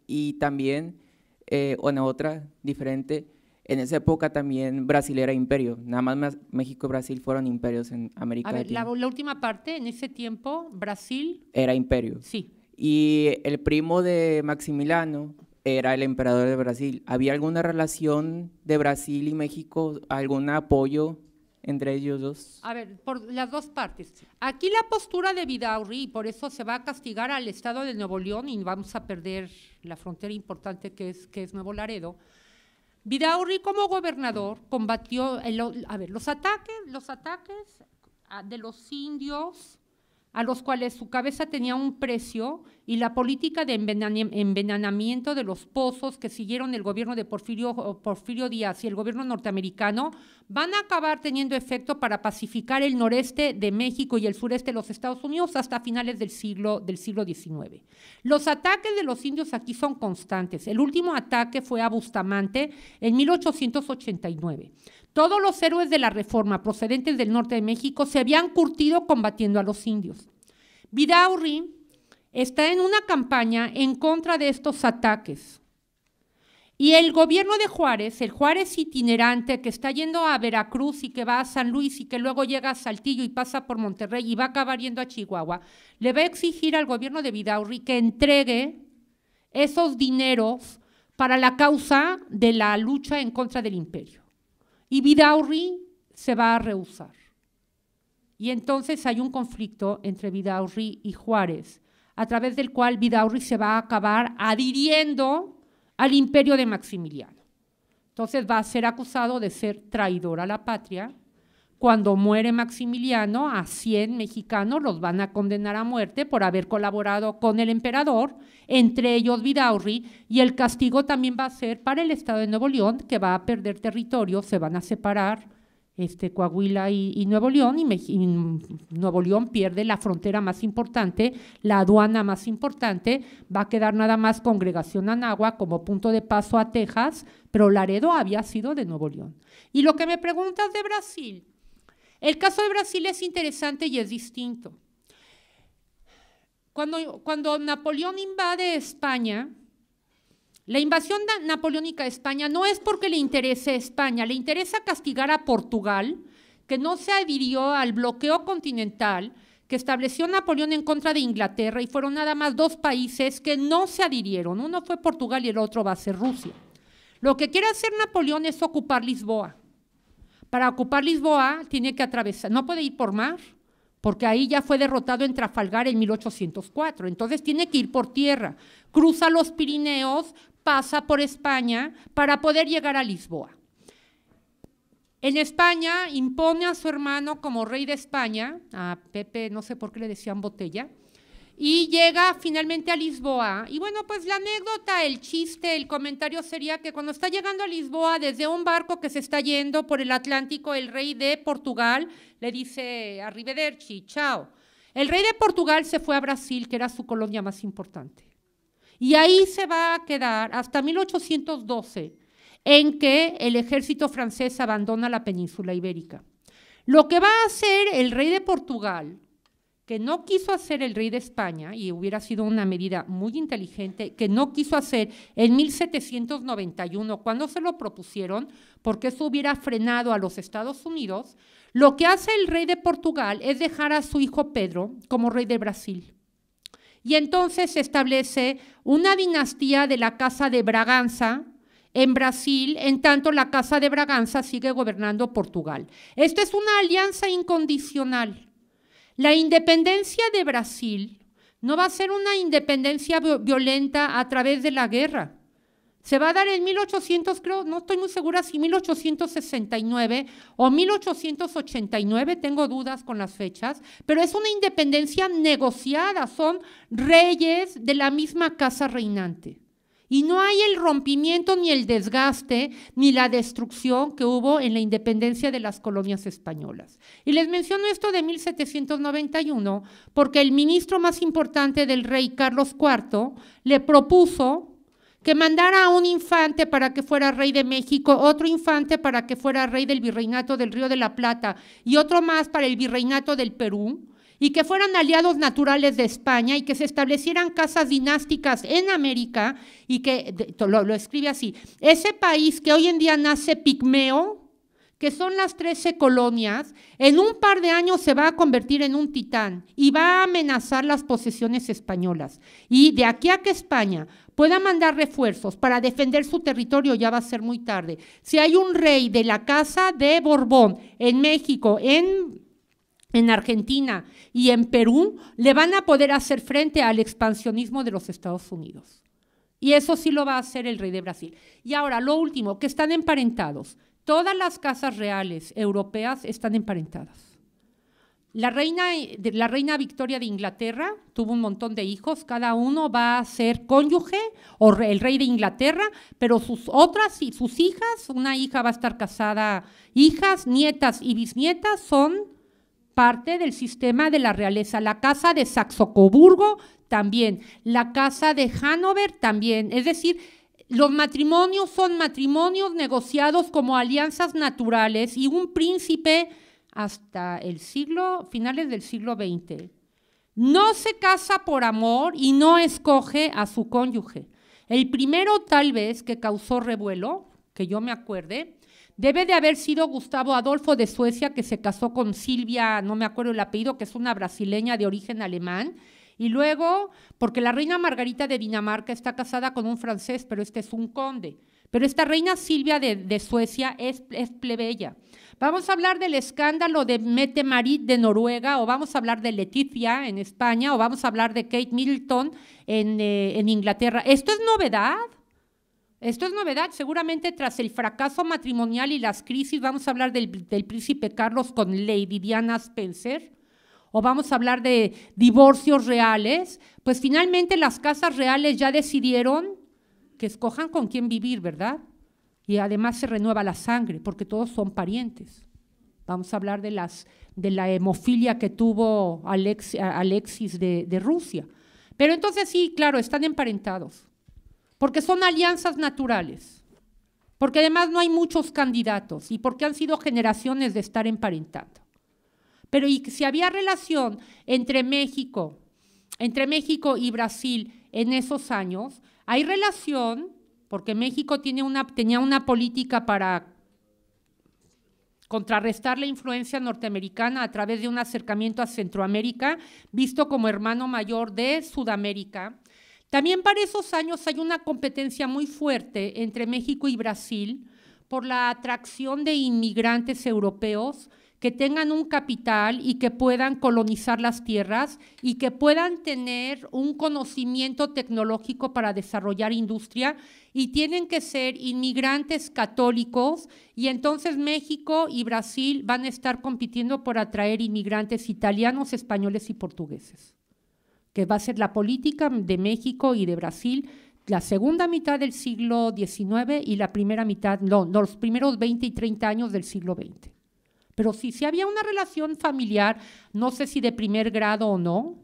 Speaker 3: y también, eh, otra, diferente, en esa época también Brasil era imperio. Nada más México y Brasil fueron imperios en América A ver, la,
Speaker 2: última parte, en ese tiempo, Brasil.
Speaker 3: Era imperio. Sí. Y el primo de Maximiliano era el emperador de Brasil. ¿Había alguna relación de Brasil y México, algún apoyo entre ellos dos?
Speaker 2: A ver, por las dos partes. Aquí la postura de Vidaurri, y por eso se va a castigar al Estado de Nuevo León y vamos a perder la frontera importante que es, que es Nuevo Laredo. Vidaurri como gobernador combatió, a ver, los ataques, los ataques de los indios a los cuales su cabeza tenía un precio y la política de envenenamiento de los pozos que siguieron el gobierno de Porfirio, Porfirio Díaz y el gobierno norteamericano van a acabar teniendo efecto para pacificar el noreste de México y el sureste de los Estados Unidos hasta finales del siglo, del siglo XIX. Los ataques de los indios aquí son constantes. El último ataque fue a Bustamante en 1889. Todos los héroes de la Reforma procedentes del norte de México se habían curtido combatiendo a los indios. Vidaurri está en una campaña en contra de estos ataques. Y el gobierno de Juárez, el Juárez itinerante que está yendo a Veracruz y que va a San Luis y que luego llega a Saltillo y pasa por Monterrey y va a acabar yendo a Chihuahua, le va a exigir al gobierno de Vidaurri que entregue esos dineros para la causa de la lucha en contra del imperio. Y Vidaurri se va a rehusar. Y entonces hay un conflicto entre Vidaurri y Juárez, a través del cual Vidaurri se va a acabar adhiriendo al imperio de Maximiliano. Entonces va a ser acusado de ser traidor a la patria cuando muere Maximiliano, a 100 mexicanos los van a condenar a muerte por haber colaborado con el emperador, entre ellos Vidaurri, y el castigo también va a ser para el Estado de Nuevo León, que va a perder territorio, se van a separar este, Coahuila y, Nuevo León, y, Nuevo León pierde la frontera más importante, la aduana más importante, va a quedar nada más Congregación Anagua como punto de paso a Texas, pero Laredo había sido de Nuevo León. Y lo que me preguntas de Brasil, el caso de Brasil es interesante y es distinto. Cuando, Napoleón invade España, la invasión napoleónica a España no es porque le interese a España, le interesa castigar a Portugal, que no se adhirió al bloqueo continental que estableció Napoleón en contra de Inglaterra y fueron nada más dos países que no se adhirieron. Uno fue Portugal y el otro va a ser Rusia. Lo que quiere hacer Napoleón es ocupar Lisboa. Para ocupar Lisboa tiene que atravesar, no puede ir por mar, porque ahí ya fue derrotado en Trafalgar en 1804. Entonces tiene que ir por tierra, cruza los Pirineos, pasa por España para poder llegar a Lisboa. En España impone a su hermano como rey de España, a Pepe, no sé por qué le decían botella, y llega finalmente a Lisboa. Y bueno, pues la anécdota, el chiste, el comentario sería que cuando está llegando a Lisboa desde un barco que se está yendo por el Atlántico, el rey de Portugal le dice arrivederci, chao. El rey de Portugal se fue a Brasil, que era su colonia más importante. Y ahí se va a quedar hasta 1812, en que el ejército francés abandona la península ibérica. Lo que va a hacer el rey de Portugal que no quiso hacer el rey de España, y hubiera sido una medida muy inteligente, que no quiso hacer en 1791, cuando se lo propusieron, porque eso hubiera frenado a los Estados Unidos, lo que hace el rey de Portugal es dejar a su hijo Pedro como rey de Brasil. Y entonces se establece una dinastía de la Casa de Braganza, en Brasil, en tanto la Casa de Braganza sigue gobernando Portugal. Esta es una alianza incondicional. La independencia de Brasil no va a ser una independencia violenta a través de la guerra. Se va a dar en 1800, creo, no estoy muy segura si 1869 o 1889, tengo dudas con las fechas, pero es una independencia negociada, son reyes de la misma casa reinante. Y no hay el rompimiento ni el desgaste ni la destrucción que hubo en la independencia de las colonias españolas. Y les menciono esto de 1791 porque el ministro más importante del rey Carlos IV le propuso que mandara a un infante para que fuera rey de México, otro infante para que fuera rey del virreinato del Río de la Plata y otro más para el virreinato del Perú y que fueran aliados naturales de España y que se establecieran casas dinásticas en América y que, lo, escribe así, ese país que hoy en día nace pigmeo, que son las 13 colonias, en un par de años se va a convertir en un titán y va a amenazar las posesiones españolas. Y de aquí a que España pueda mandar refuerzos para defender su territorio, ya va a ser muy tarde. Si hay un rey de la casa de Borbón en México, en en Argentina y en Perú le van a poder hacer frente al expansionismo de los Estados Unidos. Y eso sí lo va a hacer el rey de Brasil. Y ahora, lo último, que están emparentados. Todas las casas reales europeas están emparentadas. La reina, la reina Victoria de Inglaterra tuvo un montón de hijos, cada uno va a ser cónyuge o el rey de Inglaterra, pero sus otras y sus hijas, una hija va a estar casada, hijas, nietas y bisnietas son parte del sistema de la realeza. La casa de Saxocoburgo también, la casa de Hanover también. Es decir, los matrimonios son matrimonios negociados como alianzas naturales y un príncipe hasta el siglo, finales del siglo XX, no se casa por amor y no escoge a su cónyuge. El primero tal vez que causó revuelo, que yo me acuerde, Debe de haber sido Gustavo Adolfo de Suecia, que se casó con Silvia, no me acuerdo el apellido, que es una brasileña de origen alemán. Y luego, porque la reina Margarita de Dinamarca está casada con un francés, pero este es un conde. Pero esta reina Silvia de, Suecia es, plebeya. Vamos a hablar del escándalo de Mette Marit de Noruega, o vamos a hablar de Leticia en España, o vamos a hablar de Kate Middleton en, eh, en Inglaterra. Esto es novedad. Esto es novedad. Seguramente tras el fracaso matrimonial y las crisis vamos a hablar del, príncipe Carlos con Lady Diana Spencer o vamos a hablar de divorcios reales. Pues finalmente las casas reales ya decidieron que escojan con quién vivir, ¿verdad? Y además se renueva la sangre porque todos son parientes. Vamos a hablar de, la hemofilia que tuvo Alex, Alexis de, de Rusia. Pero entonces sí, claro, están emparentados porque son alianzas naturales, porque además no hay muchos candidatos y porque han sido generaciones de estar emparentando. Pero y si había relación entre México, entre México y Brasil en esos años, hay relación porque México tenía una política para contrarrestar la influencia norteamericana a través de un acercamiento a Centroamérica, visto como hermano mayor de Sudamérica, también para esos años hay una competencia muy fuerte entre México y Brasil por la atracción de inmigrantes europeos que tengan un capital y que puedan colonizar las tierras y que puedan tener un conocimiento tecnológico para desarrollar industria y tienen que ser inmigrantes católicos y entonces México y Brasil van a estar compitiendo por atraer inmigrantes italianos, españoles y portugueses que va a ser la política de México y de Brasil la segunda mitad del siglo XIX y la primera mitad, no, los primeros 20 y 30 años del siglo XX. Pero sí, sí había una relación familiar, no sé si de primer grado o no,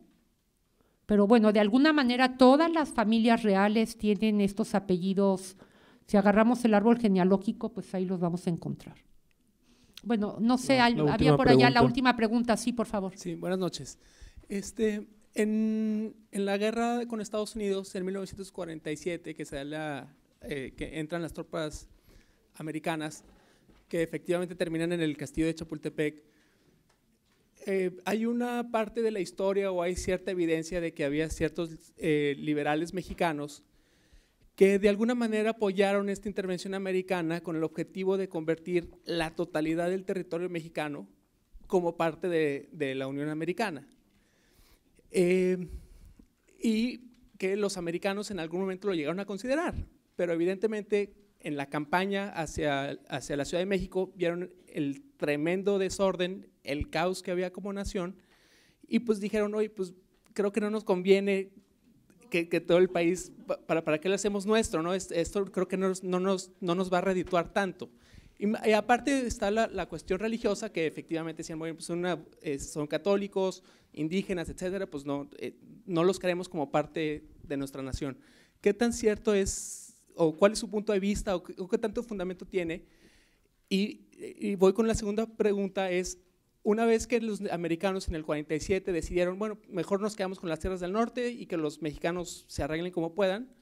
Speaker 2: pero bueno, de alguna manera todas las familias reales tienen estos apellidos. Si agarramos el árbol genealógico, pues ahí los vamos a encontrar. Bueno, no sé, había por allá la última pregunta, sí, por favor. Sí, buenas
Speaker 3: noches. Este, en, la guerra con Estados Unidos en 1947, que, la, eh, que entran las tropas americanas, que efectivamente terminan en el castillo de Chapultepec, eh, hay una parte de la historia o hay cierta evidencia de que había ciertos eh, liberales mexicanos que de alguna manera apoyaron esta intervención americana con el objetivo de convertir la totalidad del territorio mexicano como parte de la Unión Americana. Eh, y que los americanos en algún momento lo llegaron a considerar, pero evidentemente en la campaña hacia, hacia la Ciudad de México vieron el tremendo desorden, el caos que había como nación, y pues dijeron, oye, pues creo que no nos conviene que, todo el país, para, ¿para qué lo hacemos nuestro? ¿no? Esto creo que nos, no nos va a redituar tanto. Y, aparte está la, cuestión religiosa, que efectivamente si pues son, eh, son católicos, indígenas, etcétera, pues no, eh, no los creemos como parte de nuestra nación. ¿Qué tan cierto es, o cuál es su punto de vista, o, qué tanto fundamento tiene? Y, y voy con la segunda pregunta, es, una vez que los americanos en el 47 decidieron, bueno, mejor nos quedamos con las tierras del norte y que los mexicanos se arreglen como puedan,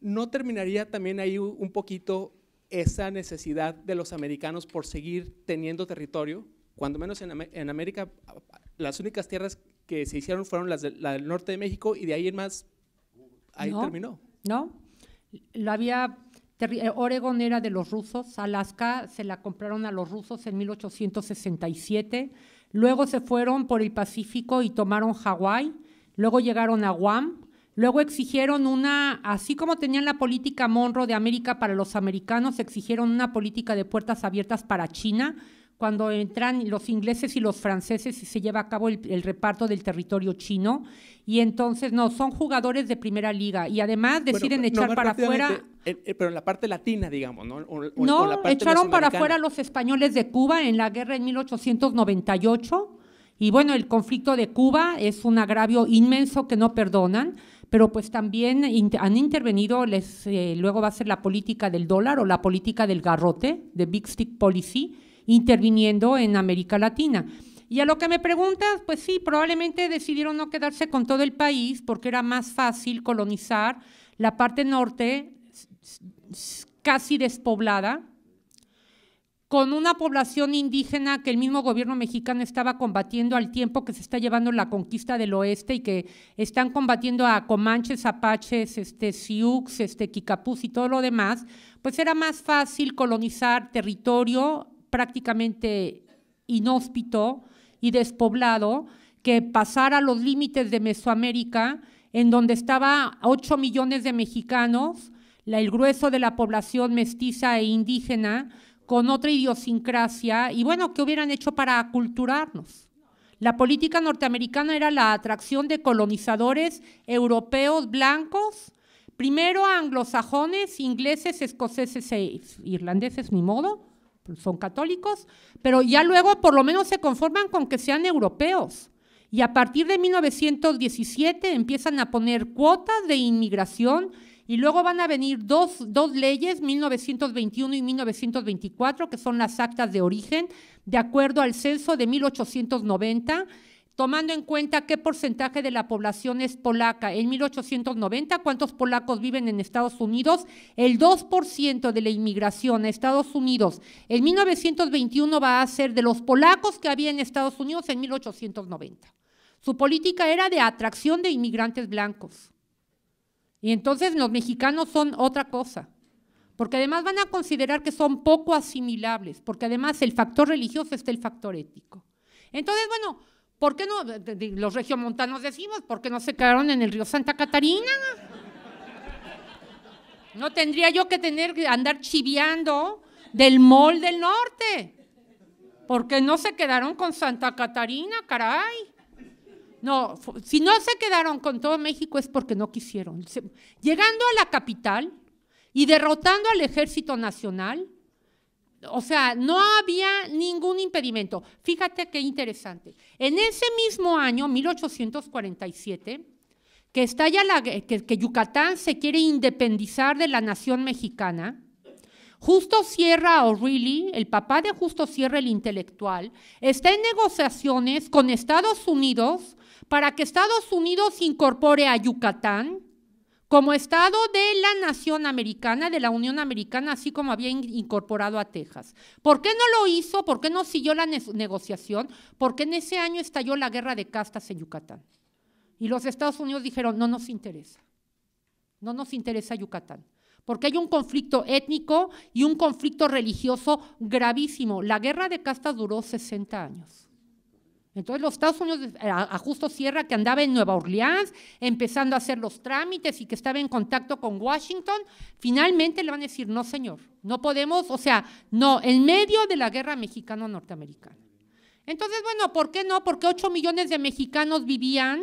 Speaker 3: ¿no terminaría también ahí un poquito esa necesidad de los americanos por seguir teniendo territorio, cuando menos en, América, las únicas tierras que se hicieron fueron las, del norte de México y de ahí en más,
Speaker 2: ahí terminó. No, lo había, eh, Oregon era de los rusos, Alaska se la compraron a los rusos en 1867, luego se fueron por el Pacífico y tomaron Hawái, luego llegaron a Guam, Luego exigieron una, así como tenían la política Monroe de América para los americanos, exigieron una política de puertas abiertas para China, cuando entran los ingleses y los franceses y se lleva a cabo el, reparto del territorio chino. Y entonces, no, son jugadores de primera liga y además deciden echar para afuera.
Speaker 3: Pero en la parte latina, digamos, ¿no? no, echaron para afuera
Speaker 2: los españoles de Cuba en la guerra en 1898. Y bueno, el conflicto de Cuba es un agravio inmenso que no perdonan pero pues también han intervenido, les, eh, luego va a ser la política del dólar o la política del garrote, de Big Stick Policy, interviniendo en América Latina. Y a lo que me preguntas, pues sí, probablemente decidieron no quedarse con todo el país porque era más fácil colonizar la parte norte casi despoblada con una población indígena que el mismo gobierno mexicano estaba combatiendo al tiempo que se está llevando la conquista del oeste y que están combatiendo a comanches, apaches, este, sioux, este, kikapús y todo lo demás, pues era más fácil colonizar territorio prácticamente inhóspito y despoblado que pasar a los límites de Mesoamérica, en donde estaba 8 millones de mexicanos, el grueso de la población mestiza e indígena, con otra idiosincrasia y bueno, ¿qué hubieran hecho para aculturarnos? La política norteamericana era la atracción de colonizadores europeos blancos, primero anglosajones, ingleses, escoceses e irlandeses, mi modo, son católicos, pero ya luego por lo menos se conforman con que sean europeos. Y a partir de 1917 empiezan a poner cuotas de inmigración y luego van a venir dos, leyes, 1921 y 1924, que son las actas de origen, de acuerdo al censo de 1890, tomando en cuenta qué porcentaje de la población es polaca. En 1890, ¿cuántos polacos viven en Estados Unidos? El 2% de la inmigración a Estados Unidos. En 1921 va a ser de los polacos que había en Estados Unidos en 1890. Su política era de atracción de inmigrantes blancos. Y entonces los mexicanos son otra cosa, porque además van a considerar que son poco asimilables, porque además el factor religioso está el factor ético. Entonces, bueno, ¿por qué no? Los regiomontanos decimos, ¿por qué no se quedaron en el río Santa Catarina? No tendría yo que tener que andar chiviando del mol del norte, porque no se quedaron con Santa Catarina, caray. No, si no se quedaron con todo México es porque no quisieron. Llegando a la capital y derrotando al ejército nacional, o sea, no había ningún impedimento. Fíjate qué interesante. En ese mismo año, 1847, que estalla la, eh, que, que Yucatán se quiere independizar de la nación mexicana, Justo Sierra O'Reilly, el papá de Justo Sierra el intelectual, está en negociaciones con Estados Unidos para que Estados Unidos incorpore a Yucatán como Estado de la Nación Americana, de la Unión Americana, así como había incorporado a Texas. ¿Por qué no lo hizo? ¿Por qué no siguió la negociación? Porque en ese año estalló la guerra de castas en Yucatán. Y los Estados Unidos dijeron, no nos interesa, no nos interesa Yucatán porque hay un conflicto étnico y un conflicto religioso gravísimo. La guerra de castas duró 60 años. Entonces los Estados Unidos, eh, a Justo Sierra, que andaba en Nueva Orleans, empezando a hacer los trámites y que estaba en contacto con Washington, finalmente le van a decir, no señor, no podemos, o sea, no, en medio de la guerra mexicano-norteamericana. Entonces, bueno, ¿por qué no? Porque 8 millones de mexicanos vivían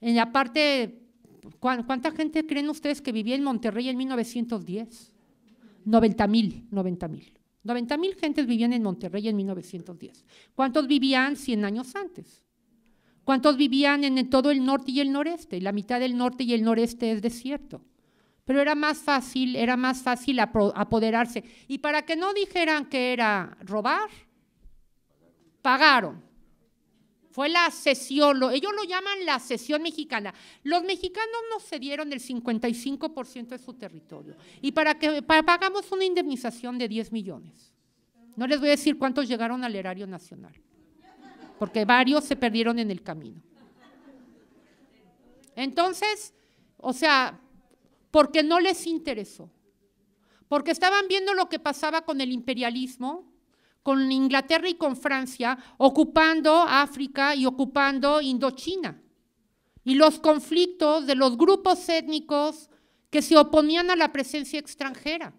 Speaker 2: en la parte, ¿cuánta gente creen ustedes que vivía en Monterrey en 1910? 90 mil, 90 mil mil gentes vivían en Monterrey en 1910. ¿Cuántos vivían 100 años antes? ¿Cuántos vivían en todo el norte y el noreste? La mitad del norte y el noreste es desierto. Pero era más fácil, era más fácil apoderarse. Y para que no dijeran que era robar, pagaron. Fue la sesión, lo, ellos lo llaman la sesión mexicana. Los mexicanos nos cedieron el 55% de su territorio y para que pagamos una indemnización de 10 millones. No les voy a decir cuántos llegaron al erario nacional, porque varios se perdieron en el camino. Entonces, o sea, porque no les interesó, porque estaban viendo lo que pasaba con el imperialismo, con Inglaterra y con Francia, ocupando África y ocupando Indochina. Y los conflictos de los grupos étnicos que se oponían a la presencia extranjera.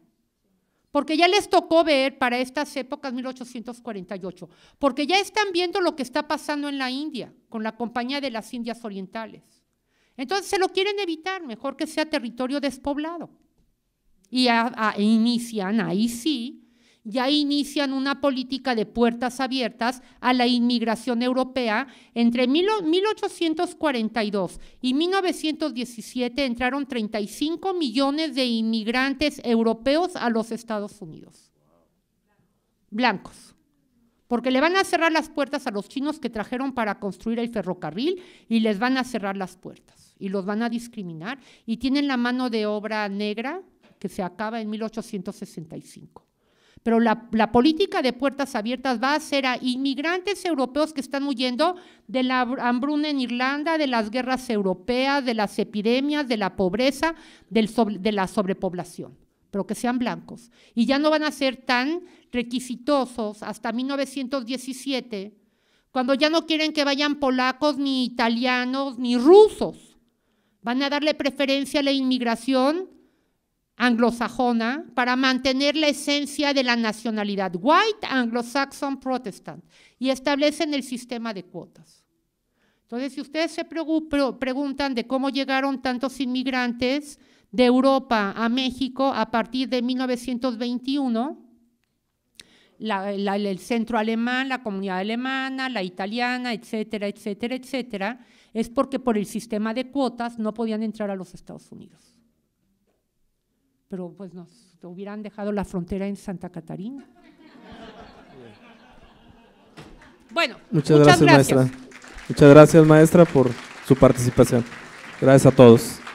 Speaker 2: Porque ya les tocó ver para estas épocas 1848, porque ya están viendo lo que está pasando en la India con la Compañía de las Indias Orientales. Entonces se lo quieren evitar, mejor que sea territorio despoblado. Y inician ahí sí ya inician una política de puertas abiertas a la inmigración europea. Entre 1842 y 1917 entraron 35 millones de inmigrantes europeos a los Estados Unidos. Blancos. Porque le van a cerrar las puertas a los chinos que trajeron para construir el ferrocarril y les van a cerrar las puertas y los van a discriminar. Y tienen la mano de obra negra que se acaba en 1865. Pero la, política de puertas abiertas va a ser a inmigrantes europeos que están huyendo de la hambruna en Irlanda, de las guerras europeas, de las epidemias, de la pobreza, de la sobrepoblación, pero que sean blancos. Y ya no van a ser tan requisitosos hasta 1917, cuando ya no quieren que vayan polacos, ni italianos, ni rusos. Van a darle preferencia a la inmigración anglosajona para mantener la esencia de la nacionalidad, White Anglo-Saxon Protestant, y establecen el sistema de cuotas. Entonces, si ustedes se preguntan de cómo llegaron tantos inmigrantes de Europa a México a partir de 1921, el centro alemán, la comunidad alemana, la italiana, etcétera, etcétera, etcétera, es porque por el sistema de cuotas no podían entrar a los Estados Unidos pero pues nos hubieran dejado la frontera en Santa Catarina. Bueno,
Speaker 3: muchas, gracias, gracias, maestra. Muchas gracias, maestra, por su participación. Gracias a todos.